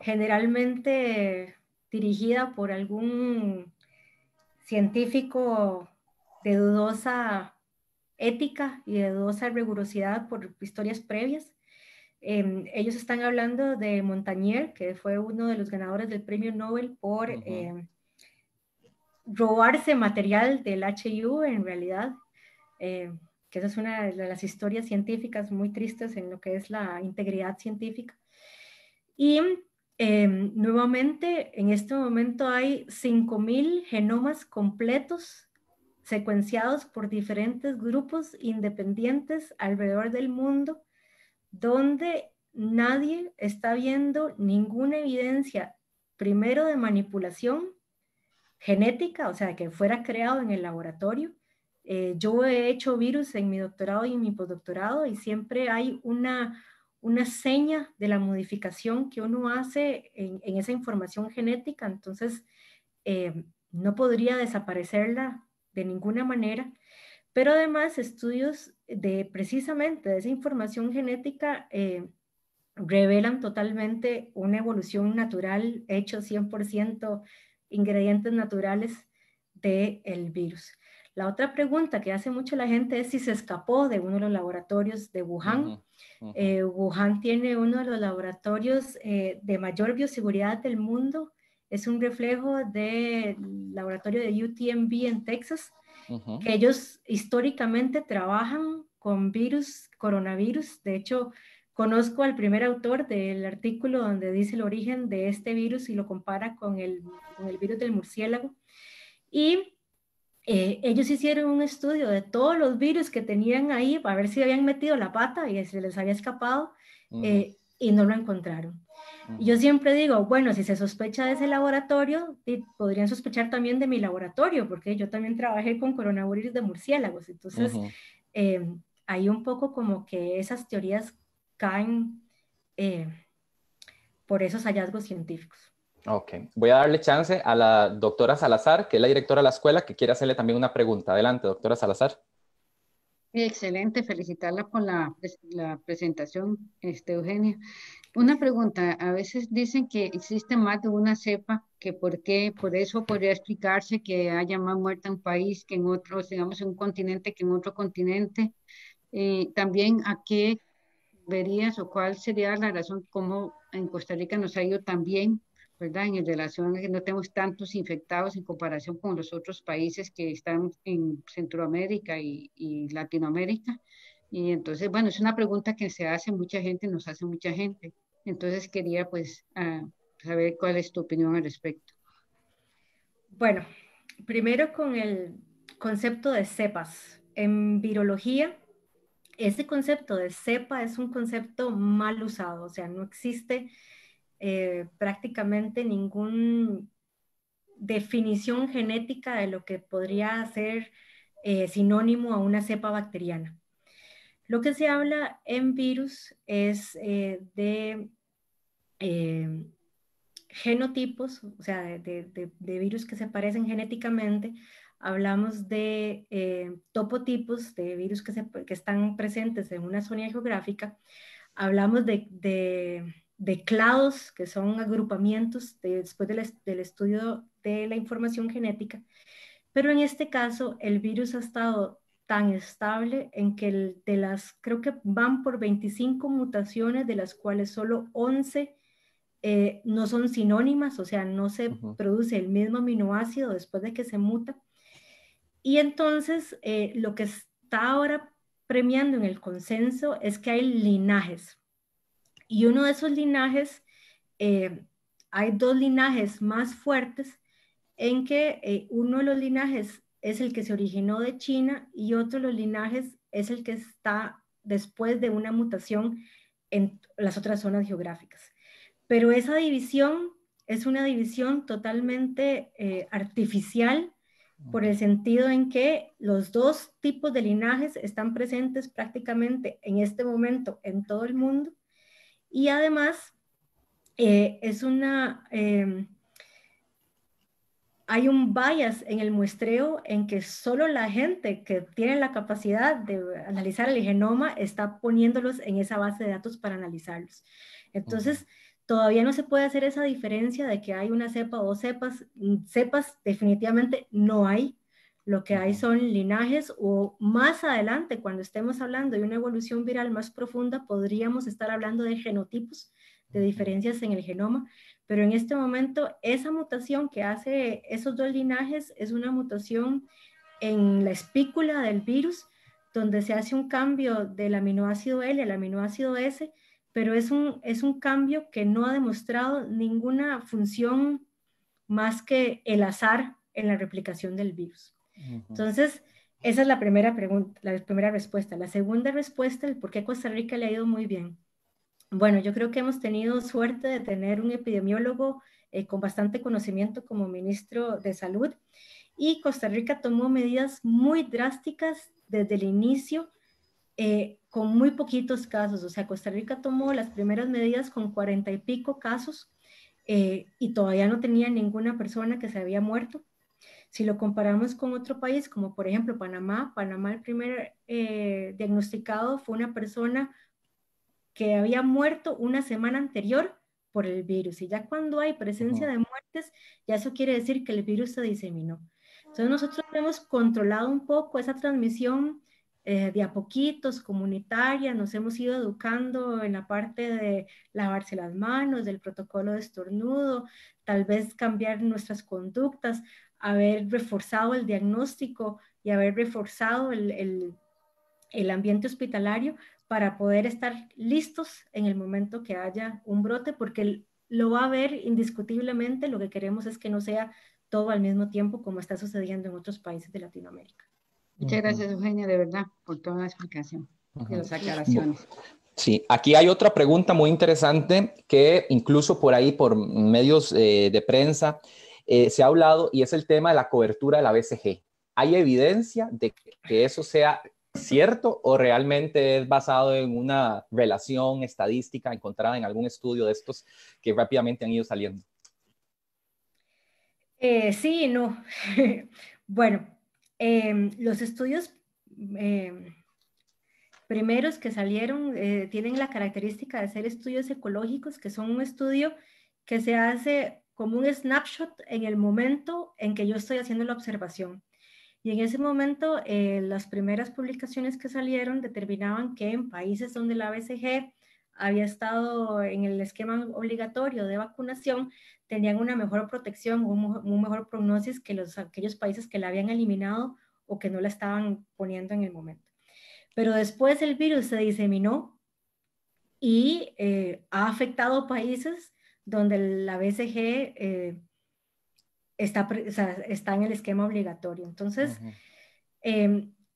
generalmente dirigida por algún científico de dudosa ética y de dudosa rigurosidad por historias previas. Em, ellos están hablando de Montagnier, que fue uno de los ganadores del premio Nobel por robarse material del HIU en realidad, eh, que esa es una de las historias científicas muy tristes en lo que es la integridad científica. Y em, nuevamente, en este momento hay 5.000 genomas completos secuenciados por diferentes grupos independientes alrededor del mundo, donde nadie está viendo ninguna evidencia, primero de manipulación genética, o sea, que fuera creado en el laboratorio. Eh, yo he hecho virus en mi doctorado y en mi postdoctorado y siempre hay una, una seña de la modificación que uno hace en, esa información genética, entonces eh, no podría desaparecerla de ninguna manera, pero además estudios de precisamente de esa información genética eh, revelan totalmente una evolución natural hecho 100% ingredientes naturales del virus. La otra pregunta que hace mucho la gente es si se escapó de uno de los laboratorios de Wuhan. Eh, Wuhan tiene uno de los laboratorios eh, de mayor bioseguridad del mundo. Es un reflejo del laboratorio de UTMB en Texas, que ellos históricamente trabajan con virus, coronavirus. De hecho, Conozco al primer autor del artículo donde dice el origen de este virus y lo compara con el, virus del murciélago. Y eh, ellos hicieron un estudio de todos los virus que tenían ahí para ver si habían metido la pata y se les había escapado eh, y no lo encontraron. Yo siempre digo, bueno, si se sospecha de ese laboratorio, podrían sospechar también de mi laboratorio, porque yo también trabajé con coronavirus de murciélagos. Entonces, eh, hay un poco como que esas teorías caen eh, por esos hallazgos científicos. Ok, voy a darle chance a la doctora Salazar, que es la directora de la escuela, que quiere hacerle también una pregunta. Adelante, doctora Salazar. Excelente, felicitarla por la, presentación, este, Eugenia. Una pregunta, a veces dicen que existe más de una cepa, que por qué, por eso podría explicarse que haya más muerta en un país que en otro, digamos, en un continente que en otro continente. Eh, también a qué verías o cuál sería la razón cómo en Costa Rica nos ha ido tan bien, ¿verdad? En relación a que no tenemos tantos infectados en comparación con los otros países que están en Centroamérica y, Latinoamérica. Y entonces, bueno, es una pregunta que se hace mucha gente, nos hace mucha gente. Entonces quería pues ah, saber cuál es tu opinión al respecto. Bueno, primero con el concepto de cepas. En virología ese concepto de cepa es un concepto mal usado, o sea, no existe eh, prácticamente ninguna definición genética de lo que podría ser eh, sinónimo a una cepa bacteriana. Lo que se habla en virus es eh, de genotipos, o sea, de virus que se parecen genéticamente hablamos de eh, topotipos de virus que, se, están presentes en una zona geográfica, hablamos de, clados, que son agrupamientos después del, estudio de la información genética, pero en este caso el virus ha estado tan estable en que el, de las, creo que van por 25 mutaciones, de las cuales solo 11 eh, no son sinónimas, o sea, no se produce el mismo aminoácido después de que se muta. Y entonces eh, lo que está ahora premiando en el consenso es que hay linajes. Y uno de esos linajes, eh, hay dos linajes más fuertes en que eh, uno de los linajes es el que se originó de China y otro de los linajes es el que está después de una mutación en las otras zonas geográficas. Pero esa división es una división totalmente artificial por el sentido en que los dos tipos de linajes están presentes prácticamente en este momento en todo el mundo y además eh, es una... Em, hay un bias en el muestreo en que solo la gente que tiene la capacidad de analizar el genoma está poniéndolos en esa base de datos para analizarlos. Entonces, todavía no se puede hacer esa diferencia de que hay una cepa o cepas, mm, cepas definitivamente no hay. Lo que hay son linajes o más adelante, cuando estemos hablando de una evolución viral más profunda, podríamos estar hablando de genotipos, de diferencias en el genoma, pero en este momento esa mutación que hace esos dos linajes es una mutación en la espícula del virus, donde se hace un cambio del aminoácido L al aminoácido S, pero es un, es un cambio que no ha demostrado ninguna función más que el azar en la replicación del virus. Entonces, esa es la primera pregunta, la primera respuesta. La segunda respuesta, el por qué Costa Rica le ha ido muy bien. Bueno, yo creo que hemos tenido suerte de tener un epidemiólogo eh, con bastante conocimiento como ministro de Salud y Costa Rica tomó medidas muy drásticas desde el inicio eh, con muy poquitos casos. O sea, Costa Rica tomó las primeras medidas con cuarenta y pico casos eh, y todavía no tenía ninguna persona que se había muerto. Si lo comparamos con otro país, como por ejemplo Panamá, Panamá el primer eh, diagnosticado fue una persona que había muerto una semana anterior por el virus. Y ya cuando hay presencia de muertes, ya eso quiere decir que el virus se diseminó. Entonces nosotros hemos controlado un poco esa transmisión eh, de a poquitos, comunitaria, nos hemos ido educando en la parte de lavarse las manos, del protocolo de estornudo, tal vez cambiar nuestras conductas, haber reforzado el diagnóstico y haber reforzado el, ambiente hospitalario para poder estar listos en el momento que haya un brote, porque lo va a haber indiscutiblemente, lo que queremos es que no sea todo al mismo tiempo como está sucediendo en otros países de Latinoamérica. Muchas gracias, Eugenia, de verdad, por toda la explicación y las aclaraciones. Sí, aquí hay otra pregunta muy interesante que incluso por ahí, por medios eh, de prensa, eh, se ha hablado y es el tema de la cobertura de la BCG. ¿Hay evidencia de que eso sea cierto o realmente es basado en una relación estadística encontrada en algún estudio de estos que rápidamente han ido saliendo? Eh, sí, no. bueno, Em, los estudios em, primeros que salieron eh, tienen la característica de ser estudios ecológicos, que son un estudio que se hace como un snapshot en el momento en que yo estoy haciendo la observación. Y en ese momento, eh, las primeras publicaciones que salieron determinaban que en países donde la ABCG había estado en el esquema obligatorio de vacunación, tenían una mejor protección, un, mejor prognosis que los, aquellos países que la habían eliminado o que no la estaban poniendo en el momento. Pero después el virus se diseminó y eh, ha afectado países donde la BCG eh, está, está en el esquema obligatorio. Entonces,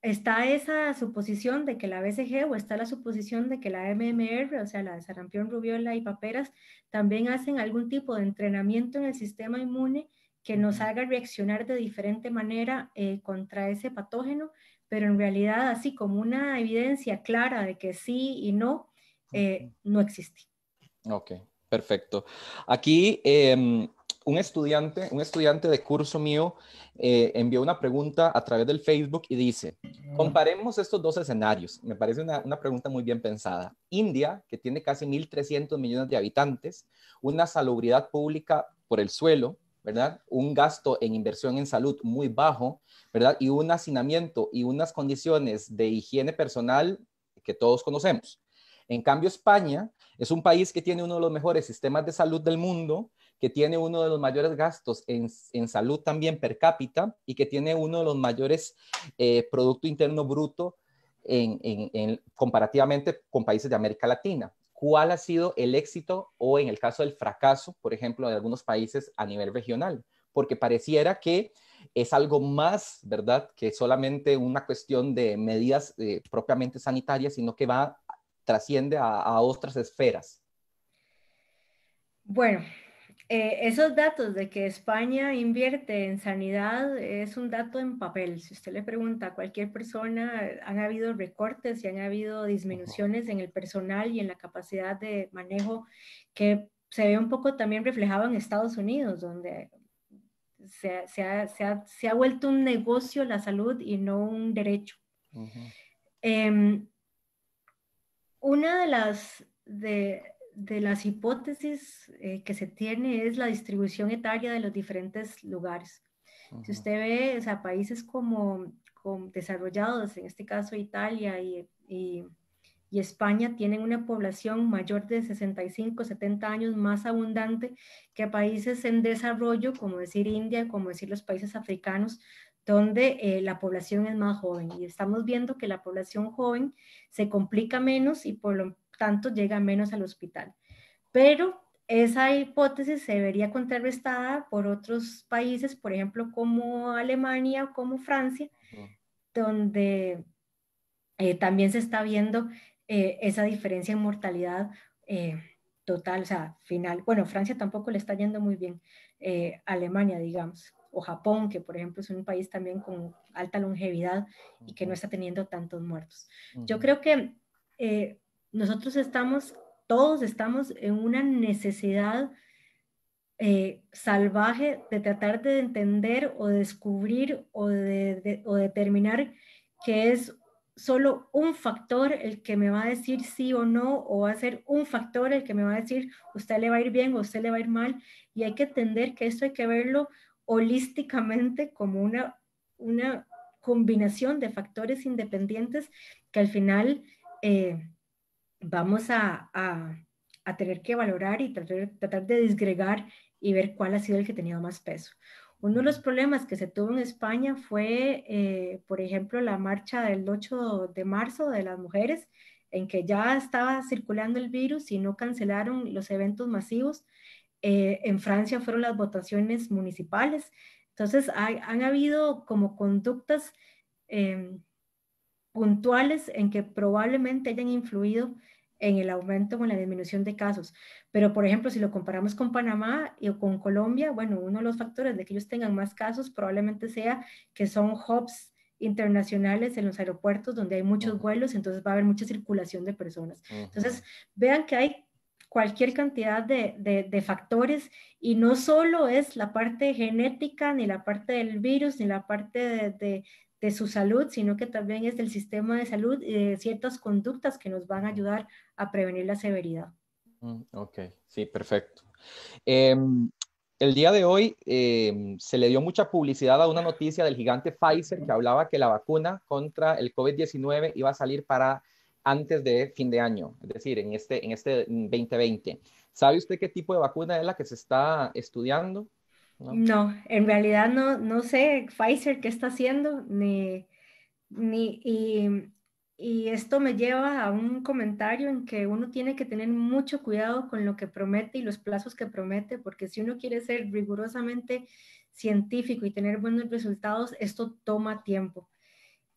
está esa suposición de que la BCG o está la suposición de que la MMR, o sea, la de sarampión, rubiola y paperas, también hacen algún tipo de entrenamiento en el sistema inmune que nos haga reaccionar de diferente manera eh, contra ese patógeno, pero en realidad así como una evidencia clara de que sí y no, eh, no existe. Ok, perfecto. Aquí em, un estudiante, un estudiante de curso mío eh, envió una pregunta a través del Facebook y dice, ah. comparemos estos dos escenarios. Me parece una, una pregunta muy bien pensada. India, que tiene casi 1.300 millones de habitantes, una salubridad pública por el suelo, ¿verdad? Un gasto en inversión en salud muy bajo, ¿verdad? Y un hacinamiento y unas condiciones de higiene personal que todos conocemos. En cambio, España es un país que tiene uno de los mejores sistemas de salud del mundo, que tiene uno de los mayores gastos en, en salud también per cápita y que tiene uno de los mayores eh, Producto Interno Bruto en, en, comparativamente con países de América Latina. ¿Cuál ha sido el éxito o en el caso del fracaso, por ejemplo, de algunos países a nivel regional? Porque pareciera que es algo más, ¿verdad? Que solamente una cuestión de medidas eh, propiamente sanitarias, sino que va, trasciende a, a otras esferas. Bueno, eh, esos datos de que España invierte en sanidad es un dato en papel. Si usted le pregunta a cualquier persona, eh, han habido recortes y han habido disminuciones en el personal y en la capacidad de manejo que se ve un poco también reflejado en Estados Unidos, donde se, ha, vuelto un negocio la salud y no un derecho. Em, una de las, de, de las hipótesis eh, que se tiene es la distribución etaria de los diferentes lugares. Si usted ve, o sea, países como, desarrollados, en este caso Italia y, y, España, tienen una población mayor de 65, 70 años más abundante que países en desarrollo, como decir India, como decir los países africanos, donde eh, la población es más joven. Y estamos viendo que la población joven se complica menos y por lo tanto llegan menos al hospital. Pero esa hipótesis se vería contrarrestada por otros países, por ejemplo, como Alemania o como Francia, donde eh, también se está viendo eh, esa diferencia en mortalidad eh, total, o sea, final. Bueno, Francia tampoco le está yendo muy bien, Alemania, digamos, o Japón, que por ejemplo es un país también con alta longevidad y que no está teniendo tantos muertos. Yo creo que nosotros estamos, todos estamos en una necesidad eh, salvaje de tratar de entender o descubrir o de, o determinar que es solo un factor el que me va a decir sí o no, o va a ser un factor el que me va a decir usted le va a ir bien o usted le va a ir mal. Y hay que entender que esto hay que verlo holísticamente como una, una combinación de factores independientes que al final eh, vamos a, a, a tener que valorar y tratar, tratar de disgregar y ver cuál ha sido el que tenía más peso. Uno de los problemas que se tuvo en España fue, eh, por ejemplo, la marcha del 8 de marzo de las mujeres, en que ya estaba circulando el virus y no cancelaron los eventos masivos. Eh, en Francia fueron las votaciones municipales. Entonces, han habido como conductas em, puntuales en que probablemente hayan influido en el aumento o en la disminución de casos. Pero, por ejemplo, si lo comparamos con Panamá o con Colombia, bueno, uno de los factores de que ellos tengan más casos probablemente sea que son hubs internacionales en los aeropuertos donde hay muchos vuelos, entonces va a haber mucha circulación de personas. Entonces, vean que hay cualquier cantidad de, de, de, factores y no solo es la parte genética, ni la parte del virus, ni la parte de, de su salud, sino que también es del sistema de salud y de ciertas conductas que nos van a ayudar a prevenir la severidad. Mm, ok, sí, perfecto. Em, el día de hoy em, se le dio mucha publicidad a una noticia del gigante Pfizer que hablaba que la vacuna contra el COVID-19 iba a salir para antes de fin de año, es decir, en este, en este 2020. Mm, ¿Sabe usted qué tipo de vacuna es la que se está estudiando? ¿no? en realidad no, no sé Pfizer qué está haciendo, ni, ni, y, y esto me lleva a un comentario en que uno tiene que tener mucho cuidado con lo que promete y los plazos que promete, porque si uno quiere ser rigurosamente científico y tener buenos resultados, esto toma tiempo.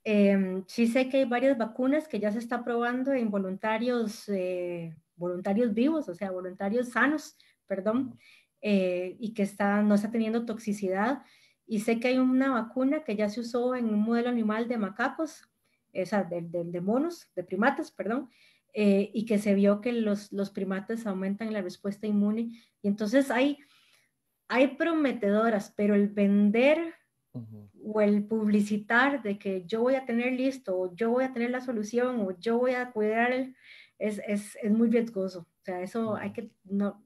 Em, sí sé que hay varias vacunas que ya se está probando en voluntarios, eh, voluntarios vivos, o sea, voluntarios sanos, perdón, eh, y que está, no está teniendo toxicidad. Y sé que hay una vacuna que ya se usó en un modelo animal de macacos, o de, de, monos, de primates, perdón, eh, y que se vio que los, los primates aumentan la respuesta inmune. Y entonces hay, hay prometedoras, pero el vender o el publicitar de que yo voy a tener listo, o yo voy a tener la solución, o yo voy a cuidar, es, es, es muy riesgoso. O sea, eso hay que, no,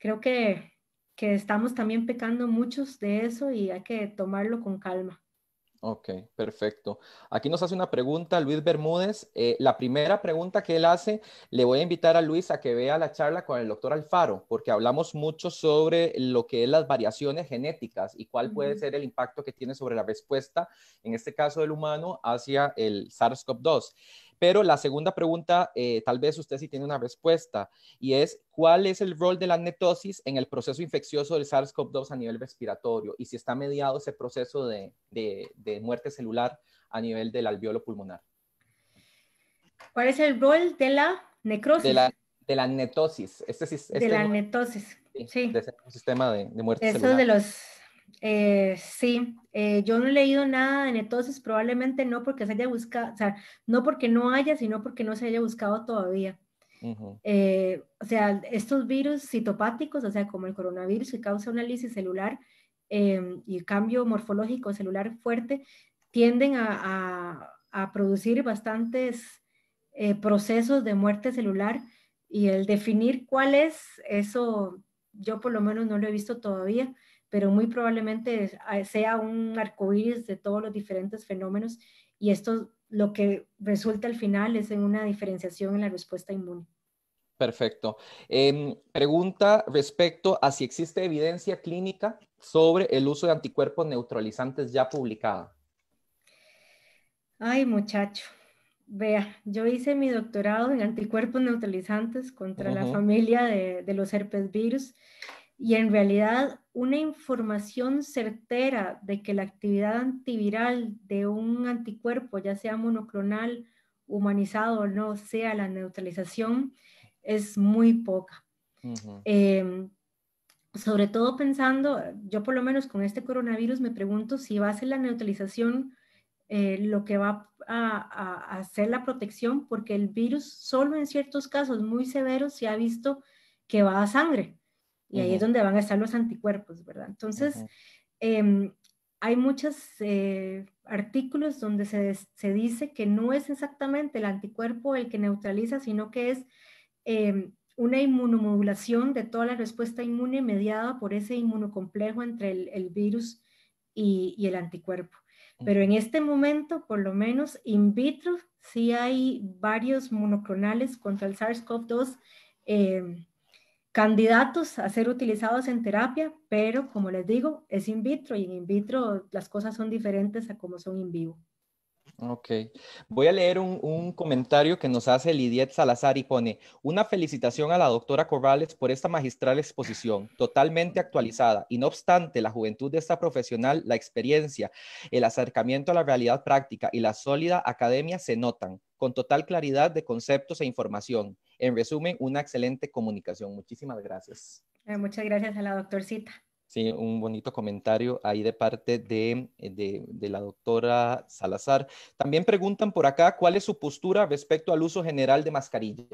creo que, estamos también pecando muchos de eso y hay que tomarlo con calma. Ok, perfecto. Aquí nos hace una pregunta Luis Bermúdez. Eh, la primera pregunta que él hace, le voy a invitar a Luis a que vea la charla con el doctor Alfaro, porque hablamos mucho sobre lo que es las variaciones genéticas y cuál puede ser el impacto que tiene sobre la respuesta, en este caso del humano, hacia el SARS-CoV-2. Pero la segunda pregunta, eh, tal vez usted sí tiene una respuesta, y es cuál es el rol de la netosis en el proceso infeccioso del SARS-CoV-2 a nivel respiratorio y si está mediado ese proceso de, muerte celular a nivel del alveolo pulmonar. ¿Cuál es el rol de la necrosis? De la, de netosis. Este de la este netosis, sí. De ese sistema de, de muerte Eso celular. de los eh, sí, eh, yo no he leído nada en entonces, probablemente no porque se haya buscado, o sea, no porque no haya, sino porque no se haya buscado todavía. Eh, o sea, estos virus citopáticos, o sea, como el coronavirus que causa una lisis celular y cambio morfológico celular fuerte, tienden a, a producir bastantes procesos de muerte celular y el definir cuál es, eso yo por lo menos no lo he visto todavía pero muy probablemente ah, sea un arcoíris de todos los diferentes fenómenos y esto lo que resulta al final es en una diferenciación en la respuesta inmune. Perfecto. Em, pregunta respecto a si existe evidencia clínica sobre el uso de anticuerpos neutralizantes ya publicada. Ay, muchacho. Vea, yo hice mi doctorado en anticuerpos neutralizantes contra la familia de, de los herpesvirus y en realidad una información certera de que la actividad antiviral de un anticuerpo, ya sea monoclonal, humanizado o no, sea la neutralización, es muy poca. Em, sobre todo pensando, yo por lo menos con este coronavirus me pregunto si va a ser la neutralización eh, lo que va a, a, hacer la protección, porque el virus solo en ciertos casos muy severos se ha visto que va a sangre. Y ahí es donde van a estar los anticuerpos, ¿verdad? Entonces, em, hay muchos eh, artículos donde se, se, dice que no es exactamente el anticuerpo el que neutraliza, sino que es em, una inmunomodulación de toda la respuesta inmune mediada por ese inmunocomplejo entre el, virus y, el anticuerpo. Pero en este momento, por lo menos in vitro, sí hay varios monoclonales contra el SARS-CoV-2 eh, em, candidatos a ser utilizados en terapia, pero como les digo, es in vitro y en in vitro las cosas son diferentes a como son en vivo. Ok. Voy a leer un, un, comentario que nos hace Lidiet Salazar y pone una felicitación a la doctora Corrales por esta magistral exposición, totalmente actualizada. Y no obstante, la juventud de esta profesional, la experiencia, el acercamiento a la realidad práctica y la sólida academia se notan con total claridad de conceptos e información. En resumen, una excelente comunicación. Muchísimas gracias. Eh, muchas gracias a la doctorcita. Sí, un bonito comentario ahí de parte eh, de, la doctora Salazar. También preguntan por acá cuál es su postura respecto al uso general de mascarillas.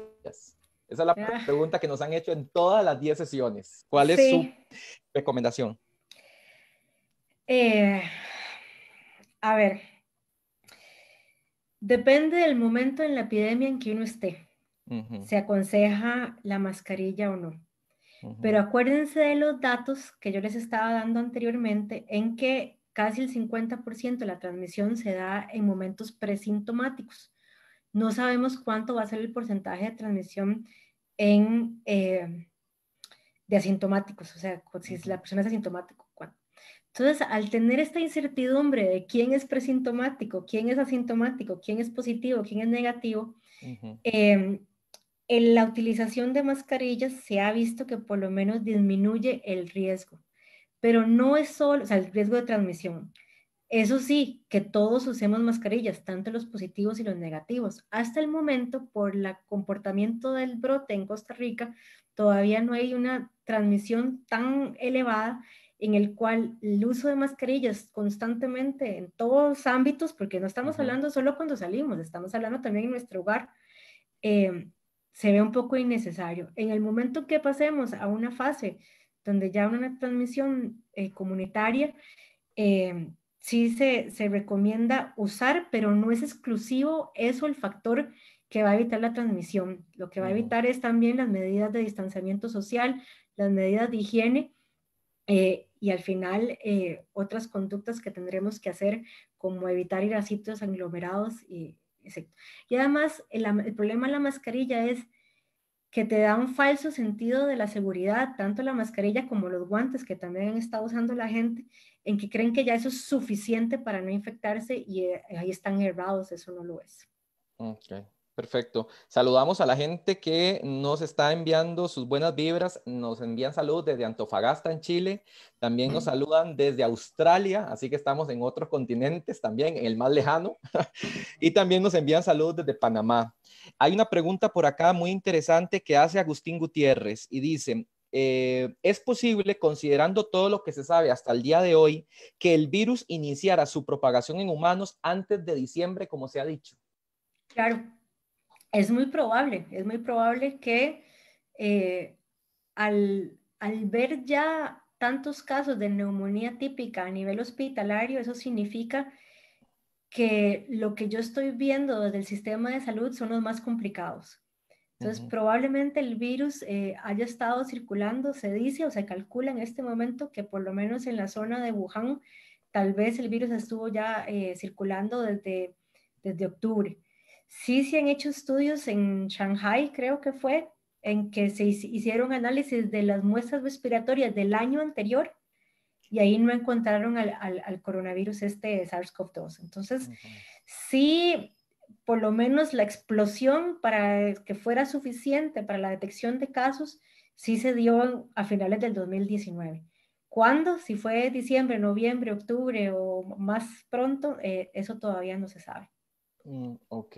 Esa es la ah. pregunta que nos han hecho en todas las 10 sesiones. ¿Cuál es su recomendación? Eh, a ver, depende del momento en la epidemia en que uno esté se aconseja la mascarilla o no. Pero acuérdense de los datos que yo les estaba dando anteriormente en que casi el 50% de la transmisión se da en momentos presintomáticos. No sabemos cuánto va a ser el porcentaje de transmisión en, eh, de asintomáticos, o sea, si la persona es asintomático, ¿cuánto? Entonces, al tener esta incertidumbre de quién es presintomático, quién es asintomático, quién es positivo, quién es negativo, en la utilización de mascarillas se ha visto que por lo menos disminuye el riesgo, pero no es solo, el riesgo de transmisión. Eso sí, que todos usemos mascarillas, tanto los positivos y los negativos. Hasta el momento, por el comportamiento del brote en Costa Rica, todavía no hay una transmisión tan elevada en el cual el uso de mascarillas constantemente en todos ámbitos, porque no estamos hablando solo cuando salimos, estamos hablando también en nuestro hogar, eh, se ve un poco innecesario. En el momento que pasemos a una fase donde ya una transmisión eh, comunitaria, eh, sí se, se, recomienda usar, pero no es exclusivo eso el factor que va a evitar la transmisión. Lo que va a evitar es también las medidas de distanciamiento social, las medidas de higiene eh, y al final otras conductas que tendremos que hacer, como evitar ir a sitios aglomerados y y además, el, problema de la mascarilla es que te da un falso sentido de la seguridad, tanto la mascarilla como los guantes que también está usando la gente, en que creen que ya eso es suficiente para no infectarse y eh, ahí están errados, eso no lo es. Perfecto. Saludamos a la gente que nos está enviando sus buenas vibras. Nos envían salud desde Antofagasta, en Chile. También nos saludan desde Australia, así que estamos en otros continentes también, en el más lejano. y también nos envían salud desde Panamá. Hay una pregunta por acá muy interesante que hace Agustín Gutiérrez y dice, eh, es posible, considerando todo lo que se sabe hasta el día de hoy, que el virus iniciara su propagación en humanos antes de diciembre, como se ha dicho. Claro, es muy probable, es muy probable que eh, al, al ver ya tantos casos de neumonía típica a nivel hospitalario, eso significa que lo que yo estoy viendo desde el sistema de salud son los más complicados. Entonces, probablemente el virus eh, haya estado circulando, se dice o se calcula en este momento que por lo menos en la zona de Wuhan, tal vez el virus estuvo ya eh, circulando desde, desde octubre. Sí se han hecho estudios en Shanghai, creo que fue, en que se hicieron análisis de las muestras respiratorias del año anterior y ahí no encontraron al, coronavirus este SARS-CoV-2. Entonces, sí, por lo menos la explosión para que fuera suficiente para la detección de casos, sí se dio a finales del 2019. ¿Cuándo? Si fue diciembre, noviembre, octubre o más pronto, eh, eso todavía no se sabe. Mm, ok.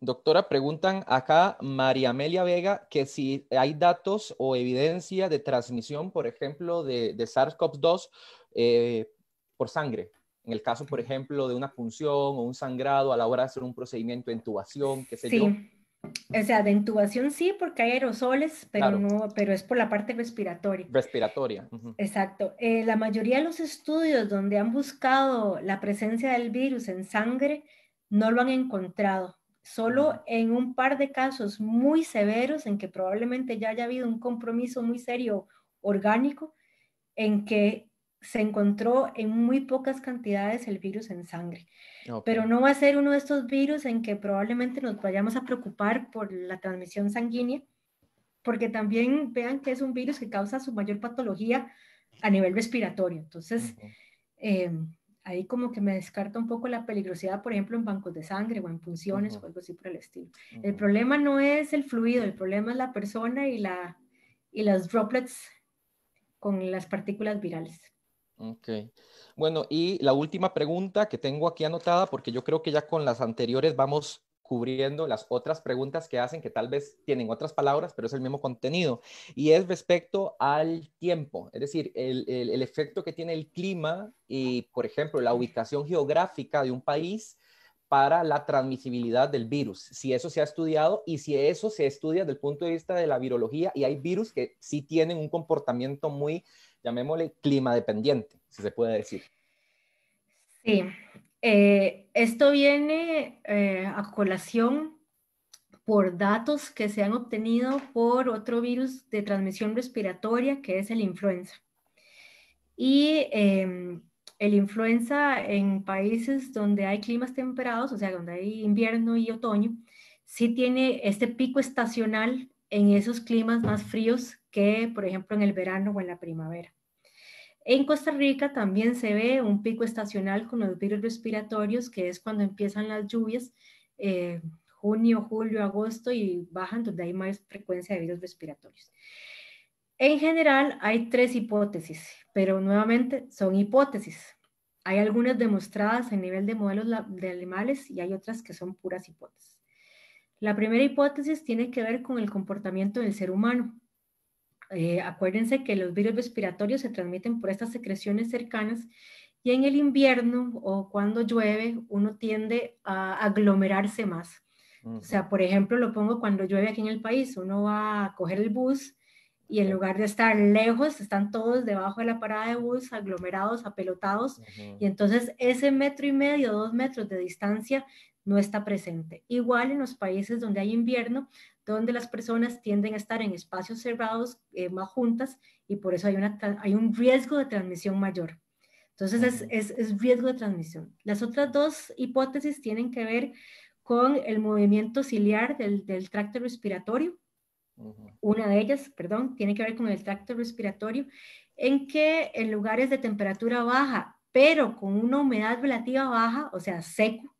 Doctora, preguntan acá María Amelia Vega que si hay datos o evidencia de transmisión, por ejemplo, de, SARS-CoV-2 eh, por sangre. En el caso, por ejemplo, de una punción o un sangrado a la hora de hacer un procedimiento de intubación, qué sé sí. O sea, de intubación sí, porque hay aerosoles, pero no, pero es por la parte respiratoria. Respiratoria. Exacto. Eh, la mayoría de los estudios donde han buscado la presencia del virus en sangre no lo han encontrado. Solo en un par de casos muy severos en que probablemente ya haya habido un compromiso muy serio orgánico, en que se encontró en muy pocas cantidades el virus en sangre. Pero no va a ser uno de estos virus en que probablemente nos vayamos a preocupar por la transmisión sanguínea, porque también vean que es un virus que causa su mayor patología a nivel respiratorio. Entonces, ahí como que me descarta un poco la peligrosidad, por ejemplo, en bancos de sangre o en punciones o algo así por el estilo. El problema no es el fluido, el problema es la persona y, la, y las droplets con las partículas virales. Ok. Bueno, y la última pregunta que tengo aquí anotada, porque yo creo que ya con las anteriores vamos cubriendo las otras preguntas que hacen, que tal vez tienen otras palabras, pero es el mismo contenido. Y es respecto al tiempo, es decir, el, efecto que tiene el clima y, por ejemplo, la ubicación geográfica de un país para la transmisibilidad del virus, si eso se ha estudiado y si eso se estudia desde el punto de vista de la virología y hay virus que sí tienen un comportamiento muy, llamémosle, clima dependiente, si se puede decir. Sí, eh, esto viene eh, a colación por datos que se han obtenido por otro virus de transmisión respiratoria que es el influenza. Y em, el influenza en países donde hay climas temperados, o sea, donde hay invierno y otoño, sí tiene este pico estacional en esos climas más fríos que, por ejemplo, en el verano o en la primavera. En Costa Rica también se ve un pico estacional con los virus respiratorios, que es cuando empiezan las lluvias, eh, junio, julio, agosto, y bajan donde hay más frecuencia de virus respiratorios. En general hay tres hipótesis, pero nuevamente son hipótesis. Hay algunas demostradas a nivel de modelos de animales y hay otras que son puras hipótesis. La primera hipótesis tiene que ver con el comportamiento del ser humano. Eh, acuérdense que los virus respiratorios se transmiten por estas secreciones cercanas y en el invierno o cuando llueve uno tiende a aglomerarse más. O sea, por ejemplo, lo pongo cuando llueve aquí en el país, uno va a coger el bus y en lugar de estar lejos, están todos debajo de la parada de bus, aglomerados, apelotados, y entonces ese metro y medio, dos metros de distancia no está presente. Igual en los países donde hay invierno, donde las personas tienden a estar en espacios cerrados, eh, más juntas, y por eso hay, hay un riesgo de transmisión mayor. Entonces es, riesgo de transmisión. Las otras dos hipótesis tienen que ver con el movimiento ciliar del, del tracto respiratorio. Una de ellas, perdón, tiene que ver con el tracto respiratorio, en que en lugares de temperatura baja, pero con una humedad relativa baja, o sea, seco,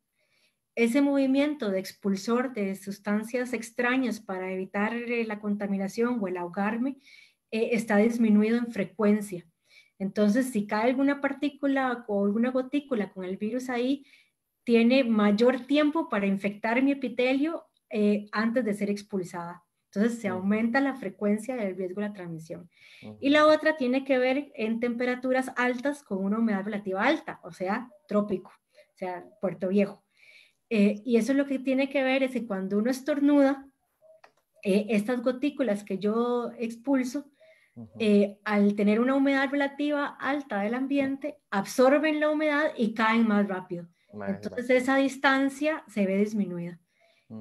ese movimiento de expulsor de sustancias extrañas para evitar eh, la contaminación o el ahogarme eh, está disminuido en frecuencia. Entonces, si cae alguna partícula o alguna gotícula con el virus ahí, tiene mayor tiempo para infectar mi epitelio eh, antes de ser expulsada. Entonces se mm. aumenta la frecuencia del riesgo de la transmisión. Y la otra tiene que ver en temperaturas altas con una humedad relativa alta, o sea, trópico, o sea, Puerto Viejo. Eh, y eso es lo que tiene que ver es que cuando uno estornuda, eh, estas gotículas que yo expulso, eh, al tener una humedad relativa alta del ambiente, absorben la humedad y caen más rápido. Entonces esa distancia se ve disminuida.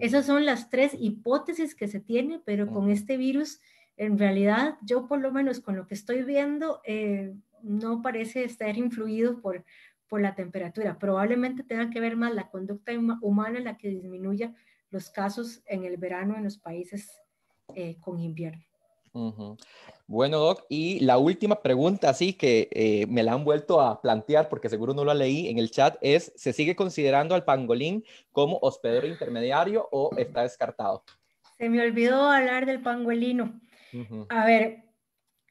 Esas son las tres hipótesis que se tiene, pero con este virus, en realidad, yo por lo menos con lo que estoy viendo, no parece estar influido por, por la temperatura. Probablemente tenga que ver más la conducta humana en la que disminuya los casos en el verano en los países eh, con invierno. Bueno, Doc, y la última pregunta, así que eh, me la han vuelto a plantear porque seguro no la leí en el chat, es, ¿se sigue considerando al pangolín como hospedero intermediario o está descartado? Se me olvidó hablar del pangolino. A ver,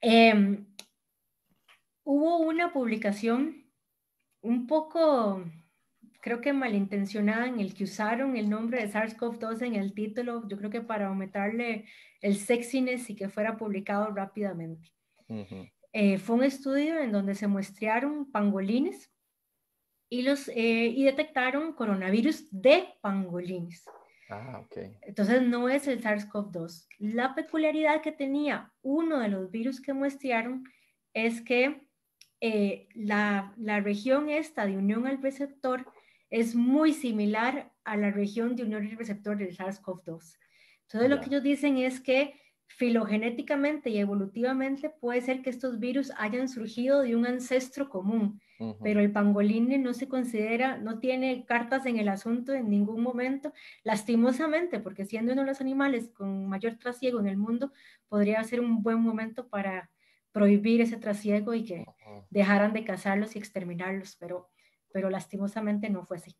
em, hubo una publicación un poco, creo que malintencionada en el que usaron el nombre de SARS-CoV-2 en el título, yo creo que para aumentarle el sexiness y que fuera publicado rápidamente. Eh, fue un estudio en donde se muestrearon pangolines y, los, eh, detectaron coronavirus de pangolines. Ah, okay. Entonces no es el SARS-CoV-2. La peculiaridad que tenía uno de los virus que muestrearon es que eh, la, la, región esta de unión al receptor es muy similar a la región de unión al receptor del SARS-CoV-2. Entonces, lo que ellos dicen es que filogenéticamente y evolutivamente puede ser que estos virus hayan surgido de un ancestro común, pero el pangolín no se considera, no tiene cartas en el asunto en ningún momento, lastimosamente, porque siendo uno de los animales con mayor trasiego en el mundo, podría ser un buen momento para prohibir ese trasiego y que dejaran de cazarlos y exterminarlos, pero, pero lastimosamente no fue así.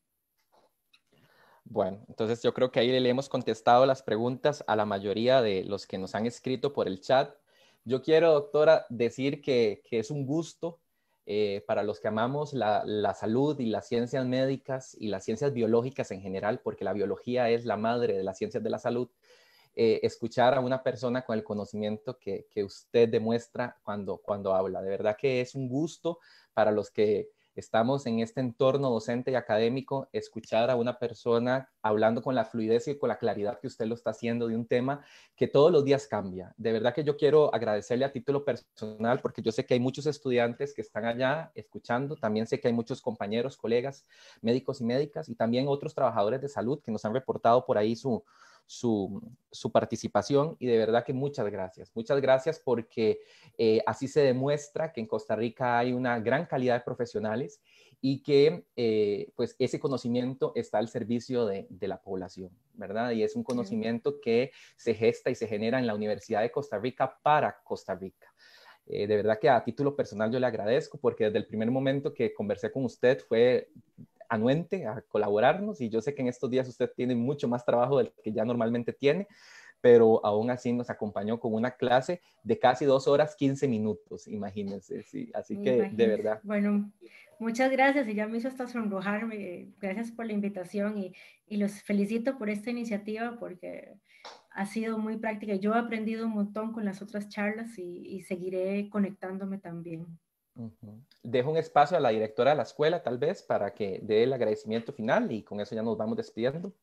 Bueno, entonces yo creo que ahí le hemos contestado las preguntas a la mayoría de los que nos han escrito por el chat. Yo quiero, doctora, decir que, es un gusto eh, para los que amamos la, la, salud y las ciencias médicas y las ciencias biológicas en general, porque la biología es la madre de las ciencias de la salud, eh, escuchar a una persona con el conocimiento que, que, usted demuestra cuando, cuando habla. De verdad que es un gusto para los que estamos en este entorno docente y académico, escuchar a una persona hablando con la fluidez y con la claridad que usted lo está haciendo de un tema que todos los días cambia. De verdad que yo quiero agradecerle a título personal porque yo sé que hay muchos estudiantes que están allá escuchando, también sé que hay muchos compañeros, colegas, médicos y médicas y también otros trabajadores de salud que nos han reportado por ahí su, su, participación y de verdad que muchas gracias. Muchas gracias porque eh, así se demuestra que en Costa Rica hay una gran calidad de profesionales y que eh, pues ese conocimiento está al servicio de, la población, ¿verdad? Y es un conocimiento que se gesta y se genera en la Universidad de Costa Rica para Costa Rica. Eh, de verdad que a título personal yo le agradezco porque desde el primer momento que conversé con usted fue anuente a colaborarnos y yo sé que en estos días usted tiene mucho más trabajo del que ya normalmente tiene, pero aún así nos acompañó con una clase de casi dos horas, 15 minutos, imagínense, así que de verdad. Bueno, muchas gracias y ya me hizo hasta sonrojarme, gracias por la invitación y, y los felicito por esta iniciativa porque ha sido muy práctica. Yo he aprendido un montón con las otras charlas y, y seguiré conectándome también. Dejo un espacio a la directora de la escuela, tal vez, para que dé el agradecimiento final y con eso ya nos vamos despidiendo.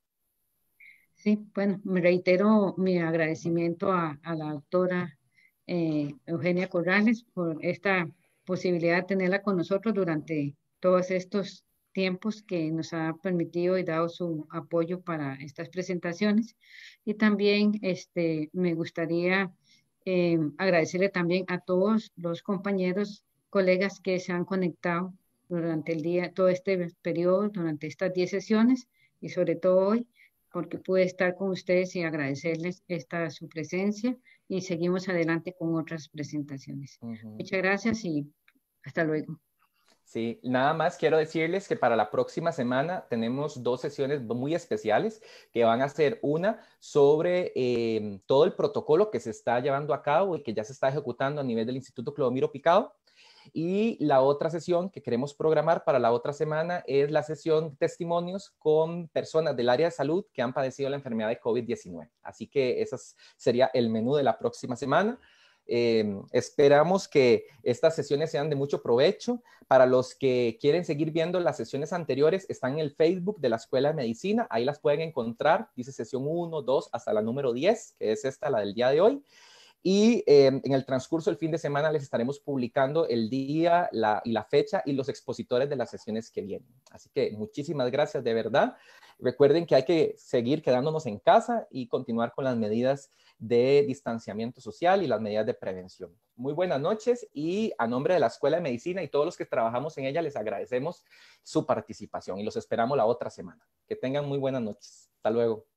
Sí, bueno, me reitero mi agradecimiento a, la doctora eh, Eugenia Corrales por esta posibilidad de tenerla con nosotros durante todos estos tiempos que nos ha permitido y dado su apoyo para estas presentaciones. Y también este, me gustaría eh, agradecerle también a todos los compañeros colegas que se han conectado durante el día, todo este periodo, durante estas 10 sesiones y sobre todo hoy, porque pude estar con ustedes y agradecerles esta su presencia y seguimos adelante con otras presentaciones. Muchas gracias y hasta luego. Sí, nada más quiero decirles que para la próxima semana tenemos dos sesiones muy especiales que van a ser una sobre eh, todo el protocolo que se está llevando a cabo y que ya se está ejecutando a nivel del Instituto Clodomiro Picado y la otra sesión que queremos programar para la otra semana es la sesión testimonios con personas del área de salud que han padecido la enfermedad de COVID-19. Así que ese sería el menú de la próxima semana. Em, esperamos que estas sesiones sean de mucho provecho. Para los que quieren seguir viendo las sesiones anteriores, están en el Facebook de la Escuela de Medicina. Ahí las pueden encontrar. Dice sesión 1, 2, hasta la número 10, que es esta, la del día de hoy. Y em, en el transcurso del fin de semana les estaremos publicando el día y la fecha y los expositores de las sesiones que vienen. Así que muchísimas gracias de verdad. Recuerden que hay que seguir quedándonos en casa y continuar con las medidas de distanciamiento social y las medidas de prevención. Muy buenas noches y a nombre de la Escuela de Medicina y todos los que trabajamos en ella les agradecemos su participación y los esperamos la otra semana. Que tengan muy buenas noches. Hasta luego.